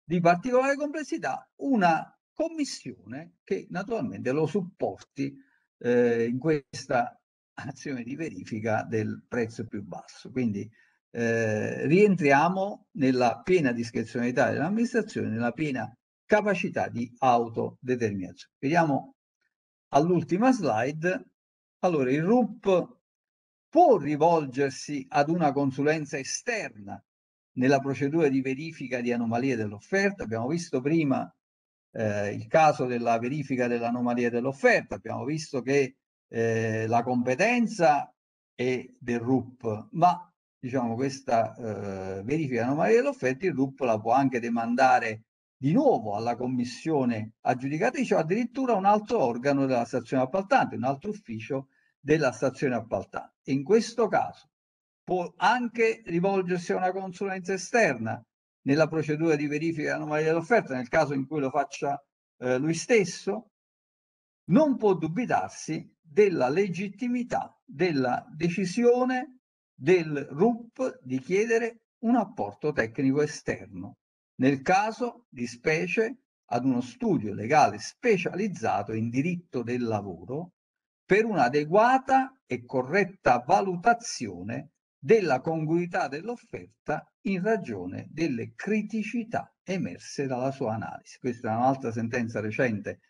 di particolare complessità una commissione che naturalmente lo supporti eh, in questa azione di verifica del prezzo più basso. Quindi eh, rientriamo nella piena discrezionalità dell'amministrazione, nella piena capacità di autodeterminazione. Vediamo all'ultima slide, allora il RUP può rivolgersi ad una consulenza esterna nella procedura di verifica di anomalie dell'offerta. Abbiamo visto prima eh, il caso della verifica dell'anomalia dell'offerta, abbiamo visto che eh, la competenza è del RUP, ma diciamo questa eh, verifica anomalia dell'offerta il RUP la può anche demandare di nuovo alla commissione aggiudicatrice o addirittura un altro organo della stazione appaltante, un altro ufficio della stazione appaltante. In questo caso può anche rivolgersi a una consulenza esterna nella procedura di verifica anomalia dell'offerta, nel caso in cui lo faccia eh, lui stesso, non può dubitarsi della legittimità della decisione del RUP di chiedere un apporto tecnico esterno nel caso di specie ad uno studio legale specializzato in diritto del lavoro per un'adeguata e corretta valutazione della congruità dell'offerta in ragione delle criticità emerse dalla sua analisi. Questa è un'altra sentenza recente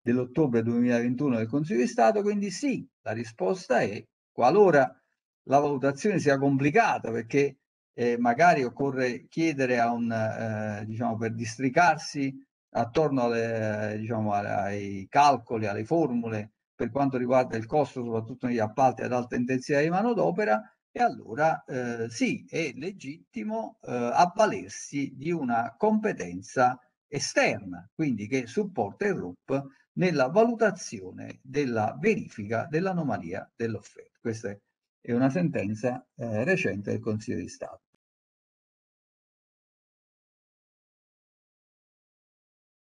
dell'ottobre 2021 del Consiglio di Stato, quindi sì, la risposta è qualora la valutazione sia complicata perché eh, magari occorre chiedere a un, eh, diciamo, per districarsi attorno alle, diciamo, ai calcoli, alle formule per quanto riguarda il costo, soprattutto negli appalti ad alta intensità di manodopera, e allora eh, sì, è legittimo eh, avvalersi di una competenza esterna, quindi che supporta il RUP nella valutazione della verifica dell'anomalia dell'offerta. Questa è una sentenza eh, recente del Consiglio di Stato.